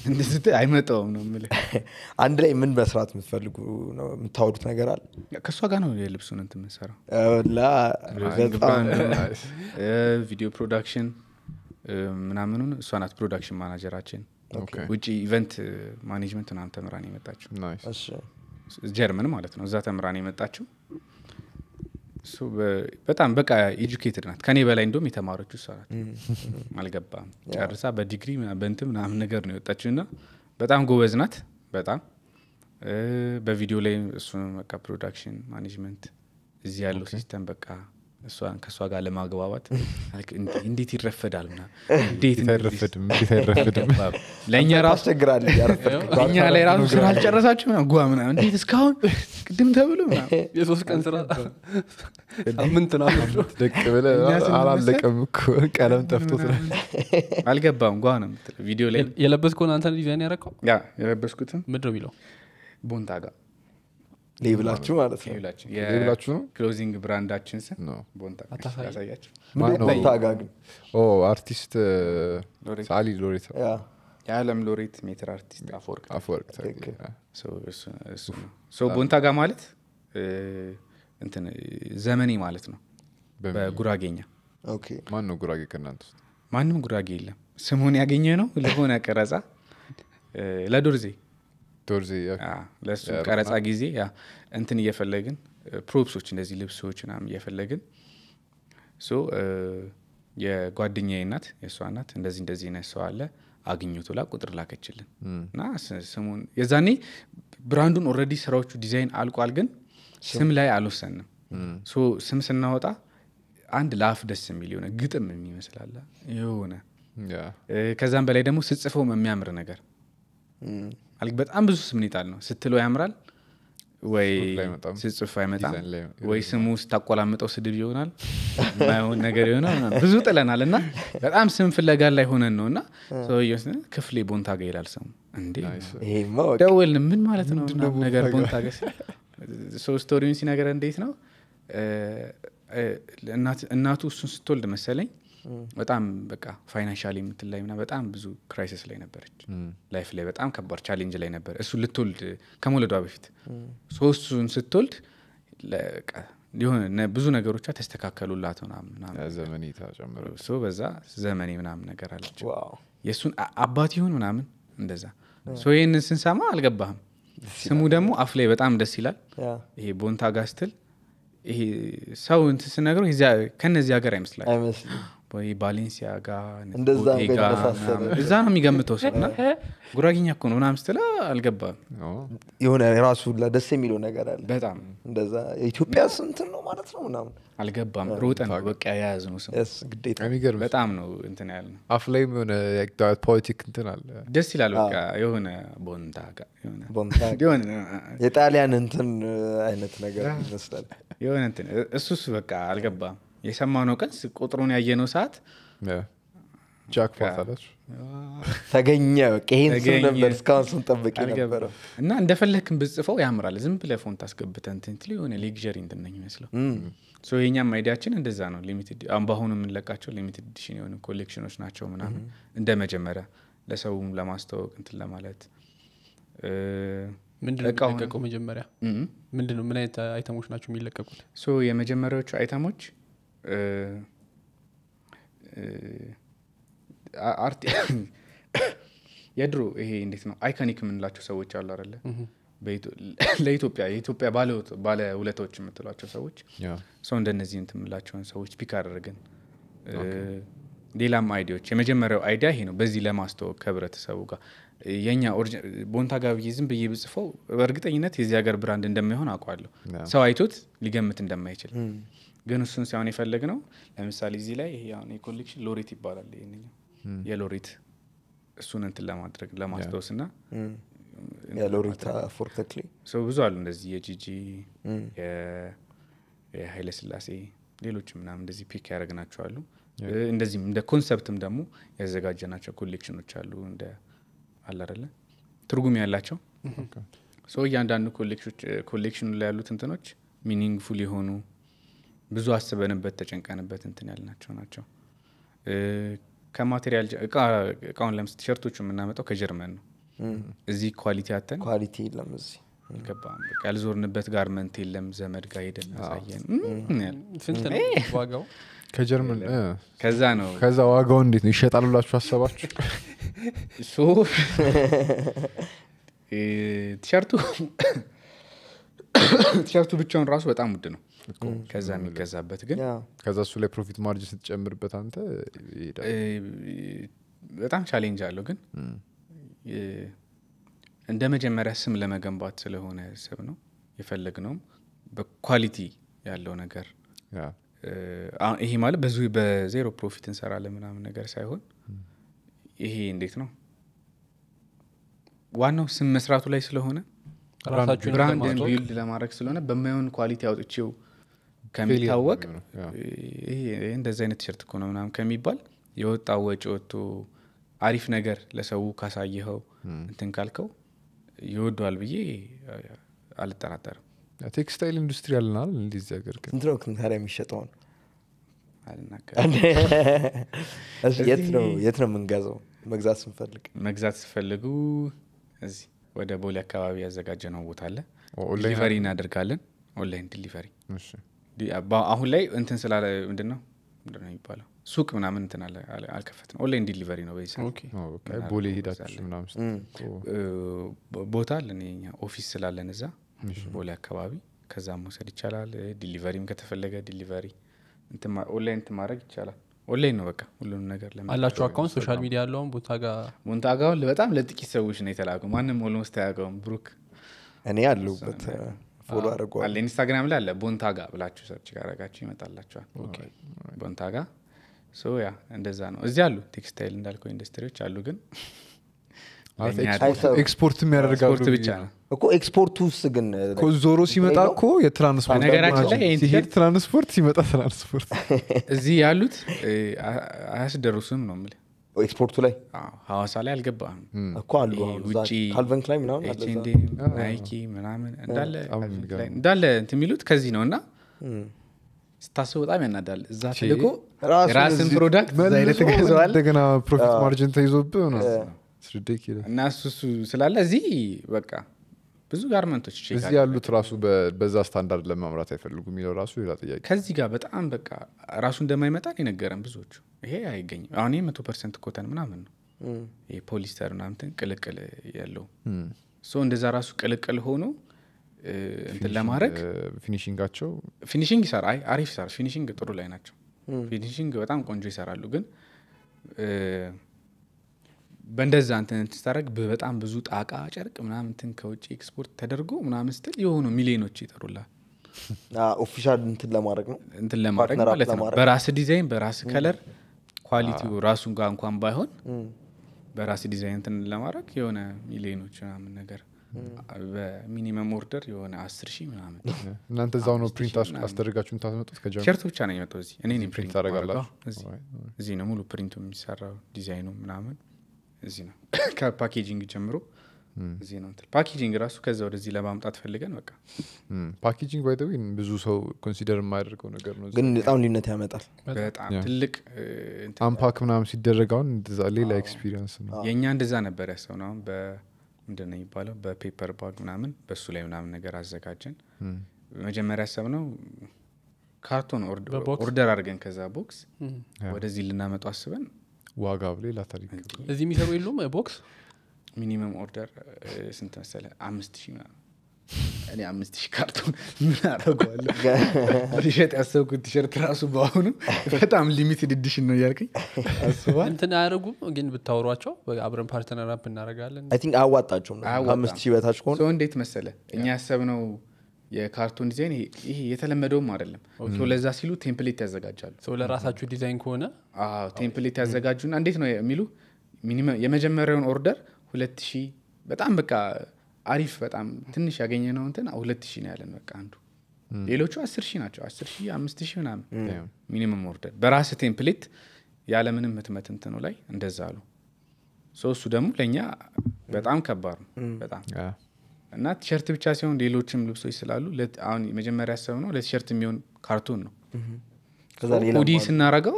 እንደስት አይመጣውም ነው ምል አንድ ላይ ምን መስራት የምትፈልጉ ነው የምታወዱት ነገር አለ? ከእሷ ጋር ነው የልብሱን እንትን የምንሰራው። ቪዲዮ ፕሮዳክሽን ምናምኑን እሷ ናት ፕሮዳክሽን ማናጀራችን። ውጭ ኢቨንት ማኔጅመንት ምናምን ተምራን የመጣችው ጀርመን ማለት ነው። እዛ ተምራን የመጣችው በጣም በቃ ኤጁኬትድ ናት ከኔ በላይ እንደም የተማረች እሷ ናት አልገባም ጨርሳ በዲግሪ በንትም ምናምን ነገር ነው የወጣችው እና በጣም ጎበዝ ናት በጣም በቪዲዮ ላይ እሱ በቃ ፕሮዳክሽን ማኔጅመንት እዚህ ያለው ሲስተም በቃ እሷን ከእሷ ጋር ለማግባባት እንዴት ይረፈዳል ና ለእኛ ራሱእኛ ላይ ራሱ ስራ አልጨረሳችሁ ጓ ምና እንዴት እስካሁን ቅድም ተብሎ የሶስት ቀን ስራ ምንት ናደቅ ብለ አላለቀም ቀለም ጠፍቶ ስራ አልገባም ጓ ነው ቪዲዮ ላይ የለበስኩን አንተ ዲዛይን ያረቀው የለበስኩትም ምድር ቢለው ቦንታ ጋር ሌብላችሁ ማለት ነው ሌብላችሁ ነው ክሎዚንግ ብራንዳችን ስም ቦንታሳያችሁ አርቲስት ሳሊ ሎሬት የዓለም ሎሬት ሜትር አርቲስት አፈወርቅ ቦንታጋ ማለት እንትን ዘመኔ ማለት ነው በጉራጌኛ ማን ነው ጉራጌ ከእናንተ ውስጥ ማንም ጉራጌ የለም ስሙን ያገኘ ነው ለሆነ ቀረጻ ለዶርዜ ዶርዚ ለሱ ቀረጻ ጊዜ ያ እንትን እየፈለግን ፕሮፕሶች እንደዚህ ልብሶች ናም እየፈለግን ሶ የጓደኛ ናት የእሷ ናት እንደዚህ እንደዚህ ነ ሰው አለ አግኝቶ ላ ቁጥር ላከችልን እና ስሙን የዛኔ ብራንዱን ኦረዲ ስራዎቹ ዲዛይን አልቋል ግን ስም ላይ አልወሰንም ሶ ስም ስናወጣ አንድ ላፍ ደስ የሚል የሆነ ግጥም የሚመስላለ የሆነ ከዛም በላይ ደግሞ ስጽፈው የሚያምር ነገር አልክ በጣም ብዙ ስም ሊጣል ነው ስትለው ያምራል ወይ ስጽፍ አይመጣም ወይ ስሙ ስታቆላምጠው ስድብ ይሆናል ማይሆን ነገር ይሆናል ብዙ ጥለናል እና በጣም ስም ፍለጋ ላይ ሆነን ነው እና ሰውየ ክፍሌ ቦንታ ቦንታጋ ይላል ስሙ እንዴደወልን ምን ማለት ነው ነገር ቦንታ ገ ሰው ስቶሪውን ሲነገረ እንዴት ነው እናቱ እሱን ስትወልድ መሰለኝ በጣም በቃ ፋይናንሻል የምትል ላይ ና በጣም ብዙ ክራይሲስ ላይ ነበረች። ላይፍ ላይ በጣም ከባድ ቻሌንጅ ላይ ነበር። እሱ ልትወልድ ከመውለዷ በፊት ሶስቱን ስትወልድ ብዙ ነገሮቿ ተስተካከሉላት ምናምን በዛ ዘመኔ ምናምን ነገር አለች። የእሱን አባት ይሁን ምናምን እንደዛ ይህንን ስንሰማ አልገባህም። ስሙ ደግሞ አፍ ላይ በጣም ደስ ይላል። ይሄ ቦንታ ጋስትል ይሄ ሰው እንትን ስነግረው ከነዚህ ሀገር አይመስላል ወይ ባሌንሲያጋ እዛ ነው የሚገምተው ሰው እና ጉራጊኛ እኮ ነው ምናምን ስትለ አልገባም የሆነ ራሱ ደስ የሚለው ነገር አለ በጣም እንደዛ ኢትዮጵያ ስንትን ነው ማለት ነው ምናምን አልገባም ሮጠ ነው በቃ የያዝ ነው በጣም ነው እንትን ያለ ነው አፍ ላይም የሆነ ፖለቲክ እንትን አለ ደስ ይላል በቃ የሆነ ቦንታጋ የጣሊያን እንትን አይነት ነገር ይመስላል የሆነ እንትን እሱስ በቃ አልገባም የሰማነው ቀን ቁጥሩን ያየነው ሰዓት ተገኘ ይህን ስም ነበር እስካሁን ስንጠብቅ ነበረው እና እንደፈለክን ብጽፈው ያምራል ዝም ብለ ፎን ታስገብተን እንትን ትል የሆነ ሌግዠሪ እንትን ነው የሚመስለው የእኛም አይዲያችን እንደዛ ነው ሊሚትድ በአሁኑ የምንለቃቸው ሊሚትድ ዲሽን የሆኑ ኮሌክሽኖች ናቸው ምናምን እንደ መጀመሪያ ለሰውም ለማስተዋወቅ እንትን ለማለት ምንድነው መጀመሪያ ምንድነው ምን አይነት አይተሞች ናቸው የሚለቀቁት የመጀመሪያዎቹ አይተሞች የድሮ ይሄ እንዴት ነው አይኮኒክ የምንላቸው ሰዎች አሉ አለ ለኢትዮጵያ የኢትዮጵያ ባለ ውለታዎች የምትሏቸው ሰዎች ሰው እንደነዚህ የምትምላቸውን ሰዎች ፒክ አደረግን። ሌላም አይዲያዎች የመጀመሪያው አይዲያ ይሄ ነው። በዚህ ለማስተዋወቅ ከህብረተሰቡ ጋር የኛ ቦንታ ብዬ ዝም ብዬ ብጽፈው በእርግጠኝነት የዚህ ሀገር ብራንድ እንደማይሆን አውቋለሁ ሰው አይቶት ሊገምት እንደማይችል ግን እሱን ሳይሆን የፈለግ ነው። ለምሳሌ እዚህ ላይ የኮሌክሽን ሎሪት ይባላል። የሎሪት የሎሬት እሱን እንትን ለማድረግ ለማስታወስ ና የሎሬት ብዙ አሉ እንደዚህ የጂጂ የሀይለ ስላሴ ሌሎች ምናም እንደዚህ ፒክ ያደረግናቸው አሉ። እንደዚህም እንደ ኮንሰፕትም ደግሞ ናቸው ኮሌክሽኖች አሉ እንደ አለ ትርጉም ያላቸው እያንዳንዱ ኮሌክሽኑ ላይ ያሉት እንትኖች ሚኒንግፉል የሆኑ ብዙ አስበንበት ተጨንቀንበት እንትን ያልናቸው ናቸው። ከማቴሪያል እቃውን ለምስ ቲሸርቶቹ የምናመጣው ከጀርመን ነው። እዚህ ኳሊቲ አተን ኳሊቲ የለም እዚህ ያልዞርንበት ጋርመንት የለም። ዘመድ ጋር ሄደን ከዛ ነው። ከዛ ዋጋው እንዴት ነው ይሸጣል ብላችሁ አሰባችሁ? ቲሸርቱ ቲሸርቱ ብቻውን ራሱ በጣም ውድ ነው። ከዛ የሚገዛበት ግን ከዛ እሱ ላይ ፕሮፊት ማርጅ ስትጨምርበት አንተ በጣም ቻሌንጅ አለው ግን እንደ መጀመሪያ ስም ለመገንባት ስለሆነ ስብ ነው የፈለግ ነውም በኳሊቲ ያለው ነገር ይሄ ማለት ብዙ በዜሮ ፕሮፊት እንሰራለን ምናምን ነገር ሳይሆን ይሄ እንዴት ነው ዋናው ስም መስራቱ ላይ ስለሆነ ብራንድ ቢልድ ለማድረግ ስለሆነ በማይሆን ኳሊቲ አውጥቼው ከሚታወቅ እንደዚህ አይነት ቲሸርት እኮ ነው ምናም ከሚባል የወጣ ወጪ ወጥቶ አሪፍ ነገር ለሰው ካሳየኸው እንትን ካልከው ይወዷል ብዬ አልጠራጠርም። ቴክስታይል ኢንዱስትሪ አልናል እንዲዚ እዚህ ሀገር ግን ስንት ነው ታዲያ የሚሸጠውን? የት ነው የምንገዛው? መግዛት ስንፈልግ መግዛት ስፈልጉ እዚህ ወደ ቦሌ አካባቢ ያዘጋጀ ነው ቦታ አለ። ዲሊቨሪ እናደርጋለን። ኦንላይን ዲሊቨሪ አሁን ላይ እንትን ስላለ ምንድን ነው ምንድን የሚባለው ሱቅ ምናምን እንትን አልከፈት ነው ኦንላይን ዲሊቨሪ ነው ቦሌ ቦታ አለን ኦፊስ ስላለን እዛ ቦሌ አካባቢ ከዛ መውሰድ ይቻላል ዲሊቨሪም ከተፈለገ ዲሊቨሪ ኦንላይን እንትን ማድረግ ይቻላል ኦንላይን ነው በቃ ሁሉንም ነገር አላቸው አካውንት ሶሻል ሚዲያ ያለውን ቡንታጋ ቡንታጋ በጣም ለጥቂት ሰዎች ነው የተላቀው ማንም ኦልሞስት አያውቀውም ብሩክ እኔ አለሁበት ፎሎ አድርጓል። ኢንስታግራም ላይ አለ ቦንታጋ ብላችሁ ሰርች ካረጋችሁ ይመጣላችኋል። ቦንታጋ ያ እንደዛ ነው። እዚህ አሉ ቴክስታይል እንዳልከው ኢንዱስትሪዎች አሉ፣ ግን ኤክስፖርት የሚያደርጋሉ ብቻ ነው እኮ ኤክስፖርት ውስጥ ግን ዞሮ ሲመጣ እኮ የትራንስፖርትሲሄድ ትራንስፖርት ሲመጣ ትራንስፖርት እዚህ ያሉት አያስደርሱም ነው የምልህ ኤክስፖርቱ ላይ ሀዋሳ ላይ አልገባም እኮ አሉ ካልቨን ክላይ ምናምን ናይኪ ምናምን እንዳለ የሚሉት ከዚህ ነው እና ስታስብ በጣም ያናዳል እዛ ትልቁ ራስን ፕሮዳክት ተገዘዋል እንደገና ፕሮፊት ማርጅን ተይዞብ ነው እና እሱ እሱ ስላለ እዚህ በቃ ብዙ ጋርመንቶች እዚህ ያሉት ራሱ በዛ ስታንዳርድ ለማምራት አይፈልጉ የሚለው ራሱ ሌላ ጥያቄ። ከዚህ ጋር በጣም በቃ ራሱ እንደማይመጣ የነገረን ብዙዎቹ ይሄ አይገኝም። አሁን መቶ ፐርሰንት ኮተን ምናምን ነው ፖሊስተር ምናምንትን ቅልቅል ያለው ሶ እንደዛ ራሱ ቅልቅል ሆኖ እንትን ለማድረግ ፊኒሽንጋቸው ፊኒሽንግ ይሰራ አሪፍ ይሰራ ፊኒሽንግ ጥሩ ላይ ናቸው። ፊኒሽንግ በጣም ቆንጆ ይሰራሉ ግን በእንደዛ እንትን ስታደረግ በጣም ብዙ ጣቃ ጨርቅ ምናምንትን ከውጭ ኤክስፖርት ተደርጎ ምናምን ስትል የሆኑ ሚሊዮኖች ይጠሩላል። ኦፊሻል እንትን ለማድረግ ነው እንትን ለማድረግ ማለት ነው። በራስ ዲዛይን በራስ ከለር ኳሊቲው ራሱ ጋር እንኳን ባይሆን በራስ ዲዛይን እንትን ለማድረግ የሆነ ሚሊዮኖች ምናምን ነገር በሚኒመም ኦርደር የሆነ አስር ሺህ ምናምን እናንተ እዛው ነው ፕሪንት አስደርጋችሁ ታስመጡት? ሸርቱ ብቻ ነው የመጣው እዚህ እኔ ፕሪንት እዚህ ነው ሙሉ ፕሪንቱ የሚሰራው ዲዛይኑ ምናምን እዚህ ነው ከፓኬጂንግ ጀምሮ እዚህ ነው ፓኬጂንግ ራሱ ከዛ ወደዚህ ለማምጣት ፈልገን በቃ ፓኬጂንግ ባይ ብዙ ሰው ኮንሲደር የማያደርገው ነገር ነው ግን በጣም ልዩነት ያመጣል በጣም ትልቅ አምፓክ ምናም ሲደረግ አሁን እንደዛ ሌላ ኤክስፒሪንስ ነው የእኛ እንደዛ ነበር ያሰው ነው ምንድን ነው የሚባለው በፔፐር ባግ ምናምን በእሱ ላይ ምናምን ነገር አዘጋጀን መጀመሪያ ሰብ ነው ካርቶን ኦርደር አድርገን ከዛ ቦክስ ወደዚህ ልናመጡ አስበን ዋጋ ብሎ ይላታል እዚህ የሚሰሩ የሉም ቦክስ ሚኒመም ኦርደር ስንት መሰለ አምስት ሺ እኔ አምስት ሺህ ካርቶን ምን አረጓለ ሊሸጥ ያሰብኩት ቲሸርት ራሱ በአሁኑ በጣም ሊሚትድ ኤዲሽን ነው እያልከኝ አስባል እንትን አያደርጉም ግን ብታወሯቸው አብረን ፓርትነር አፕ እናደረጋለን አይ ቲንክ አያዋጣቸውም አምስት ሺህ በታች ከሆነ እንዴት መሰለ እኛ ያሰብነው የካርቱን ዲዛይን ይሄ የተለመደውም አይደለም። ለዛ ሲሉ ቴምፕሌት ያዘጋጃሉ። ሰው ለራሳችሁ ዲዛይን ከሆነ ቴምፕሌት ና እንዴት ነው የሚሉ የመጀመሪያውን ኦርደር ሁለት ሺ በጣም በቃ አሪፍ በጣም ትንሽ ያገኘ ነው እንትን ሁለት ሺ ነው ያለን በቃ አንዱ ሌሎቹ አስር ሺ ናቸው። አስር ሺ አምስት ሺ ምናምን ሚኒመም ኦርደር በራስ ቴምፕሌት ያለምንም ህትመት እንትኑ ላይ እንደዛ አሉ። እሱ ደግሞ ለእኛ በጣም ከባድ ነው በጣም እና ቲሸርት ብቻ ሲሆን ሌሎችም ልብሶች ስላሉ አሁን መጀመሪያ ነው ለቲሸርት የሚሆን ካርቱን ነው። ዲ ስናረገው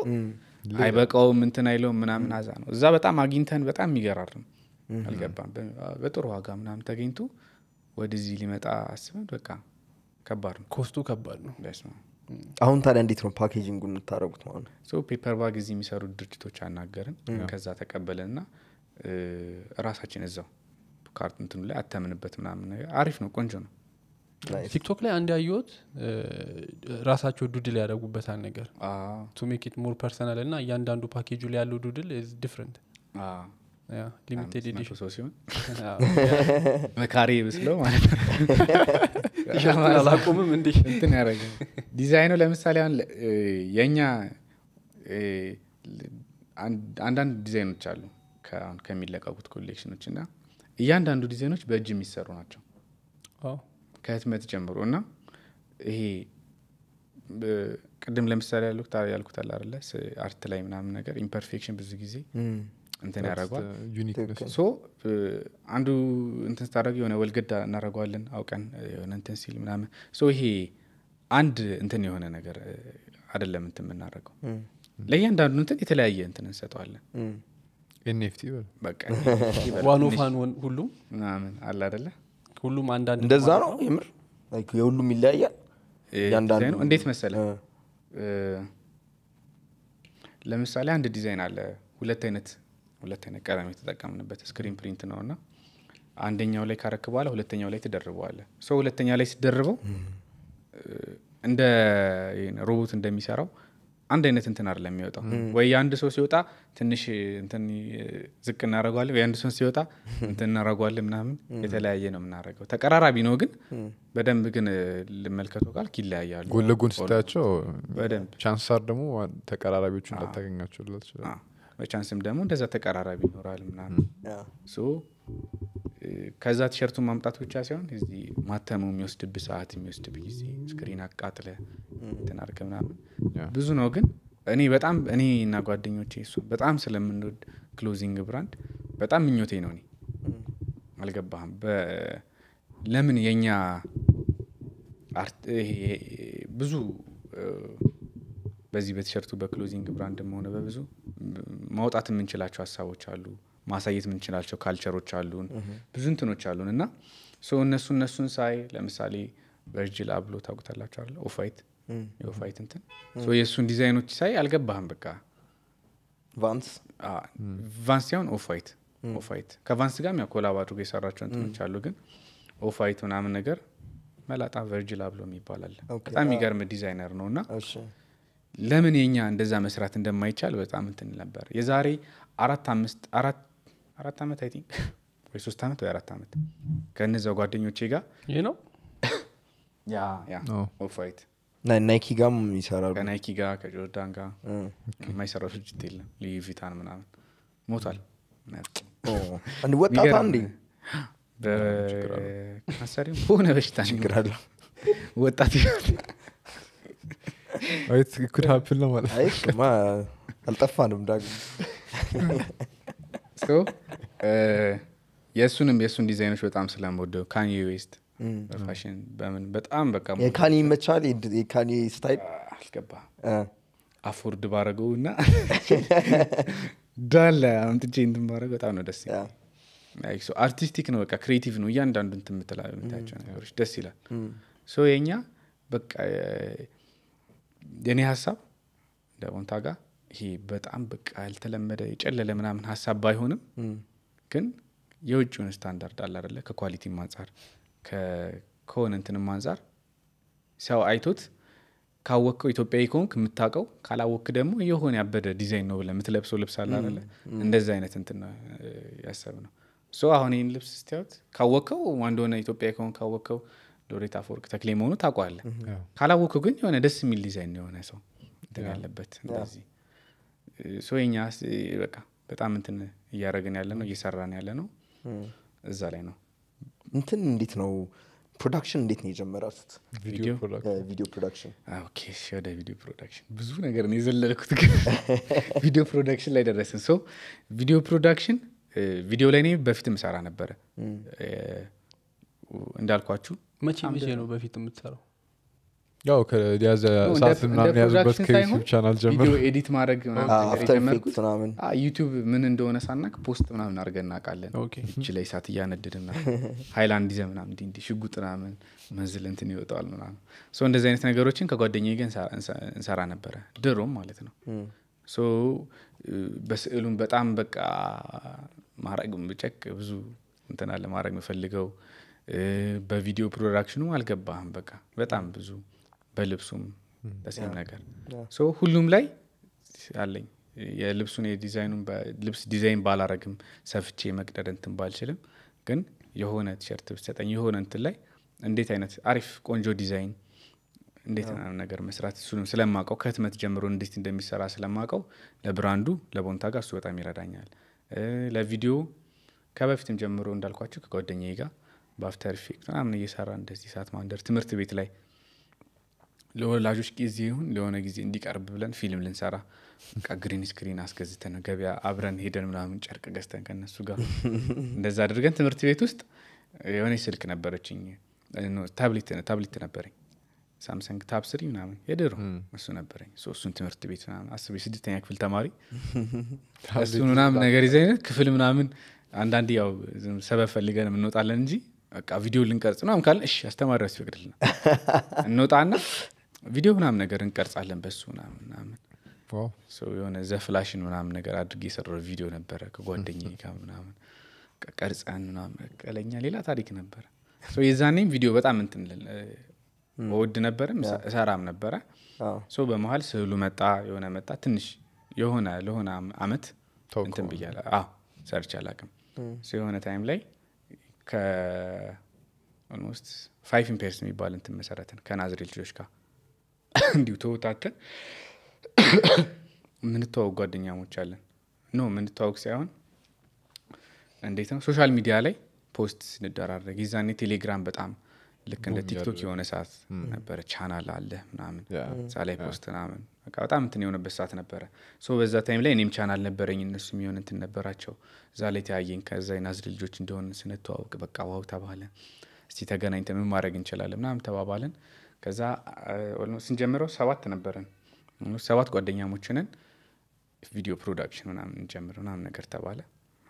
አይበቃው ምንትን አይለው ምናምን አዛ ነው። እዛ በጣም አግኝተን በጣም የሚገራርም አልገባም በጥሩ ዋጋ ምናምን ተገኝቶ ወደዚህ ሊመጣ አስበን በቃ ከባድ ነው። ኮስቱ ከባድ ነው። አሁን ታዲያ እንዴት ነው ፓኬጂንጉ የምታደረጉት ማለት ነው? ፔፐር ባግ እዚህ የሚሰሩ ድርጅቶች አናገርን። ከዛ ተቀበለን ና ራሳችን እዛው ካርት እንትኑ ላይ አታምንበት ምናምን ነገር አሪፍ ነው ቆንጆ ነው ቲክቶክ ላይ አንድ ያየወት ራሳቸው ዱድል ያደረጉበታል ነገር ቱ ሜክ ት ሞር ፐርሰናል እና እያንዳንዱ ፓኬጁ ላይ ያለው ዱድል ዲፍረንት ሊሚቴድ ኤዲሽን ሰው ሲሆን መካሪ ይመስለው ማለት አላቁምም እንዲ እንትን ያደረገ ዲዛይኑ ለምሳሌ አሁን የእኛ አንዳንድ ዲዛይኖች አሉ ከሚለቀቁት ኮሌክሽኖች እና እያንዳንዱ ዲዛይኖች በእጅ የሚሰሩ ናቸው ከህትመት ጀምሮ እና ይሄ ቅድም ለምሳሌ ያልኩት ያልኩት አላለ አርት ላይ ምናምን ነገር ኢምፐርፌክሽን ብዙ ጊዜ እንትን ያደረጓል አንዱ እንትን ስታደረግ የሆነ ወልገዳ እናደረገዋለን አውቀን የሆነ እንትን ሲል ምናምን ሶ ይሄ አንድ እንትን የሆነ ነገር አደለም እንትን የምናደረገው ለእያንዳንዱ እንትን የተለያየ እንትን እንሰጠዋለን ኤንኤፍቲ ዋን ፋን ሁሉም ምናምን አለ አደለ ሁሉም አንዳንድ እንደዛ ነው የምር የሁሉም ይለያያል ያንዳንዱ እንዴት መሰለ ለምሳሌ አንድ ዲዛይን አለ ሁለት አይነት ሁለት አይነት ቀለም የተጠቀምንበት ስክሪን ፕሪንት ነው እና አንደኛው ላይ ካረክ በኋላ ሁለተኛው ላይ ትደርበዋለ ሰው ሁለተኛ ላይ ሲደርበው እንደ ሮቦት እንደሚሰራው አንድ አይነት እንትን አይደለም የሚወጣው። ወይ የአንድ ሰው ሲወጣ ትንሽ እንትን ዝቅ እናደረጓለን፣ ወይ አንድ ሰው ሲወጣ እንትን እናደረጓለን ምናምን የተለያየ ነው የምናደረገው። ተቀራራቢ ነው ግን በደንብ ግን ልመልከተው ቃል ይለያያሉ። ጎን ለጎን ስታያቸው ቻንሳር ደግሞ ተቀራራቢዎቹ እንዳታገኛቸው ላ በቻንስም ደግሞ እንደዛ ተቀራራቢ ይኖራል ምናምን ከዛ ቲሸርቱ ማምጣት ብቻ ሲሆን እዚህ ማተሙ የሚወስድብ ሰዓት የሚወስድብ ጊዜ ስክሪን አቃጥለ ትናርክ ምናምን ብዙ ነው። ግን እኔ በጣም እኔ እና ጓደኞቼ እሱ በጣም ስለምንወድ ክሎዚንግ ብራንድ በጣም ምኞቴ ነው። እኔ አልገባህም። ለምን የኛ ብዙ በዚህ በቲሸርቱ በክሎዚንግ ብራንድ መሆነ በብዙ ማውጣት የምንችላቸው ሀሳቦች አሉ ማሳየት የምንችላቸው ካልቸሮች አሉን፣ ብዙ እንትኖች አሉን እና እነሱ እነሱን ሳይ ለምሳሌ ቨርጅል አብሎ ታውቁታላቸው አለ ኦፋይት የኦፋይት እንትን የእሱን ዲዛይኖች ሳይ አልገባህም። በቃ ቫንስ ቫንስ ሲሆን ኦፋይት ኦፋይት ከቫንስ ጋርም ያው ኮላብ አድርጎ የሰራቸው እንትኖች አሉ፣ ግን ኦፋይት ምናምን ነገር መላጣ ቨርጅል አብሎ የሚባል በጣም የሚገርም ዲዛይነር ነው እና ለምን የኛ እንደዛ መስራት እንደማይቻል በጣም እንትን ነበር። የዛሬ አራት አምስት አራት አራት ዓመት አይ ቲንክ ወይ ሶስት ዓመት ወይ አራት ዓመት ከእነዚያው ጓደኞቼ ጋር ይህ ነው ያ ያ ኦፍ ናይኪ ጋም ይሰራሉ ከናይኪ ጋ ከጆርዳን ጋ የማይሰራው ድርጅት የለም ልዩ ቪታን ምናምን ሞቷል አንድ ወጣታ አንዴ በካንሰሪ በሆነ በሽታ ችግራለ ወጣት ይሆናል ነው ማለት አልጠፋንም ዳግም Uh, የእሱንም የእሱን ዲዛይኖች በጣም ስለምወደው ካኒ ዌስት በፋሽን በምን በጣም በቃ የካኒ መቻል የካኒ ስታይል አልገባ አፎርድ ባረገው እና ዳለ አምጥቼ እንትን ባረገ በጣም ነው ደስ አርቲስቲክ ነው በቃ ክሬቲቭ ነው እያንዳንዱ እንትን የምትላል ነገሮች ደስ ይላል ሶ የእኛ በቃ የእኔ ሀሳብ እንደ ቦንታ ጋር ይሄ በጣም በቃ ያልተለመደ የጨለለ ምናምን ሀሳብ ባይሆንም ግን የውጭውን ስታንዳርድ አላደለ ከኳሊቲ ከኳሊቲም አንጻር ከሆነ እንትንም አንጻር ሰው አይቶት ካወቅከው ኢትዮጵያዊ ከሆንክ የምታውቀው ካላወክ ደግሞ የሆነ ያበደ ዲዛይን ነው ብለ የምትለብሰው ልብስ አለ አደለ እንደዚ አይነት እንትን ያሰብ ነው ሶ አሁን ይህን ልብስ ስታዩት ካወቅከው ሆነ ኢትዮጵያ ከሆንክ ካወቅከው ሎሬት አፈወርቅ ተክሌ መሆኑ ታቋለ ካላወቅከው ግን የሆነ ደስ የሚል ዲዛይን የሆነ ሰው ያለበት እንደዚህ ሶኛ በቃ በጣም እንትን እያደረግን ያለ ነው እየሰራን ያለ ነው እዛ ላይ ነው እንትን እንዴት ነው ፕሮዳክሽን እንዴት ነው የጀመራችሁት ቪዲዮ ፕሮዳክሽን ወደ ቪዲዮ ፕሮዳክሽን ብዙ ነገር ነው የዘለልኩት ቪዲዮ ፕሮዳክሽን ላይ ደረስን ሰው ቪዲዮ ፕሮዳክሽን ቪዲዮ ላይ እኔ በፊት ምሰራ ነበረ እንዳልኳችሁ መቼ መቼ ነው በፊት የምትሰራው ያው ከያዘ ሰዓት ምናምን ያዙበት ከዩቲብ ቻናል ጀምር ኤዲት ማድረግ ምናምን ዩቱብ ምን እንደሆነ ሳናቅ ፖስት ምናምን አድርገን እናቃለን እች ላይ እያነድድ ና ሀይላንድ ይዘ ምናምን እንዲ እንዲ ሽጉጥ ምናምን መንዝል እንትን ይወጠዋል ምናምን ሶ እንደዚህ አይነት ነገሮችን ከጓደኛ ጋር እንሰራ ነበረ ድሮም ማለት ነው ሶ በስዕሉም በጣም በቃ ማድረግ ብጨቅ ብዙ እንትናለ ማድረግ የምፈልገው በቪዲዮ ፕሮዳክሽኑም አልገባህም በቃ በጣም ብዙ በልብሱም በሴም ነገር ሁሉም ላይ አለኝ። የልብሱን የዲዛይኑን ልብስ ዲዛይን ባላረግም ሰፍቼ መቅደድ እንትን ባልችልም ግን የሆነ ቲሸርት ብሰጠኝ የሆነ እንትን ላይ እንዴት አይነት አሪፍ ቆንጆ ዲዛይን እንዴት ምናምን ነገር መስራት እሱንም ስለማውቀው ከህትመት ጀምሮ እንዴት እንደሚሰራ ስለማውቀው ለብራንዱ ለቦንታ ጋር እሱ በጣም ይረዳኛል። ለቪዲዮ ከበፊትም ጀምሮ እንዳልኳቸው ከጓደኛ ጋር በአፍተር ፌክት ምናምን እየሰራ እንደዚህ ሰዓት ማንደር ትምህርት ቤት ላይ ለወላጆች ጊዜ ይሁን ለሆነ ጊዜ እንዲቀርብ ብለን ፊልም ልንሰራ ግሪን ስክሪን አስገዝተን ገበያ አብረን ሄደን ምናምን ጨርቅ ገዝተን ከነሱ ጋር እንደዛ አድርገን ትምህርት ቤት ውስጥ የሆነ ስልክ ነበረችኝ፣ ታብሌት ነበረኝ፣ ሳምሰንግ ታብ ስሪ ምናምን የድሮ እሱ ነበረኝ። እሱን ትምህርት ቤት ምናምን አስቤ ስድስተኛ ክፍል ተማሪ እሱን ምናምን ነገር ይዘ ክፍል ምናምን አንዳንድ ያው ሰበብ ፈልገን እንወጣለን እንጂ በቃ ቪዲዮ ልንቀርጽ ምናምን ካለን እሺ አስተማሪ ያስፈቅድልና እንወጣና ቪዲዮ ምናምን ነገር እንቀርጻለን በሱ ምናምን የሆነ ዘፍላሽን ምናምን ነገር አድርጌ የሰራው ቪዲዮ ነበረ ከጓደኛ ጋር ምናምን ቀርጸን ምናምን ቀለኛ ሌላ ታሪክ ነበረ። የዛኔም ቪዲዮ በጣም እንትን ወድ ነበርም እሰራም ነበረ። በመሀል ስዕሉ መጣ የሆነ መጣ ትንሽ የሆነ ለሆነ አመት እንትን ብያለ ሰርች አላቅም የሆነ ታይም ላይ ከኦልሞስት ፋይቭ ኢምፔርስ የሚባል እንትን መሰረትን ከናዝሬ ልጆች ጋር እንዲሁ ተወታተን ምንተዋወቅ ጓደኛሞች አለን። ኖ ምንተዋወቅ ሳይሆን እንዴት ነው ሶሻል ሚዲያ ላይ ፖስት ስንደራረግ የዛኔ ቴሌግራም በጣም ልክ እንደ ቲክቶክ የሆነ ሰዓት ነበረ። ቻናል አለ ምናምን እዛ ላይ ፖስት ምናምን በጣም እንትን የሆነበት ሰዓት ነበረ። ሶ በዛ ታይም ላይ እኔም ቻናል ነበረኝ እነሱ የሚሆን እንትን ነበራቸው። እዛ ላይ ተያየን። ከዛ የናዝድ ልጆች እንደሆን ስንተዋወቅ በቃ ዋው ተባለ። እስቲ ተገናኝተ ምን ማድረግ እንችላለን ምናምን ተባባለን። ከዛ ስንጀምረው ሰባት ነበረን ሰባት ጓደኛሞችንን ቪዲዮ ፕሮዳክሽን ምናምን እንጀምር ምናምን ነገር ተባለ።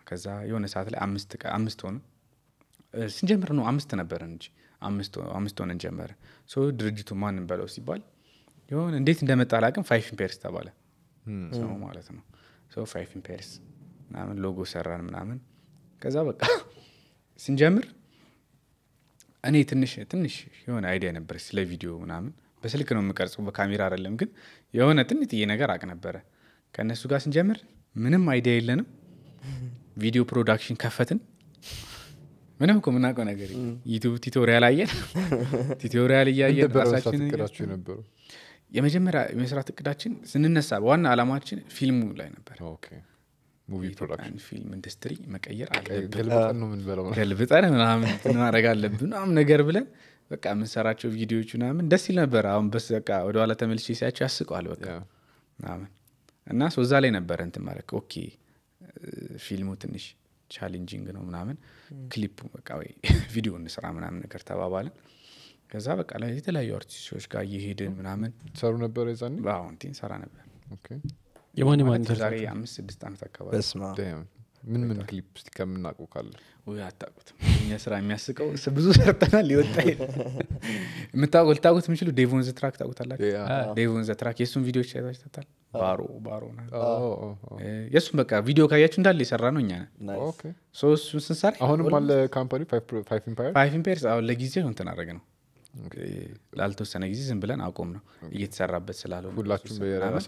ከዛ የሆነ ሰዓት ላይ አምስት ሆነ ስንጀምር ነው አምስት ነበረን እንጂ አምስት ሆነን ጀመርን። ድርጅቱ ማን በለው ሲባል የሆነ እንዴት እንደመጣ ላቅም ፋይፍ ኢምፔርስ ተባለ ሰው ማለት ነው። ፋይፍ ኢምፔርስ ምናምን ሎጎ ሰራን ምናምን ከዛ በቃ ስንጀምር እኔ ትንሽ ትንሽ የሆነ አይዲያ ነበር ስለ ቪዲዮ ምናምን በስልክ ነው የምቀርጸው በካሜራ አይደለም። ግን የሆነ ትንጥዬ ነገር አቅ ነበረ። ከእነሱ ጋር ስንጀምር ምንም አይዲያ የለንም። ቪዲዮ ፕሮዳክሽን ከፈትን። ምንም እኮ የምናውቀው ነገር ዩቱብ ቲቶሪያል አየን፣ ቲቶሪያል እያየን የመጀመሪያ የመስራት እቅዳችን ስንነሳ በዋና አላማችን ፊልሙ ላይ ነበር። ሙቪ ፊልም ኢንዱስትሪ መቀየር ገልብጠን ምናምን ማድረግ አለብን ምናምን ነገር ብለን በቃ የምንሰራቸው ቪዲዮዎች ምናምን ደስ ይል ነበር። አሁን በስ በቃ ወደኋላ ተመልሽ ሲያቸው ያስቀዋል በቃ ምናምን እና ሰው እዛ ላይ ነበረ እንትን ማለት ኦኬ፣ ፊልሙ ትንሽ ቻሌንጂንግ ነው ምናምን ክሊፑ በቃ ወይ ቪዲዮ እንስራ ምናምን ነገር ተባባልን። ከዛ በቃ ላይ የተለያዩ አርቲስቶች ጋር እየሄድን ምናምን ሰሩ ነበር። ዛን ሰራ ነበር የማን የማን ዛሬ አምስት ስድስት ዓመት አካባቢ ምን ምን ክሊፕ ስ ከምናቁ ካለ አታቁት እኛ ስራ የሚያስቀው ብዙ ሰርተናል ሊወጣ የምታቁ ልታቁት የምችሉ ዴቮን ትራክ ታቁታላቸ ዴቮን ትራክ የእሱን ቪዲዮች አይታችታታል ባሮ ባሮ oh, oh, oh, የእሱን በቃ ቪዲዮ ካያችሁ እንዳለ የሰራ ነው እኛ ሶ እሱን ስንሰራ አሁንም አለ ካምፓኒ ፋይቭ ኢምፓየርስ ለጊዜ እንትን አረግ ነው ላልተወሰነ ጊዜ ዝም ብለን አቆም ነው እየተሰራበት ስላልሆነ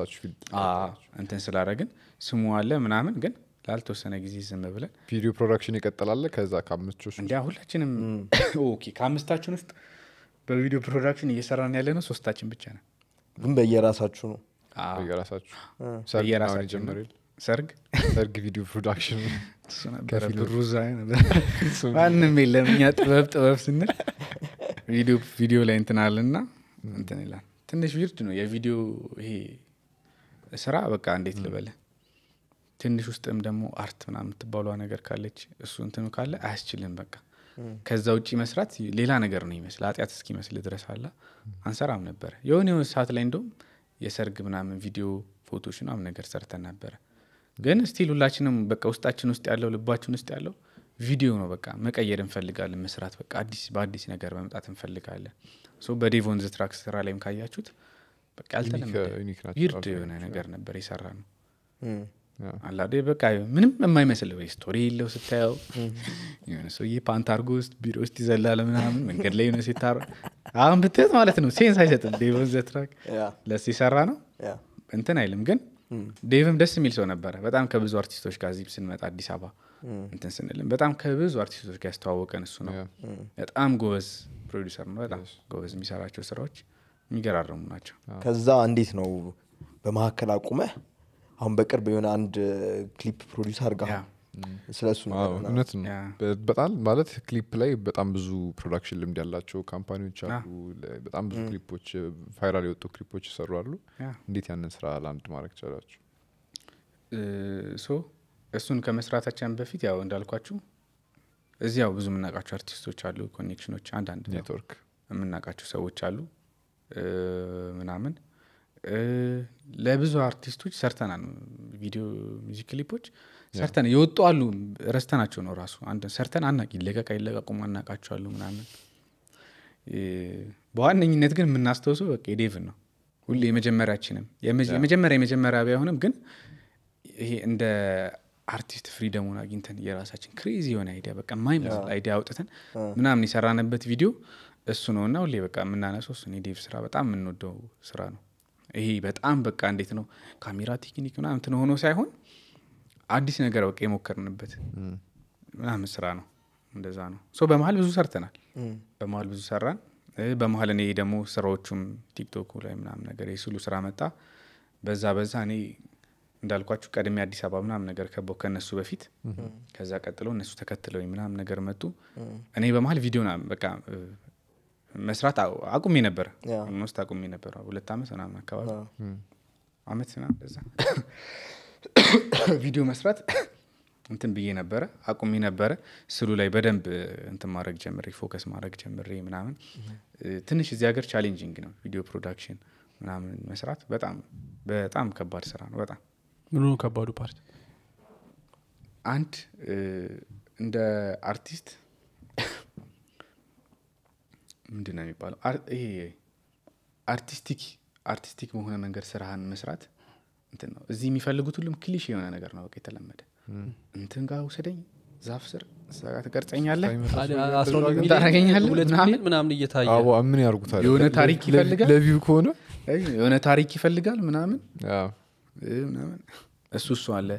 ስላደረግን ስሙ አለ ምናምን ግን ላልተወሰነ ጊዜ ዝም ብለን ቪዲዮ ፕሮዳክሽን ይቀጥላለ ከዛ ከአምስቶች ሁላችንም ከአምስታችን ውስጥ በቪዲዮ ፕሮዳክሽን እየሰራን ያለ ነው ሶስታችን ብቻ ነው ግን በየራሳችሁ ነው በየራሳችሁ የራሳችን ሰርግ ሰርግ ቪዲዮ ፕሮዳክሽን ማንም የለም እኛ ጥበብ ጥበብ ስንል ቪዲዮ ቪዲዮ ላይ እንትናል ና እንትን ይላል ትንሽ ዊርድ ነው የቪዲዮ ይሄ ስራ በቃ እንዴት ልበለ ትንሽ ውስጥም ደግሞ አርት ምና የምትባሏ ነገር ካለች እሱ እንትኑ ካለ አያስችልም በቃ ከዛ ውጭ መስራት ሌላ ነገር ነው ይመስል አጢአት እስኪመስል ድረስ አላ አንሰራም ነበረ የሆነ የሆነ ሰዓት ላይ እንደውም የሰርግ ምናምን ቪዲዮ ፎቶች ምናምን ነገር ሰርተን ነበረ ግን ስቲል ሁላችንም በቃ ውስጣችን ውስጥ ያለው ልባችን ውስጥ ያለው ቪዲዮ ነው። በቃ መቀየር እንፈልጋለን፣ መስራት በቃ አዲስ በአዲስ ነገር መምጣት እንፈልጋለን። በዴቮን ዘትራክ ስራ ላይም ካያችሁት በቃ ያልተለመደ ዊርድ የሆነ ነገር ነበር የሰራ ነው አላደ በቃ ምንም የማይመስል ወይ ስቶሪ የለው ስታየው፣ የሆነ ሰውዬ ፓንት አድርጎ ውስጥ ቢሮ ውስጥ ይዘላለ ምናምን መንገድ ላይ የሆነ ሲታር አሁን ብትት ማለት ነው ሴንስ አይሰጥም። ዴቮን ዘትራክ ለስ የሰራ ነው እንትን አይልም ግን ዴቭም ደስ የሚል ሰው ነበረ በጣም ከብዙ አርቲስቶች ጋር እዚህ ስንመጣ አዲስ አበባ እንትን ስንልም በጣም ከብዙ አርቲስቶች ጋር ያስተዋወቀን እሱ ነው mm. በጣም ጎበዝ ፕሮዲሰር ነው በጣም ጎበዝ የሚሰራቸው ስራዎች የሚገራረሙ ናቸው ከዛ እንዴት ነው በመካከል አቁመ አሁን በቅርብ የሆነ አንድ ክሊፕ ፕሮዲሰር ጋር ስለሱ እውነት ነው በጣም ማለት ክሊፕ ላይ በጣም ብዙ ፕሮዳክሽን ልምድ ያላቸው ካምፓኒዎች አሉ በጣም ብዙ ክሊፖች ቫይራል የወጡ ክሊፖች ይሰሩ አሉ እንዴት ያንን ስራ ለአንድ ማድረግ ቻላችሁ ሶ እሱን ከመስራታችን በፊት ያው እንዳልኳችሁ ያው ብዙ የምናውቃቸው አርቲስቶች አሉ ኮኔክሽኖች አንዳንድ ኔትወርክ የምናውቃቸው ሰዎች አሉ ምናምን ለብዙ አርቲስቶች ሰርተናል ቪዲዮ ሚዚክ ክሊፖች ሰርተን የወጡ አሉ ረስተናቸው ነው ራሱ አንድ ሰርተን አናቂ ይለቀቃ ይለቀቁም አናቃቸዋሉ ምናምን። በዋነኝነት ግን የምናስታውሰው በቃ የዴቭን ነው ሁሉ የመጀመሪያችንም የመጀመሪያ የመጀመሪያ ባይሆንም ግን ይሄ እንደ አርቲስት ፍሪደሙን አግኝተን የራሳችን ክሬዚ የሆነ አይዲያ በቃ የማይመስል አይዲያ አውጥተን ምናምን የሰራንበት ቪዲዮ እሱ ነው እና ሁሌ በቃ የምናነሰው እሱ የዴቭ ስራ በጣም የምንወደው ስራ ነው። ይሄ በጣም በቃ እንዴት ነው ካሜራ ቴክኒክ ምናምን እንትን ሆኖ ሳይሆን አዲስ ነገር በቃ የሞከርንበት ምናምን ስራ ነው። እንደዛ ነው። ሶ በመሀል ብዙ ሰርተናል። በመሀል ብዙ ሰራን። በመሀል እኔ ደግሞ ስራዎቹም ቲክቶክ ላይ ምናምን ነገር የስሉ ስራ መጣ። በዛ በዛ እኔ እንዳልኳችሁ ቀድሜ አዲስ አበባ ምናምን ነገር ከበው ከነሱ በፊት ከዛ ቀጥለው እነሱ ተከትለው ምናምን ነገር መጡ። እኔ በመሀል ቪዲዮ በቃ መስራት አቁሜ ነበረ። ስ አቁሜ ነበረ ሁለት አመት ምናምን አካባቢ አመት ምናምን ቪዲዮ መስራት እንትን ብዬ ነበረ አቁሚ ነበረ። ስሉ ላይ በደንብ እንትን ማድረግ ጀምሬ ፎከስ ማድረግ ጀምሬ ምናምን ትንሽ እዚህ ሀገር ቻሌንጂንግ ነው ቪዲዮ ፕሮዳክሽን ምናምን መስራት በጣም በጣም ከባድ ስራ ነው። በጣም ምን ነው ከባዱ ፓርት? አንድ እንደ አርቲስት ምንድን ነው የሚባለው ይሄ አርቲስቲክ አርቲስቲክ በሆነ መንገድ ስራህን መስራት እንትን ነው እዚህ የሚፈልጉት ሁሉም ክሊሽ የሆነ ነገር ነው። በቃ የተለመደ እንትን ጋር ውሰደኝ ዛፍ ስር ሰራ ትቀርጸኛለህ ምናምን ያርጉታል የሆነ ታሪክ ይፈልጋል ለቪው ከሆነ የሆነ ታሪክ ይፈልጋል ምናምን ምናምን እሱ እሱ አለ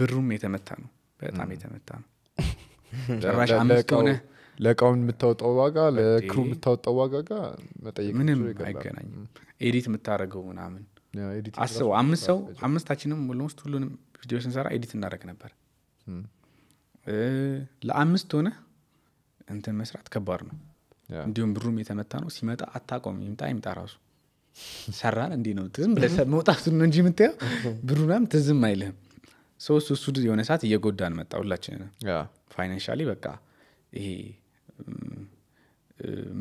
ብሩም የተመታ ነው በጣም የተመታ ነው ጭራሽ አምስት ሆነ ለእቃውን የምታወጣው ዋጋ ለክሩ የምታወጣው ዋጋ ጋር መጠየቅ ምንም አይገናኝም ኤዲት የምታደረገው ምናምን አስበው አምስት ሰው አምስታችንም ኦልሞስት ሁሉንም ቪዲዮ ስንሰራ ኤዲት እናደረግ ነበር። ለአምስት ሆነ እንትን መስራት ከባድ ነው። እንዲሁም ብሩም የተመታ ነው። ሲመጣ አታቆም ይምጣ ይምጣ ራሱ ሰራን እንዲህ ነው። ትዝም መውጣቱ ነው እንጂ የምታየው ብሩናም ትዝም አይልህም። ሰውስ እሱ የሆነ ሰዓት እየጎዳን መጣ ሁላችን ፋይናንሻ በቃ ይሄ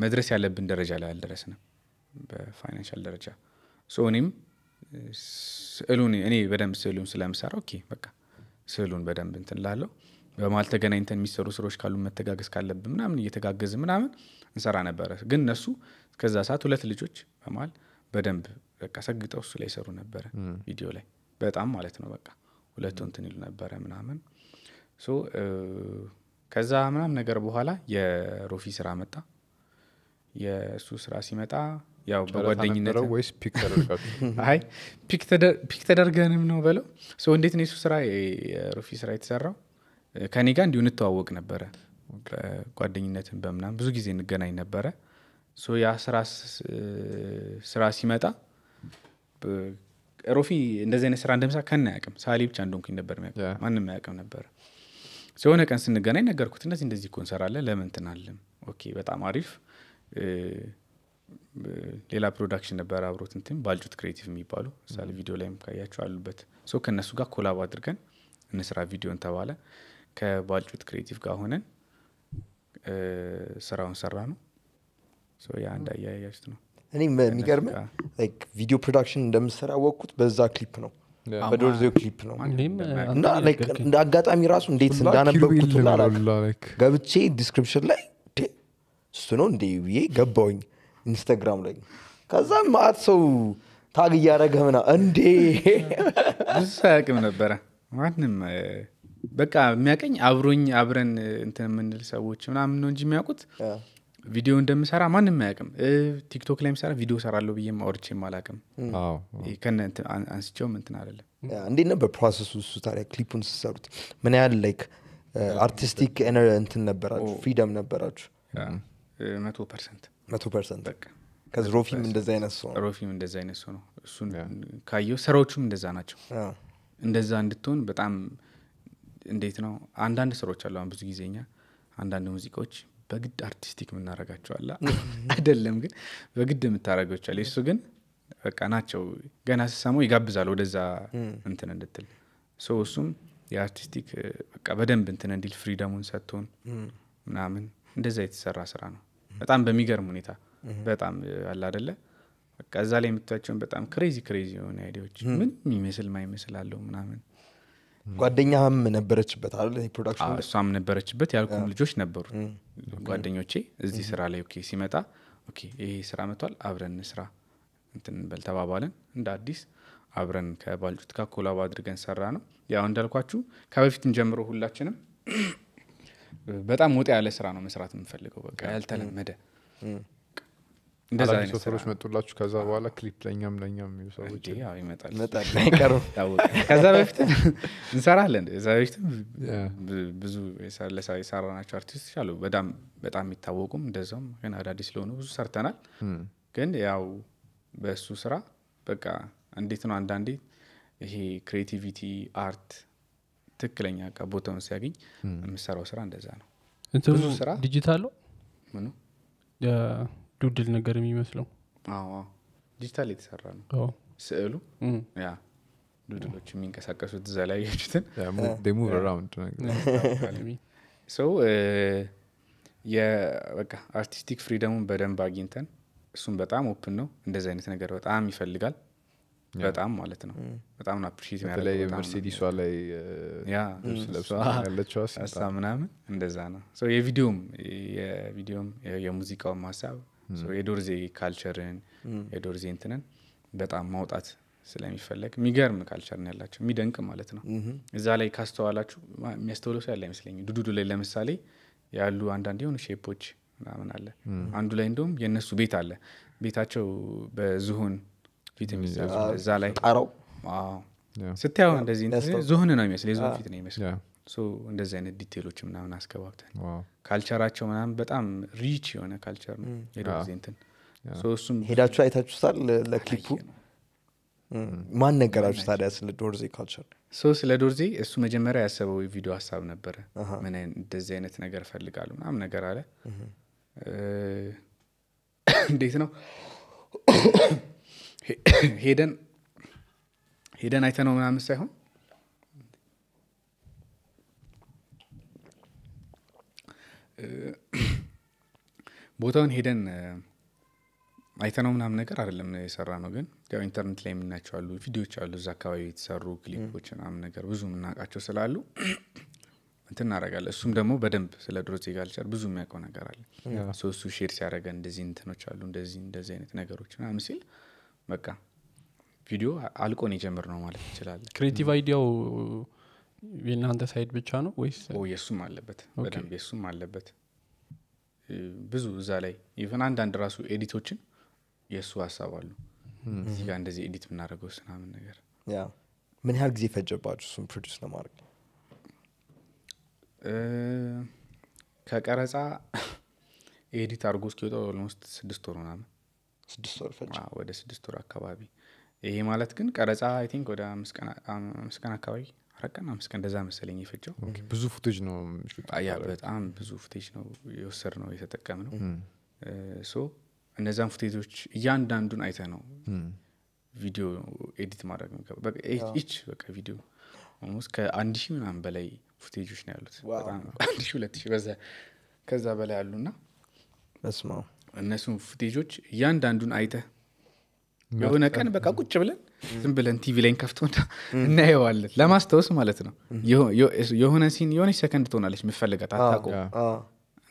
መድረስ ያለብን ደረጃ ላይ አልደረስንም። በፋይናንሻል ደረጃ እኔም ስዕሉን እኔ በደንብ ስዕሉን ስለምሰራ ኦኬ በቃ ስዕሉን በደንብ እንትን ላለው በመሀል ተገናኝተን የሚሰሩ ስራዎች ካሉ መተጋገዝ ካለብን ምናምን እየተጋገዝ ምናምን እንሰራ ነበረ። ግን እነሱ ከዛ ሰዓት ሁለት ልጆች በማል በደንብ በቃ ሰግጠው እሱ ላይ ይሰሩ ነበረ ቪዲዮ ላይ በጣም ማለት ነው። በቃ ሁለቱ እንትን ይሉ ነበረ ምናምን ከዛ ምናምን ነገር በኋላ የሮፊ ስራ መጣ። የእሱ ስራ ሲመጣ ያው በጓደኝነት ወይስ ፒክ አይ ፒክ ተደርገንም ነው በለው ሰው እንዴት ነው የሱ ስራ ሩፊ ስራ የተሰራው ከኔ ጋር እንዲሁ እንተዋወቅ ነበረ ጓደኝነትን በምናም ብዙ ጊዜ እንገናኝ ነበረ ያ ስራ ስራ ሲመጣ ሮፊ እንደዚህ አይነት ስራ እንደምሳ ከና ያቅም ሳሊ ብቻ እንደሆንኩኝ ነበር ማንም ያቅም ነበረ ሲሆነ ቀን ስንገናኝ ነገርኩት እነዚህ እንደዚህ እኮ እንሰራለን ለምን ኦኬ በጣም አሪፍ ሌላ ፕሮዳክሽን ነበር አብሮት እንትም ባልጩት ክሬቲቭ የሚባሉ ምሳሌ ቪዲዮ ላይም ካያቸው አሉበት ሶ ከእነሱ ጋር ኮላቦ አድርገን እንስራ ቪዲዮን ተባለ ከባልጩት ክሬቲቭ ጋር ሆነን ስራውን ሰራ ነው ያ እንዳያያችሁት ነው እኔ የሚገርም ቪዲዮ ፕሮዳክሽን እንደምሰራ ወቅኩት በዛ ክሊፕ ነው በዶርዜው ክሊፕ ነው እንደ አጋጣሚ ራሱ እንዴት እንዳነበብኩት ገብቼ ዲስክሪፕሽን ላይ እሱ ነው እንዴ ብዬ ገባውኝ ኢንስታግራም ላይ ከዛ ማአት ሰው ታግ እያደረገ ምና እንዴ ብዙ አያውቅም ነበረ ማንም በቃ የሚያቀኝ አብሮኝ አብረን እንትን የምንል ሰዎች ምናምን ነው እንጂ የሚያውቁት ቪዲዮ እንደምሰራ ማንም አያውቅም ቲክቶክ ላይ የሚሰራ ቪዲዮ ሰራለሁ ብዬ ማወርቼም አላውቅም ከነ አንስቸውም እንትን አደለም እንዴት ነበር ፕሮሰሱ እሱ ታዲያ ክሊፑን ስሰሩት ምን ያህል ላይክ አርቲስቲክ እንትን ነበራችሁ ፍሪደም ነበራችሁ መቶ ፐርሰንት መቶ ፐርሰንት ከዚ ሮፊም እንደዚ አይነት ሰው ነው ሮፊም እንደዚ አይነት ሰው ነው እሱን ካየው ስራዎቹም እንደዛ ናቸው እንደዛ እንድትሆን በጣም እንዴት ነው አንዳንድ ስራዎች አለ ብዙ ጊዜኛ አንዳንድ ሙዚቃዎች በግድ አርቲስቲክ የምናረጋቸዋለ አይደለም ግን በግድ የምታረገቸዋል እሱ ግን በቃ ናቸው ገና ስሰማው ይጋብዛል ወደዛ እንትን እንድትል ሰው እሱም የአርቲስቲክ በቃ በደንብ እንትን እንዲል ፍሪደሙን ሰጥቶን ምናምን እንደዛ የተሰራ ስራ ነው በጣም በሚገርም ሁኔታ በጣም አለ አደለ እዛ ላይ የምታቸውን በጣም ክሬዚ ክሬዚ የሆነ አይዲዎች ምን የሚመስል ማይመስል አለው ምናምን ጓደኛም ነበረችበት አ ፕሮዳክሽን እሷም ነበረችበት ያልኩም ልጆች ነበሩ ጓደኞቼ እዚህ ስራ ላይ ኦኬ ሲመጣ ኦኬ ይሄ ስራ መቷል አብረን ስራ እንትን በል ተባባልን እንደ አዲስ አብረን ከባልጩት ጋር አድርገን ሰራ ነው ያው እንዳልኳችሁ ከበፊትም ጀምሮ ሁላችንም በጣም ወጥ ያለ ስራ ነው መስራት የምፈልገው። በቃ ያልተለመደ እንደዛ መጡላችሁ። ከዛ በኋላ ክሊፕ ለኛም ለኛም ሰዎች ይመጣል እንሰራለን። ከዛ በፊት ብዙ የሰራናቸው አርቲስቶች አሉ፣ በጣም በጣም የሚታወቁም እንደዛም፣ ግን አዳዲስ ስለሆኑ ብዙ ሰርተናል። ግን ያው በእሱ ስራ በቃ እንዴት ነው አንዳንዴ ይሄ ክሬቲቪቲ አርት ትክክለኛ ቃ ቦታውን ሲያገኝ የምሰራው ስራ እንደዛ ነው እንትኑ ስራ ዲጂታል ነው ምኑ ዱድል ነገር የሚመስለው ዲጂታል የተሰራ ነው ስዕሉ ያ ዱድሎች የሚንቀሳቀሱት እዛ ላይ ያችትን በቃ አርቲስቲክ ፍሪደሙን በደንብ አግኝተን እሱም በጣም ኦፕን ነው እንደዚህ አይነት ነገር በጣም ይፈልጋል በጣም ማለት ነው በጣም ናፕሪት በተለይ መርሴዲሷ ላይ ለብሷለችዋሳ ምናምን እንደዛ ነው የቪዲዮም የቪዲዮም የሙዚቃውም ማሳብ የዶርዜ ካልቸርን የዶርዜ እንትንን በጣም ማውጣት ስለሚፈለግ የሚገርም ካልቸር ነው ያላቸው የሚደንቅ ማለት ነው እዛ ላይ ካስተዋላችሁ የሚያስተውለው ሰው ያለ አይመስለኝ ዱዱዱ ላይ ለምሳሌ ያሉ አንዳንድ የሆኑ ሼፖች ምናምን አለ አንዱ ላይ እንደውም የእነሱ ቤት አለ ቤታቸው በዝሆን ፊት እዛ ላይ ጣረው ስታየው እንደዚህ ዝሆን ነው ይመስል የዝሆን ፊት ነው ይመስል እንደዚህ አይነት ዲቴሎች ምናምን አስገባብተን ካልቸራቸው ምናምን በጣም ሪች የሆነ ካልቸር ነው ሄዶ ጊዜ እንትን ሄዳችሁ አይታችሁታል ለክሊፑ ማን ነገራችሁ ታዲያ ስለ ዶርዜ ካልቸር ሶ ስለ ዶርዜ እሱ መጀመሪያ ያሰበው ቪዲዮ ሀሳብ ነበረ ምን እንደዚህ አይነት ነገር ፈልጋሉ ምናምን ነገር አለ እንዴት ነው ሄደን ሄደን አይተነው ምናምን ሳይሆን ቦታውን ሄደን አይተነው ምናምን ነገር አይደለም የሰራ ነው። ግን ያው ኢንተርኔት ላይ የምናቸው አሉ፣ ቪዲዮዎች አሉ፣ እዛ አካባቢ የተሰሩ ክሊፖች ምናምን ነገር ብዙ የምናውቃቸው ስላሉ እንትን እናረጋለን እሱም ደግሞ በደንብ ስለ ድሮ ካልቸር ብዙ የሚያውቀው ነገር አለ። ሶስቱ ሼር ሲያደረገ እንደዚህ እንትኖች አሉ እንደዚህ እንደዚህ አይነት ነገሮች ምናምን ሲል በቃ ቪዲዮ አልቆን የጀምር ነው ማለት ይችላለ ክሬቲቭ አይዲያው የእናንተ ሳይድ ብቻ ነው ወይስ የሱም አለበት በደንብ የእሱም አለበት ብዙ እዛ ላይ ኢቨን አንዳንድ ራሱ ኤዲቶችን የእሱ ሀሳብ አሉ እዚህ ጋር እንደዚህ ኤዲት የምናደርገው ስናምን ነገር ምን ያህል ጊዜ ፈጀባችሁ እሱም ፕሮዲስ ለማድረግ ከቀረጻ ኤዲት አድርጎ እስኪወጣ ኦልሞስት ስድስት ወር ምናምን ስድስት ወር ፈጅ ወደ ስድስት ወር አካባቢ ይሄ ማለት ግን ቀረጻ አይ ቲንክ ወደ አምስት ቀን አካባቢ አረቀና ቀን አምስት ቀን እንደዛ መሰለኝ የፈጀው ብዙ ፉቴጅ ነው ያ በጣም ብዙ ፉቴጅ ነው የወሰድ ነው የተጠቀም ነው ሶ እነዛን ፉቴጆች እያንዳንዱን አይተ ነው ቪዲዮ ኤዲት ማድረግ ኢች በቃ ቪዲዮ ስ ከአንድ ሺህ ምናምን በላይ ፉቴጆች ነው ያሉት በጣም አንድ ሺህ ሁለት ሺህ በዛ ከዛ በላይ አሉና መስማው እነሱን ፍቴጆች እያንዳንዱን አይተ የሆነ ቀን በቃ ቁጭ ብለን ዝም ብለን ቲቪ ላይ ከፍቶ እናየዋለን ለማስታወስ ማለት ነው የሆነ ሲን የሆነች ሰከንድ ትሆናለች የምፈልጋት አታቁ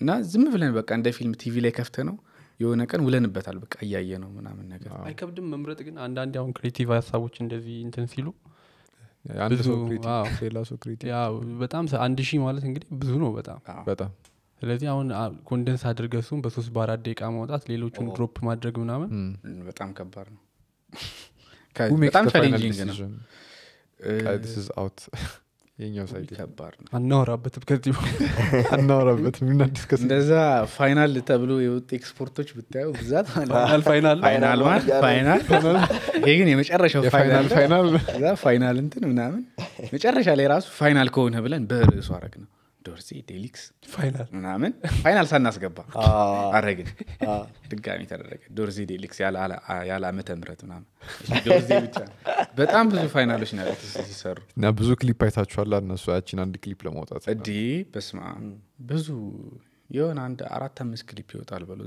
እና ዝም ብለን በቃ እንደ ፊልም ቲቪ ላይ ከፍተ ነው የሆነ ቀን ውለንበታል በቃ እያየ ነው ምናምን ነገር አይከብድም መምረጥ ግን አንዳንድ አሁን ክሬቲቭ ሀሳቦች እንደዚህ እንትን ሲሉ በጣም አንድ ሺህ ማለት እንግዲህ ብዙ ነው በጣም በጣም ስለዚህ አሁን ኮንደንስ አድርገ እሱም በሶስት በአራት ደቂቃ ማውጣት ሌሎቹን ድሮፕ ማድረግ ምናምን በጣም ከባድ ነው በጣም ቻሌንጂንግ ነው እንደዛ ፋይናል ተብሎ የወጡ ኤክስፖርቶች ብታየው ብዛት ይሄ ግን የመጨረሻው ፋይናል ፋይናል እንትን ምናምን መጨረሻ ላይ ራሱ ፋይናል ከሆነ ብለን በርዕሱ አረግ ነው ዶርሲ ዴሊክስ ፋይናል ምናምን ፋይናል ሳናስገባ አረግን ድጋሚ ተደረገ ዶርዚ ዴሊክስ ያለ አመተ ምረት ምናምን ብቻ በጣም ብዙ ፋይናሎች ነ ሲሰሩ እና ብዙ ክሊፕ አይታችኋል እነሱ ያችን አንድ ክሊፕ ለማውጣት እዲ በስማ ብዙ የሆነ አንድ አራት አምስት ክሊፕ ይወጣል በሉ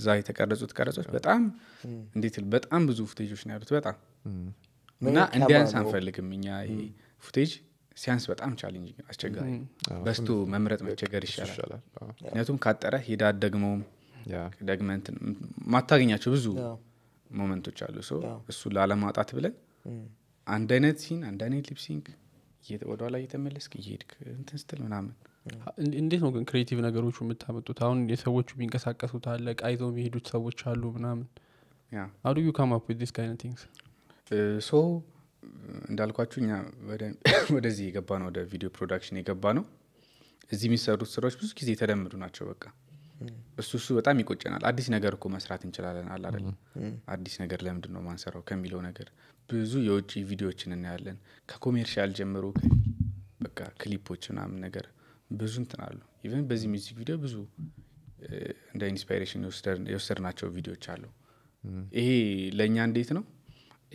እዛ የተቀረጹት ቀረጾች በጣም እንዴት በጣም ብዙ ፉቴጆች ነው ያሉት በጣም እና እንዲያንስ አንፈልግም እኛ ፉቴጅ ሲያንስ በጣም ቻሌንጅ አስቸጋሪ በስቱ መምረጥ መቸገር ይሻላል ምክንያቱም ካጠረ ሄዳ ደግመውም ደግመንት ማታገኛቸው ብዙ ሞመንቶች አሉ ሰው እሱ ላለማጣት ብለን አንድ አይነት ሲን አንድ አይነት ሊፕሲንግ ወደኋላ እየተመለስክ እየሄድክ እንትን ስትል ምናምን እንዴት ነው ግን ክሬቲቭ ነገሮቹ የምታመጡት አሁን የሰዎቹ ቢንቀሳቀሱት አለ ቃይዘው የሚሄዱት ሰዎች አሉ ምናምን አዱ ዩ ካም አፕ ዲስ ቲንግስ ሶ እንዳልኳችሁ እኛ ወደዚህ የገባ ነው፣ ወደ ቪዲዮ ፕሮዳክሽን የገባ ነው። እዚህ የሚሰሩት ስራዎች ብዙ ጊዜ የተለመዱ ናቸው። በቃ እሱ እሱ በጣም ይቆጨናል። አዲስ ነገር እኮ መስራት እንችላለን አለ አዲስ ነገር ለምንድን ነው ማንሰራው ከሚለው ነገር ብዙ የውጭ ቪዲዮዎችን እናያለን። ከኮሜርሻል ጀምሮ በቃ ክሊፖች ምናምን ነገር ብዙ እንትናሉ ኢቨን በዚህ ሚዚክ ቪዲዮ ብዙ እንደ ኢንስፓይሬሽን የወሰድናቸው ቪዲዮዎች አሉ። ይሄ ለእኛ እንዴት ነው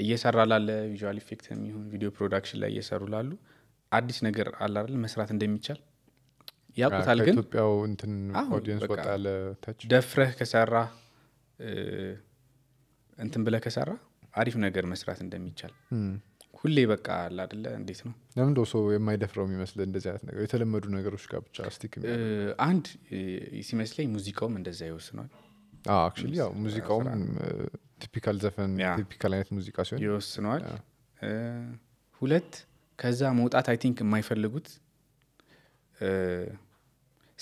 እየሰራ ላለ ቪዥዋል ኢፌክት የሚሆን ቪዲዮ ፕሮዳክሽን ላይ እየሰሩ ላሉ አዲስ ነገር አላል መስራት እንደሚቻል ያቁታል ግን ደፍረህ ከሰራ እንትን ብለህ ከሰራ አሪፍ ነገር መስራት እንደሚቻል ሁሌ በቃ አላደለ እንዴት ነው ለምን ሰው የማይደፍረው የሚመስል እንደዚህ አይነት ነገር የተለመዱ ነገሮች ጋር ብቻ ስቲክ አንድ ሲመስለኝ ሙዚቃውም እንደዛ ይወስኗል ሙዚቃውም ቲፒካል ዘፈን ቲፒካል አይነት ሙዚቃ ሲሆን ይወስነዋል ሁለት ከዛ መውጣት አይ ቲንክ የማይፈልጉት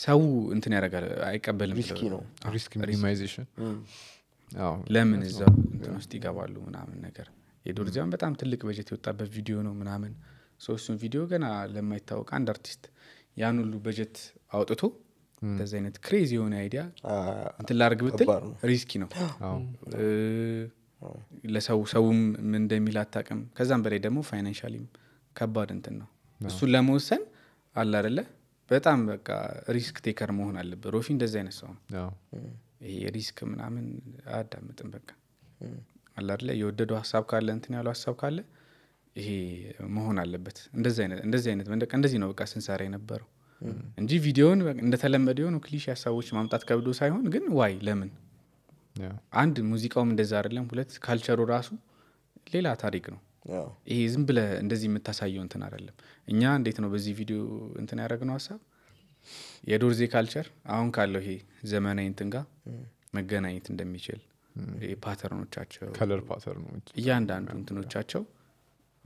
ሰው እንትን ያደርጋል አይቀበልም ሚኒማይዜሽን ለምን እዛው እንትን ውስጥ ይገባሉ ምናምን ነገር የዶር ዚያን በጣም ትልቅ በጀት የወጣበት ቪዲዮ ነው ምናምን ሶስቱን ቪዲዮ ገና ለማይታወቅ አንድ አርቲስት ያን ሁሉ በጀት አውጥቶ እንደዚህ አይነት ክሬዚ የሆነ አይዲያ እንትን ላርግ ብትል ሪስኪ ነው ለሰው ሰውም እንደሚል አታቅም ከዛም በላይ ደግሞ ፋይናንሻሊም ከባድ እንትን ነው እሱን ለመወሰን አለ አደለ በጣም በቃ ሪስክ ቴከር መሆን አለብ ሮፊ እንደዚህ አይነት ሰው ነው ይሄ ሪስክ ምናምን አዳምጥም በቃ አላደለ የወደደው ሀሳብ ካለ እንትን ያለው ሀሳብ ካለ ይሄ መሆን አለበት እንደዚህ አይነት እንደዚህ ነው በቃ ስንሰራ የነበረው እንጂ ቪዲዮን እንደተለመደ የሆኑ ክሊሽ ሀሳቦች ማምጣት ከብዶ ሳይሆን ግን ዋይ ለምን አንድ ሙዚቃውም እንደዛ አይደለም ሁለት ካልቸሩ ራሱ ሌላ ታሪክ ነው ይሄ ዝም ብለ እንደዚህ የምታሳየው እንትን አይደለም እኛ እንዴት ነው በዚህ ቪዲዮ እንትን ያደረግነው ሀሳብ የዶርዜ ካልቸር አሁን ካለው ይሄ ዘመናዊ እንትን ጋር መገናኘት እንደሚችል ፓተርኖቻቸው ፓተርኖች እያንዳንዱ እንትኖቻቸው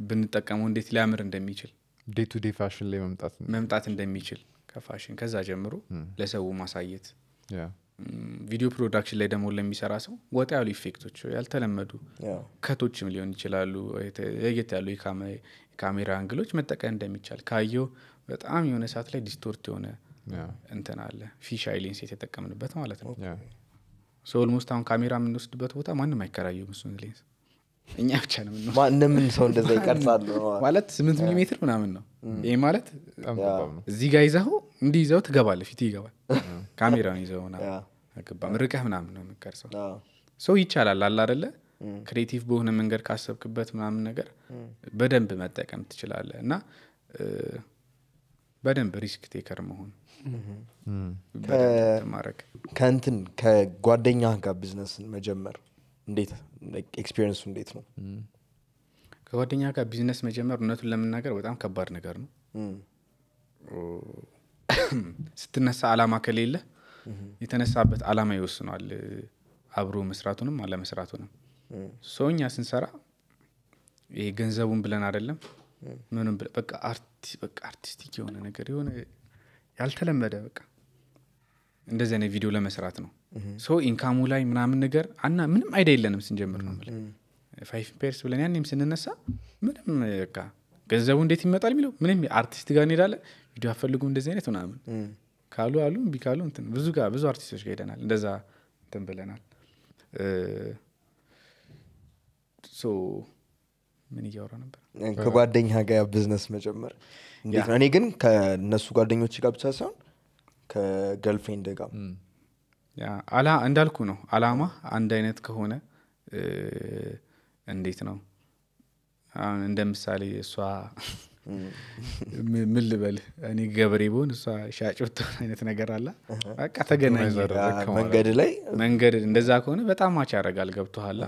ብንጠቀመው እንዴት ሊያምር እንደሚችል ዴይ ቱ ዴይ ፋሽን ላይ መምጣት መምጣት እንደሚችል ከፋሽን ከዛ ጀምሮ ለሰው ማሳየት ቪዲዮ ፕሮዳክሽን ላይ ደግሞ ለሚሰራ ሰው ወጣ ያሉ ኢፌክቶች ያልተለመዱ ከቶችም ሊሆን ይችላሉ ለየት ያሉ የካሜራ አንግሎች መጠቀም እንደሚቻል ካየው በጣም የሆነ ሰዓት ላይ ዲስቶርት የሆነ እንትን አለ ፊሽ አይሌንስ የተጠቀምንበት ማለት ነው ሶ ኦልሞስት አሁን ካሜራ የምንወስድበት ቦታ ማንም አይከራየም እሱን ሌንስ እኛ ብቻ ነው ማንምን ሰው እንደዛ ይቀርጻሉ ማለት ስምንት ሚሊ ሜትር ምናምን ነው ይህ ማለት እዚህ ጋር ይዘው እንዲህ ይዘው ትገባለ ፊት ይገባል ካሜራውን ይዘው ገባም ርቀህ ምናምን ነው የምቀርሰው ሰው ይቻላል አላ አደለ ክሬቲቭ በሆነ መንገድ ካሰብክበት ምናምን ነገር በደንብ መጠቀም ትችላለ እና በደንብ ሪስክ ቴከር መሆን ማድረግ ከንትን ከጓደኛ ጋር ቢዝነስን መጀመር እንዴት ኤክስፒሪንሱ እንዴት ነው ከጓደኛ ጋር ቢዝነስ መጀመር እውነቱን ለመናገር በጣም ከባድ ነገር ነው ስትነሳ አላማ ከሌለ የተነሳበት አላማ ይወስኗል አብሮ መስራቱንም አለመስራቱንም ሰውኛ ስንሰራ ይሄ ገንዘቡን ብለን አይደለም ምንም በቃ አርቲስቲክ የሆነ ነገር የሆነ ያልተለመደ በቃ እንደዚህ አይነት ቪዲዮ ለመስራት ነው ሶ ኢንካሙ ላይ ምናምን ነገር አና ምንም አይዳ የለንም ስንጀምር ነው ፋይፍ ፔርስ ብለን ያንም ስንነሳ ምንም በቃ ገንዘቡ እንዴት ይመጣል የሚለው ምንም አርቲስት ጋር እንሄዳለን ቪዲዮ አፈልጉ እንደዚህ አይነት ምናምን ካሉ አሉ ቢ ካሉ እንትን ብዙ ጋር ብዙ አርቲስቶች ጋር ሄደናል እንደዛ እንትን ብለናል ምን እያወራ ነበር ከጓደኛ ጋ ቢዝነስ መጀመር እንዴት ነው እኔ ግን ከእነሱ ጓደኞች ጋር ብቻ ሳይሆን ከገልፌንድ ጋር አላ እንዳልኩ ነው። አላማ አንድ አይነት ከሆነ እንዴት ነው አሁን እንደ ምሳሌ እሷ ምን ልበል እኔ ገበሬ ብሆን እሷ ሻጭ ብትሆን አይነት ነገር አለ በቃ ተገናኝመንገድ ላይ መንገድ እንደዛ ከሆነ በጣም ማች ያደርጋል። ገብቶሃል።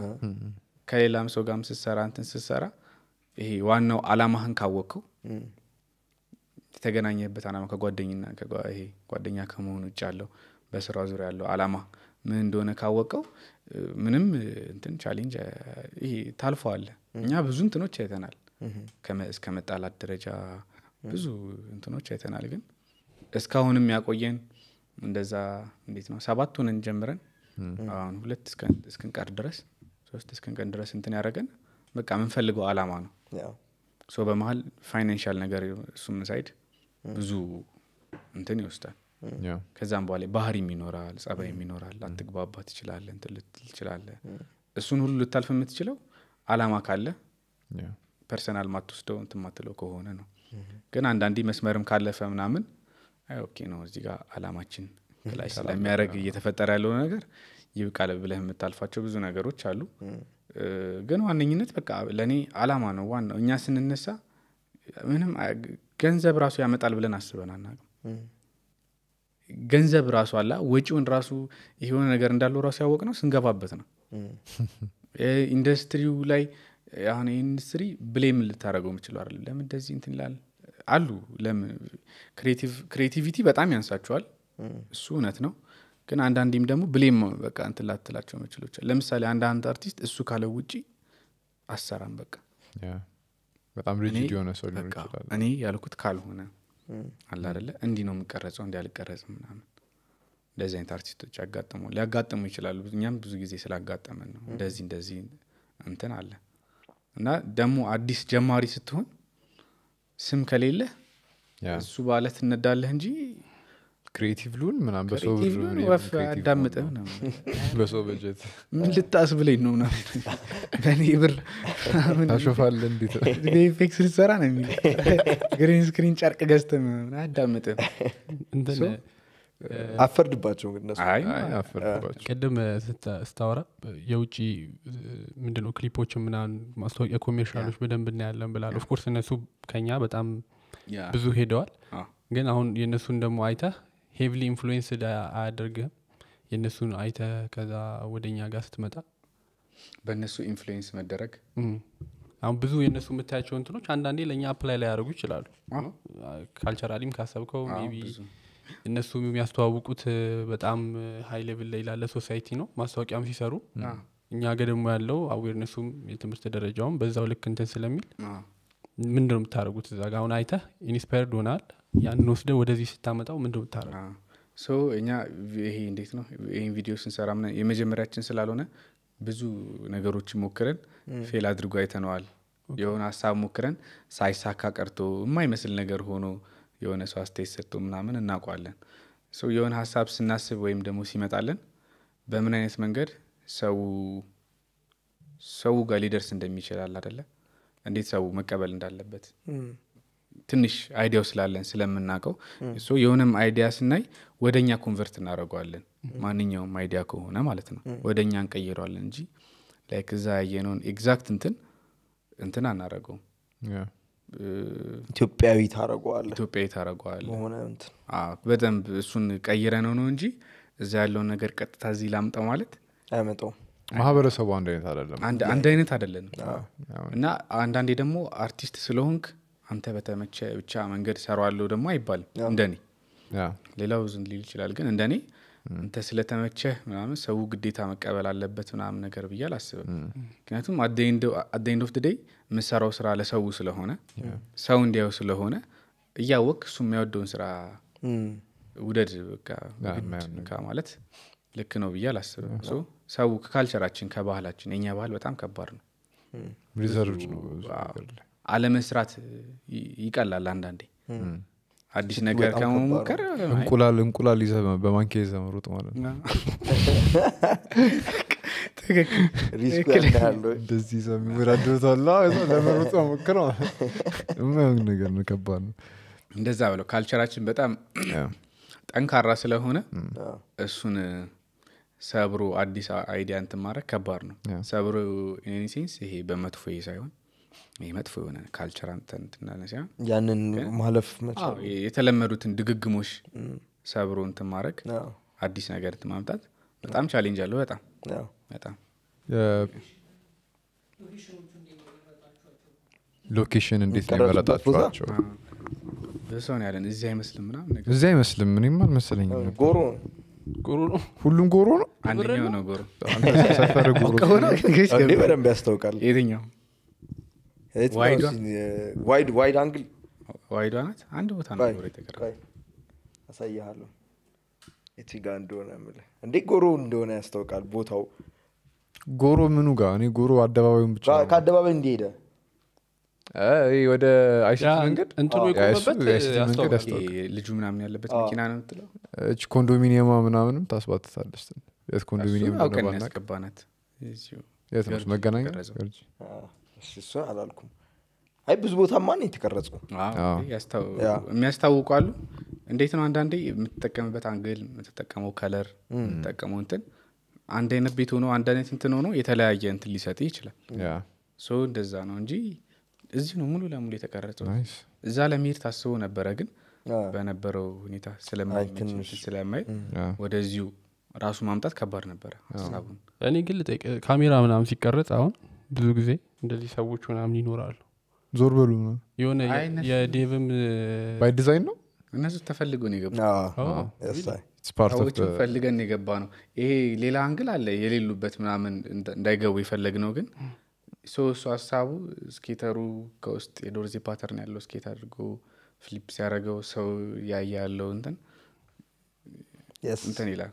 ከሌላም ሰው ጋም ስትሰራ እንትን ስትሰራ ይሄ ዋናው አላማህን ካወቅከው የተገናኘበት አላማ ከጓደኝና ጓደኛ ከመሆኑ ውጭ አለው በስራ ዙሪያ ያለው አላማ ምን እንደሆነ ካወቀው ምንም እንትን ቻሌንጅ ይሄ ታልፈዋለ እኛ ብዙ እንትኖች አይተናል እስከ መጣላት ደረጃ ብዙ እንትኖች አይተናል ግን እስካሁንም ያቆየን እንደዛ እንዴት ነው ሰባት ሆነን ጀምረን አሁን ሁለት እስክንቀር ድረስ ሶስት እስክንቀር ድረስ እንትን ያደረገን በቃ የምንፈልገው አላማ ነው ሶ በመሀል ፋይናንሻል ነገር እሱም ሳይድ ብዙ እንትን ይወስዳል ከዛም በኋላ ባህሪም ይኖራል፣ ጸባይም ይኖራል። አትግባባ ትችላለህ፣ ትችላለ እሱን ሁሉ ልታልፍ የምትችለው አላማ ካለ ፐርሰናል ማትወስደው እንትን ከሆነ ነው። ግን አንዳንዴ መስመርም ካለፈ ምናምን ኦኬ ነው እዚህ ጋር አላማችን ላይ ስለሚያደረግ እየተፈጠረ ያለው ነገር ይብቃል ብለህ የምታልፋቸው ብዙ ነገሮች አሉ። ግን ዋነኝነት በቃ ለእኔ አላማ ነው ዋናው። እኛ ስንነሳ ምንም ገንዘብ ራሱ ያመጣል ብለን አስበን አናቅም። ገንዘብ ራሱ አላ ወጪውን ራሱ የሆነ ነገር እንዳለው ራሱ ያወቅ ነው ስንገባበት ነው። ኢንዱስትሪው ላይ አሁን ኢንዱስትሪ ብሌም ልታደረገው የምችለው አለ። ለምን እንደዚህ እንትን ይላል አሉ። ለምን ክሬቲቪቲ በጣም ያንሳቸዋል፣ እሱ እውነት ነው። ግን አንዳንዴም ደግሞ ብሌም በቃ እንትን ላትላቸው መችሎች። ለምሳሌ አንዳንድ አርቲስት እሱ ካለ ውጪ አሰራም በቃ በጣም ሪጅድ የሆነ ሰው ሊሆን ይችላል እኔ ያልኩት ካልሆነ አለ አደለ እንዲህ ነው የምቀረጸው እንዲ አልቀረጽ ምናምን እንደዚህ አይነት አርቲስቶች ያጋጥሙ ሊያጋጥሙ ይችላሉ እኛም ብዙ ጊዜ ስላጋጠመን ነው እንደዚህ እንደዚህ እንትን አለ እና ደግሞ አዲስ ጀማሪ ስትሆን ስም ከሌለ እሱ ባለት ትነዳለህ እንጂ ክሬቲቭ ሉን ምናም በሰው ወፍ በሰው በጀት ምን ብለኝ ነው ምናምን በእኔ ብር ታሾፋለ እንዴትፌክስ ልሰራ ነው የሚል ግሪን ስክሪን ጨርቅ ገዝተ ምናምን አፈርድባቸው ቅድም ስታወራ የውጭ ምንድነው ክሊፖችን ምናን ማስታወቂያ ኮሜርሻሎች በደንብ እናያለን ብላል ኦፍኮርስ እነሱ ከኛ በጣም ብዙ ሄደዋል ግን አሁን የእነሱን ደግሞ አይተህ ሄቪሊ ኢንፍሉዌንስ አያደርግህም የእነሱን አይተ ከዛ ወደኛ ጋር ስትመጣ በእነሱ ኢንፍሉዌንስ መደረግ አሁን ብዙ የእነሱ የምታያቸው እንትኖች አንዳንዴ ለእኛ አፕላይ ላይ ያደርጉ ይችላሉ ካልቸራሊም ካሰብከው ቢ እነሱ የሚያስተዋውቁት በጣም ሀይ ሌቭል ላይ ላለ ሶሳይቲ ነው ማስታወቂያም ሲሰሩ እኛ ገደሞ ያለው አዌርነሱም የትምህርት ደረጃውም በዛው ልክ እንትን ስለሚል ምንድነው የምታደረጉት እዛ አሁን አይተ ኢንስፓየርድ ሆናል ያን ወስደ ወደዚህ ስታመጣው ምንድነው ሶ እኛ ይሄ እንዴት ነው ይህን ቪዲዮ ስንሰራ ምን የመጀመሪያችን ስላልሆነ ብዙ ነገሮች ሞክረን ፌል አድርጎ አይተነዋል የሆነ ሀሳብ ሞክረን ሳይሳካ ቀርቶ የማይመስል ነገር ሆኖ የሆነ ሰው አስተያየት ሰጥቶ ምናምን እናውቋለን ሰው የሆነ ሀሳብ ስናስብ ወይም ደግሞ ሲመጣለን በምን አይነት መንገድ ሰው ሰው ጋር ሊደርስ እንደሚችላል አደለም እንዴት ሰው መቀበል እንዳለበት ትንሽ አይዲያው ስላለን ስለምናውቀው እሱ የሆነም አይዲያ ስናይ ወደኛ ኮንቨርት እናደርገዋለን። ማንኛውም አይዲያ ከሆነ ማለት ነው ወደኛ እንቀይረዋለን እንጂ ላይክ እዛ ያየነውን ኤግዛክት እንትን እንትን አናረገውም። ኢትዮጵያዊ ታረገዋለ ኢትዮጵያዊ ታረገዋለ በደንብ እሱን ቀይረ ነው ነው እንጂ እዛ ያለውን ነገር ቀጥታ እዚህ ላምጠው ማለት አይመጣውም። ማህበረሰቡ አንድ አይነት አደለም አንድ አይነት አይደለንም እና አንዳንዴ ደግሞ አርቲስት ስለሆንክ አንተ በተመቸ ብቻ መንገድ ሰሯለው ደግሞ አይባልም እንደኔ ሌላው ዝን ሊል ይችላል ግን እንደኔ አንተ ስለተመቸህ ምናምን ሰው ግዴታ መቀበል አለበት ምናምን ነገር ብዬ አላስብም ምክንያቱም አደንድ ኦፍ ደይ የምሰራው ስራ ለሰው ስለሆነ ሰው እንዲያው ስለሆነ እያወቅ እሱ የሚያወደውን ስራ ውደድ ማለት ልክ ነው ብዬ አላስብም ሰው ከካልቸራችን ከባህላችን የኛ ባህል በጣም ከባድ ነው ሪዘርቭድ ነው አለመስራት ይቀላል አንዳንዴ አዲስ ነገር ከመሞከር እንቁላል እንቁላል ይዘ በማንኪያ ይዘ መሮጥ ማለት ነው እንደዚህ ይዘ የሚወዳደሩታላ ለመሮጥ መሞከር የማይሆን ነገር ነው ከባድ ነው እንደዛ ብለው ካልቸራችን በጣም ጠንካራ ስለሆነ እሱን ሰብሮ አዲስ አይዲያ እንትን ማድረግ ከባድ ነው ሰብሮ ኢኒሴንስ ይሄ በመጥፎ ሳይሆን ይህ መጥፎ የሆነ ካልቸር አንተንትናለ ሲሆን ያንን ማለፍ የተለመዱትን ድግግሞች ሰብሮ እንትን ማድረግ አዲስ ነገር እንትን ማምጣት በጣም ቻሌንጅ አለው በጣም በጣም ሎኬሽን እንዴት ነው የመረጣችኋቸው ብሰውን ያለን እዚህ አይመስልም ምናምን እዚህ አይመስልም እኔም ጎሮ ጎሮ ነው ሁሉም ጎሮ ነው አንደኛው ነው ጎሮ ሰፈር ጎሮ በደንብ ያስታውቃል የትኛው ዋይድ አንግል ዋይዷ ናት አንድ ቦታ ነው የተቀረ አሳያለሁ የቱ ጋ እንደሆነ ምለ እንዴ ጎሮ እንደሆነ ያስታውቃል ቦታው ጎሮ ምኑ ጋር እኔ ጎሮ አደባባዩን ብቻ ከአደባባይ እንዲሄደ ወደ አይሽፍት መንገድ እንትኑ የቆመበት ልጁ ምናምን ያለበት መኪና ነው ምትለው እች ኮንዶሚኒየማ ምናምንም ታስባትታለች የት ኮንዶሚኒየም ያስገባናት የት ነው መገናኛ አላልኩም አይ ብዙ ቦታ ማን የተቀረጹ የሚያስታውቋሉ እንዴት ነው አንዳንዴ የምትጠቀምበት አንግል የምትጠቀመው ከለር የምትጠቀመው እንትን አንድ አይነት ቤት ሆኖ አንድ አይነት እንትን ሆኖ የተለያየ እንትን ሊሰጥ ይችላል እንደዛ ነው እንጂ እዚህ ነው ሙሉ ለሙሉ የተቀረጸው። እዛ ለመሄድ ታስቦ ነበረ፣ ግን በነበረው ሁኔታ ስለማይ ወደዚሁ ራሱ ማምጣት ከባድ ነበረ ሀሳቡን። እኔ ግን ካሜራ ምናምን ሲቀረጽ አሁን ብዙ ጊዜ እንደዚህ ሰዎች ምናምን ይኖራሉ፣ ዞር በሉ የሆነ የዴቭም ባይ ዲዛይን ነው እነሱ ተፈልጎ ነው የገባሰዎች ፈልገን የገባ ነው። ይሄ ሌላ አንግል አለ የሌሉበት ምናምን እንዳይገቡ የፈለግ ነው ግን እሱ ሀሳቡ ስኬተሩ ከውስጥ የዶርዚ ፓተርን ያለው ስኬት አድርጎ ፍሊፕ ሲያደረገው ሰው ያየ ያለው እንትን እንትን ይላል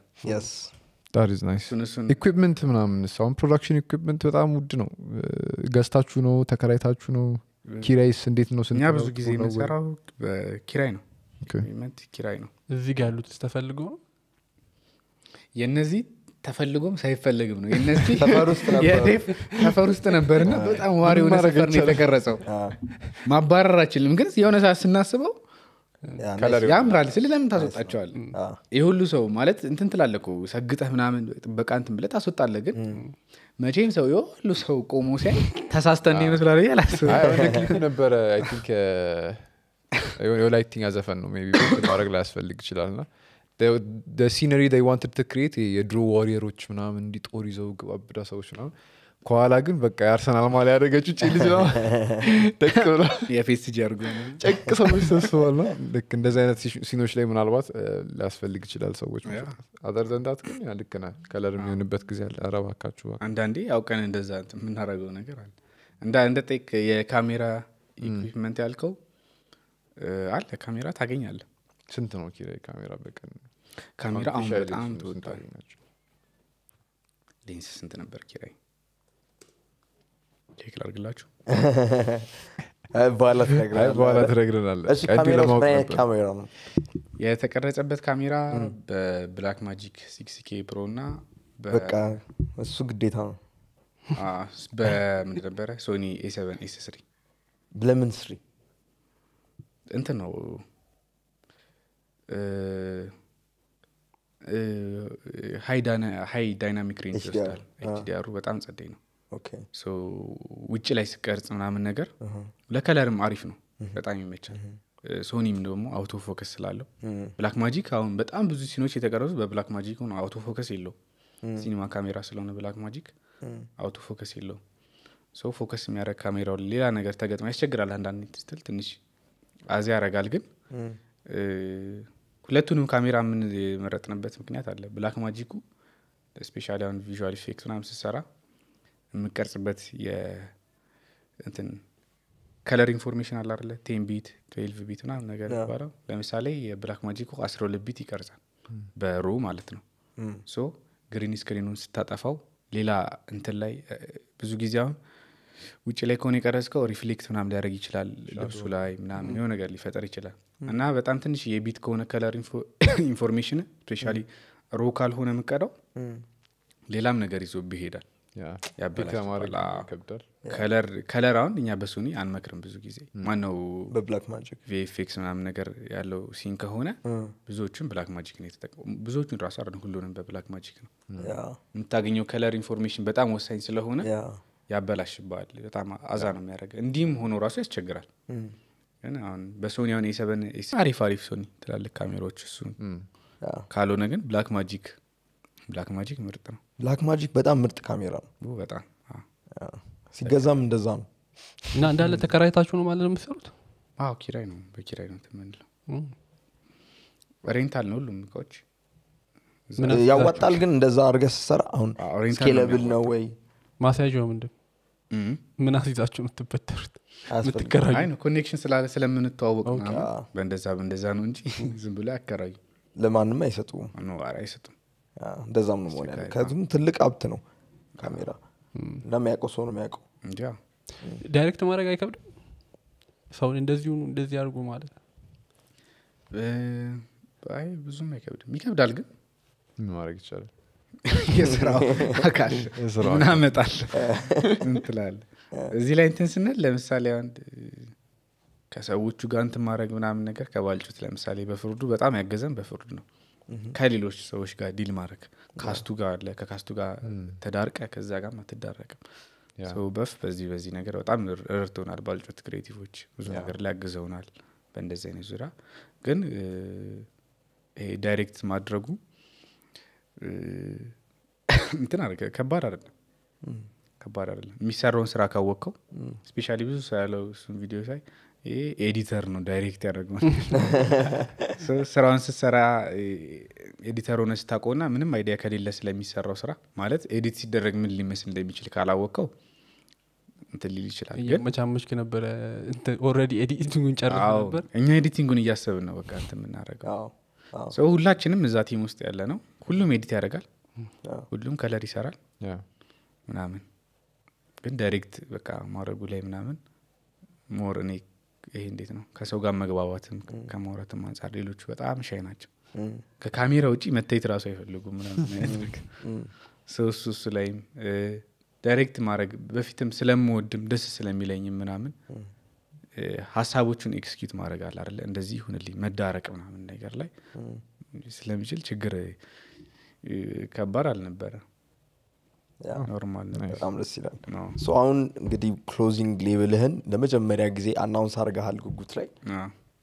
ኢኩፕመንት ምናምን ሁን ፕሮዳክሽን ኢኩፕመንት በጣም ውድ ነው ገዝታችሁ ነው ተከራይታችሁ ነው ኪራይስ እንዴት ነው እኛ ብዙ ጊዜ የምንሰራው በኪራይ ነው ኪራይ ነው እዚህ ጋ ያሉት ተፈልጎ የእነዚህ ተፈልጎም ሳይፈለግም ነው የነዚህ ሰፈር ውስጥ ነበርና በጣም ዋሪ የሆነ ሰፈር ነው የተቀረጸው ማባረር አችልም ግን የሆነ ሰዓት ስናስበው ያምራል ስል ለምን ታስወጣቸዋል ይህ ሁሉ ሰው ማለት እንትን ትላለህ ሰግጠህ ምናምን ጥበቃ እንትን ብለህ ታስወጣለህ ግን መቼም ሰው የሁሉ ሰው ቆሞ ሲያይ ተሳስተን ይመስላል ነበረ uh, የላይቲኛ ዘፈን ነው ማድረግ ላይ ያስፈልግ ይችላልና ሲነሪ ይ ዋንትድ ት ክሬት የድሮ ዋሪየሮች ምናምን እንዲ ጦር ይዘው ግባብዳ ሰዎች ምናምን ከኋላ ግን በቃ የአርሰናል ማሊያ ያደረገችው ጭ ልጅ ነው የፌስጂ አርጎ ጨቅ ሰዎች ተስበዋል ነው ልክ እንደዚህ አይነት ሲኖች ላይ ምናልባት ሊያስፈልግ ይችላል ሰዎች አዘር ዘንዳት ግን ልክና ከለር የሚሆንበት ጊዜ አለ ረባካችሁ አንዳንዴ ያውቀን እንደዛ የምናረገው ነገር አለ እንዳ እንደ ጠቅ የካሜራ ኢኩፕመንት ያልከው አለ ካሜራ ታገኛለ ስንት ነው ኪራይ ካሜራ በቀን ካሜራ አሁን በጣም ተወዷል። ሌንስ ስንት ነበር ኪራይ? ቼክ ላርግላችሁ በኋላ ትነግረናለህ። የተቀረጸበት ካሜራ በብላክ ማጂክ ሲክስ ፕሮ እና በቃ እሱ ግዴታ ነው። በምንድን ነበረ ሶኒ ኤሰን ኤስ ስሪ ለምን ስሪ እንትን ነው ሀይ ዳይናሚክ ሬንጅ ይወስዳል በጣም ጸደኝ ነው ውጭ ላይ ስቀርጽ ምናምን ነገር ለከለርም አሪፍ ነው በጣም ይመቻል ሶኒም ደግሞ አውቶ ፎከስ ስላለው ብላክ ማጂክ አሁን በጣም ብዙ ሲኖች የተቀረጹ በብላክ ማጂክ ሆነ አውቶ ፎከስ የለው ሲኒማ ካሜራ ስለሆነ ብላክ ማጂክ አውቶ ፎከስ የለው ሰው ፎከስ የሚያደረግ ካሜራው ሌላ ነገር ተገጥሞ ያስቸግራል አንዳንድ ስትል ትንሽ አዚ ያረጋል ግን ሁለቱንም ካሜራ የምንመረጥንበት ምክንያት አለ። ብላክ ማጂኩ ስፔሻሊ አሁን ቪዥዋል ኢፌክት ናም ስሰራ የምቀርጽበት የእንትን ከለር ኢንፎርሜሽን አላለ ቴን ቢት ትዌልቭ ቢት ና ነገር ይባለው። ለምሳሌ የብላክ ማጂኩ አስራ ሁለት ቢት ይቀርጻል በሮ ማለት ነው። ሶ ግሪን ስክሪኑን ስታጠፋው ሌላ እንትን ላይ ብዙ ጊዜ አሁን ውጭ ላይ ከሆነ የቀረዝከው ሪፍሌክት ምናም ሊያደረግ ይችላል ልብሱ ላይ ምናምን የሆነ ነገር ሊፈጠር ይችላል። እና በጣም ትንሽ የቢት ከሆነ ከለር ኢንፎርሜሽን ስፔሻ ሮ ካልሆነ የምቀዳው ሌላም ነገር ይዞ ይሄዳል ከለር አሁን እኛ በሱኒ አንመክርም ብዙ ጊዜ ማነው በብላክ ማጂክ ቪኤፍኤክስ ምናምን ነገር ያለው ሲን ከሆነ ብዙዎቹን ብላክ ማጂክ ነው የተጠቀሙ ብዙዎቹን ራሱ አረን ሁሉንም በብላክ ማጂክ ነው የምታገኘው ከለር ኢንፎርሜሽን በጣም ወሳኝ ስለሆነ ያበላሽባል በጣም አዛ ነው የሚያደረገ እንዲህም ሆኖ ራሱ ያስቸግራል ግን አሁን በሶኒ አሁን የሰበን አሪፍ አሪፍ ሶኒ ትላልቅ ካሜራዎች እሱ ካልሆነ ግን ብላክ ማጂክ ብላክ ማጂክ ምርጥ ነው ብላክ ማጂክ በጣም ምርጥ ካሜራ ነው በጣም ሲገዛም እንደዛ ነው እና እንዳለ ተከራይታችሁ ነው ማለት ነው የምትሰሩት አዎ ኪራይ ነው በኪራይ ነው ትምንለው ሬንታል ነው ሁሉም እቃዎች ያዋጣል ግን እንደዛ አድርገህ ስሰራ አሁን ስኬለብል ነው ወይ ማስያጅ ነው ምንድን ምን አስይዛችሁ የምትበተሩት ምትከራዩ ኮኔክሽን ስላለ ስለምንተዋወቅ በእንደዛ በእንደዛ ነው እንጂ ዝም ብሎ ያከራዩ ለማንም አይሰጡም አይሰጡም እንደዛም ነው መሆን ከዚም ትልቅ ሀብት ነው ካሜራ የሚያውቀው ሰው ነው የሚያውቀው ዳይሬክት ማድረግ አይከብድም ሰውን እንደዚሁ እንደዚህ አድርጉ ማለት አይ ብዙም አይከብድም ይከብዳል ግን ማድረግ ይቻላል የስራው አካል እናመጣል እንትላለ እዚህ ላይ እንትን ስንል ለምሳሌ አንድ ከሰዎቹ ጋር እንትን ማድረግ ምናምን ነገር ከባልጩት ለምሳሌ በፍርዱ በጣም ያገዘን በፍርድ ነው ከሌሎች ሰዎች ጋር ዲል ማድረግ ካስቱ ጋር አለ ከካስቱ ጋር ተዳርቀ ከዛ ጋር አትዳረቅም በፍ በዚህ በዚህ ነገር በጣም ረድቶናል ባልጮት ክሬቲቮች ብዙ ነገር ሊያግዘውናል በእንደዚህ አይነት ዙሪያ ግን ዳይሬክት ማድረጉ እንትን አደረገ ከባድ አይደለም ከባድ አይደለም የሚሰራውን ስራ ካወቅከው ስፔሻሊ ብዙ ያለው እሱን ቪዲዮ ሳይ ይሄ ኤዲተር ነው ዳይሬክት ያደርገው ስራውን ስትሰራ ኤዲተር ሆነ ስታቆና ምንም አይዲያ ከሌለ ስለሚሰራው ስራ ማለት ኤዲት ሲደረግ ምን ሊመስል እንደሚችል ካላወቀው እንትን ሊል ይችላል መቻመች ነበረ ኦልሬዲ ኤዲቲንጉን ጨርስ ነበር እኛ ኤዲቲንጉን እያሰብን ነው በቃ እንትን የምናደረገው ሁላችንም እዛ ቲም ውስጥ ያለ ነው ሁሉም ኤዲት ያደርጋል ሁሉም ከለር ይሰራል ምናምን ግን ዳይሬክት በቃ ማድረጉ ላይ ምናምን ሞር እኔ ይሄ እንዴት ነው ከሰው ጋር መግባባትም ከማውረትም አንጻር ሌሎቹ በጣም ሻይ ናቸው ከካሜራ ውጭ መታየት ራሱ አይፈልጉ ምናምን እሱ እሱ ላይም ዳይሬክት ማድረግ በፊትም ስለምወድም ደስ ስለሚለኝም ምናምን ሀሳቦቹን ኤክስኪዩት ማድረግ አለ አለ እንደዚህ ይሁንልኝ መዳረቅ ምናምን ነገር ላይ ስለሚችል ችግር ከባድ አልነበረ ኖርማል በጣም ደስ ይላል አሁን እንግዲህ ክሎዚንግ ሌብልህን ለመጀመሪያ ጊዜ አናውንስ አርገሃል ጉጉት ላይ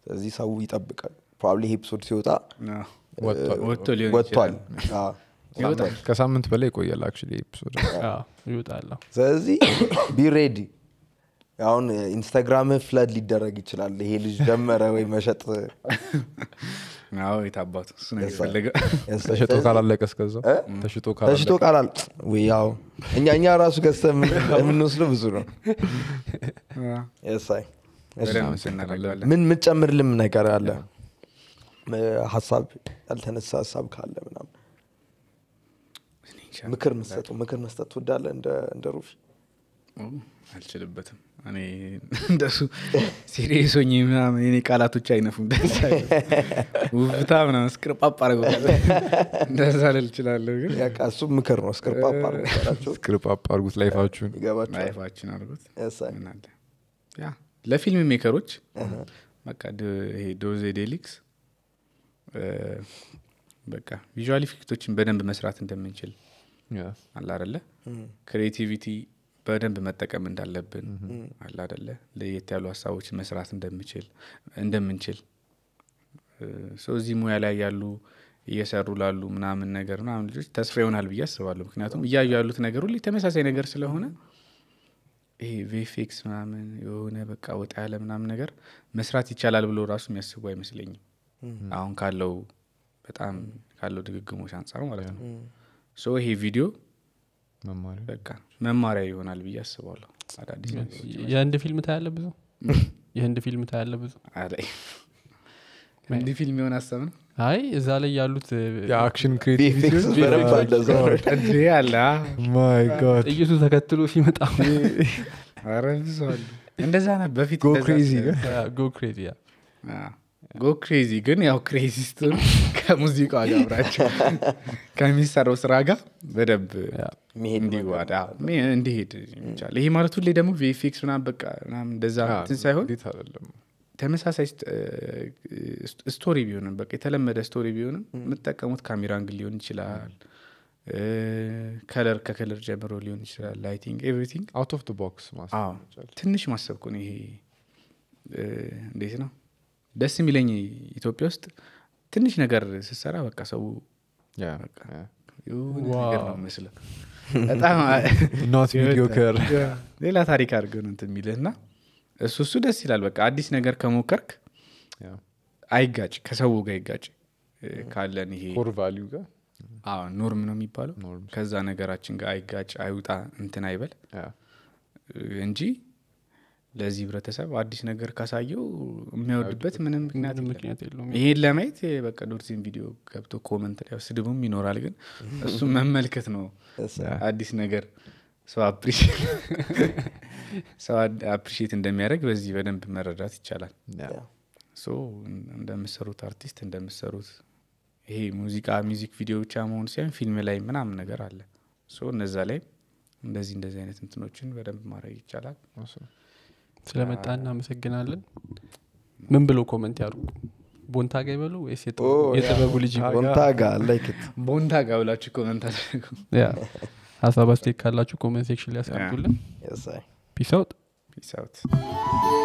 ስለዚህ ሰው ይጠብቃል ፕሮባብሊ ይሄ ኤፒሶድ ሲወጣ ወጥቷል ከሳምንት በላይ ይቆያል አክ ኤፒሶድ ይወጣል ስለዚህ ቢሬዲ አሁን ኢንስታግራምህ ፍለድ ሊደረግ ይችላል ይሄ ልጅ ጀመረ ወይ መሸጥ የታባቱ ተሽጦ ካላለቀ እስከዛ ተሽጦ ካላል ያው እኛ እኛ ራሱ ገዝተ የምንወስደው ብዙ ነው ምን ምጨምርልም ነገር አለ ሀሳብ ያልተነሳ ሀሳብ ካለ ምናምን ምክር መስጠቱ ምክር መስጠት ወዳለ እንደ ሩፊ አልችልበትም እኔ እንደሱ ሴሪየስ ሆኜ ምናምን የኔ ቃላቶች አይነፉም ደስ ውብታ ምናምን እስክርጳጳ አርጉ እንደዛ ልል እችላለሁ ግን እሱ ምክር ነው እስክርጳጳ አርጉስክርጳጳ አርጉት ላይፋችሁን ላይፋችን አርጉት ያ ለፊልም ሜከሮች በቃ ይሄ ዶዜ ዴሊክስ በቃ ቪዥዋል ኢፌክቶችን በደንብ መስራት እንደምንችል አላረለ ክሬቲቪቲ በደንብ መጠቀም እንዳለብን አለ አደለ ለየት ያሉ ሀሳቦች መስራት እንደምችል እንደምንችል እዚህ ሙያ ላይ ያሉ እየሰሩ ላሉ ምናምን ነገር ምናምን ልጆች ተስፋ ይሆናል ብዬ አስባሉ። ምክንያቱም እያዩ ያሉት ነገር ሁሉ ተመሳሳይ ነገር ስለሆነ ይሄ ቬፌክስ ምናምን የሆነ በቃ ወጣ ያለ ምናምን ነገር መስራት ይቻላል ብሎ ራሱ የሚያስቡ አይመስለኝም። አሁን ካለው በጣም ካለው ድግግሞች አንጻሩ ማለት ነው። ይሄ ቪዲዮ በቃ መማሪያ ይሆናል ብዬ አስባለሁ አዳዲስ የህንድ ፊልም ታያለ ብዙ የህንድ ፊልም ታያለ ብዙ እንዲህ ፊልም የሆን አሰብ ነው አይ እዛ ላይ ያሉት የአክሽን ክሬቲቪቲአለኢየሱ ተከትሎ ሲመጣ እንደዛ ነ በፊት ጎ ክሬዚ ጎ ክሬዚ ግን ያው ክሬዚ ስትሆን ከሙዚቃ ጋር አብራቸው ከሚሰራው ስራ ጋር በደንብ እንዲሄድ ይቻል ይሄ ማለት ሁሌ ደግሞ ቪኤፍኤክስ ምናምን በቃ ምናምን እንደዛ ትን ሳይሆን ተመሳሳይ ስቶሪ ቢሆንም በቃ የተለመደ ስቶሪ ቢሆንም የምጠቀሙት ካሜራ አንግል ሊሆን ይችላል ከለር ከከለር ጀምሮ ሊሆን ይችላል ላይቲንግ ኤቭሪቲንግ አውት ኦፍ ቦክስ ትንሽ ማሰብኩን ይሄ እንዴት ነው ደስ የሚለኝ ኢትዮጵያ ውስጥ ትንሽ ነገር ስሰራ በቃ ሰው ነገር ሌላ ታሪክ አድርገ ነው የሚልህ እና እሱ እሱ ደስ ይላል በቃ አዲስ ነገር ከሞከርክ አይጋጭ ከሰው ጋር ይጋጭ ካለን ይሄ ኖርም ነው የሚባለው ከዛ ነገራችን ጋር አይጋጭ አይውጣ እንትን አይበል እንጂ ለዚህ ህብረተሰብ አዲስ ነገር ካሳየው የሚያወድበት ምንም ምክንያት የለውም። ይሄን ለማየት በቃ ዶርዚን ቪዲዮ ገብቶ ኮመንት ላይ ስድቡም ይኖራል፣ ግን እሱ መመልከት ነው አዲስ ነገር ሰው አፕሪሽት እንደሚያደርግ በዚህ በደንብ መረዳት ይቻላል። እንደምሰሩት አርቲስት እንደምሰሩት ይሄ ሙዚቃ ሚዚክ ቪዲዮ ብቻ መሆኑ ሲሆን ፊልም ላይ ምናምን ነገር አለ እነዛ ላይ እንደዚህ እንደዚህ አይነት እንትኖችን በደንብ ማድረግ ይቻላል። ስለመጣ እናመሰግናለን ምን ብሎ ኮመንት ያርጉ ቦንታጋ ይበሉ ወይስ የጥበቡ ልጅ ቦንታጋ ላይክት ቦንታጋ ብላችሁ ኮመንት አድርጉ ሀሳብ አስቴክ ካላችሁ ኮመንት ሴክሽን ሊያስቀምጡልን ፒስ አውት ፒስ አውት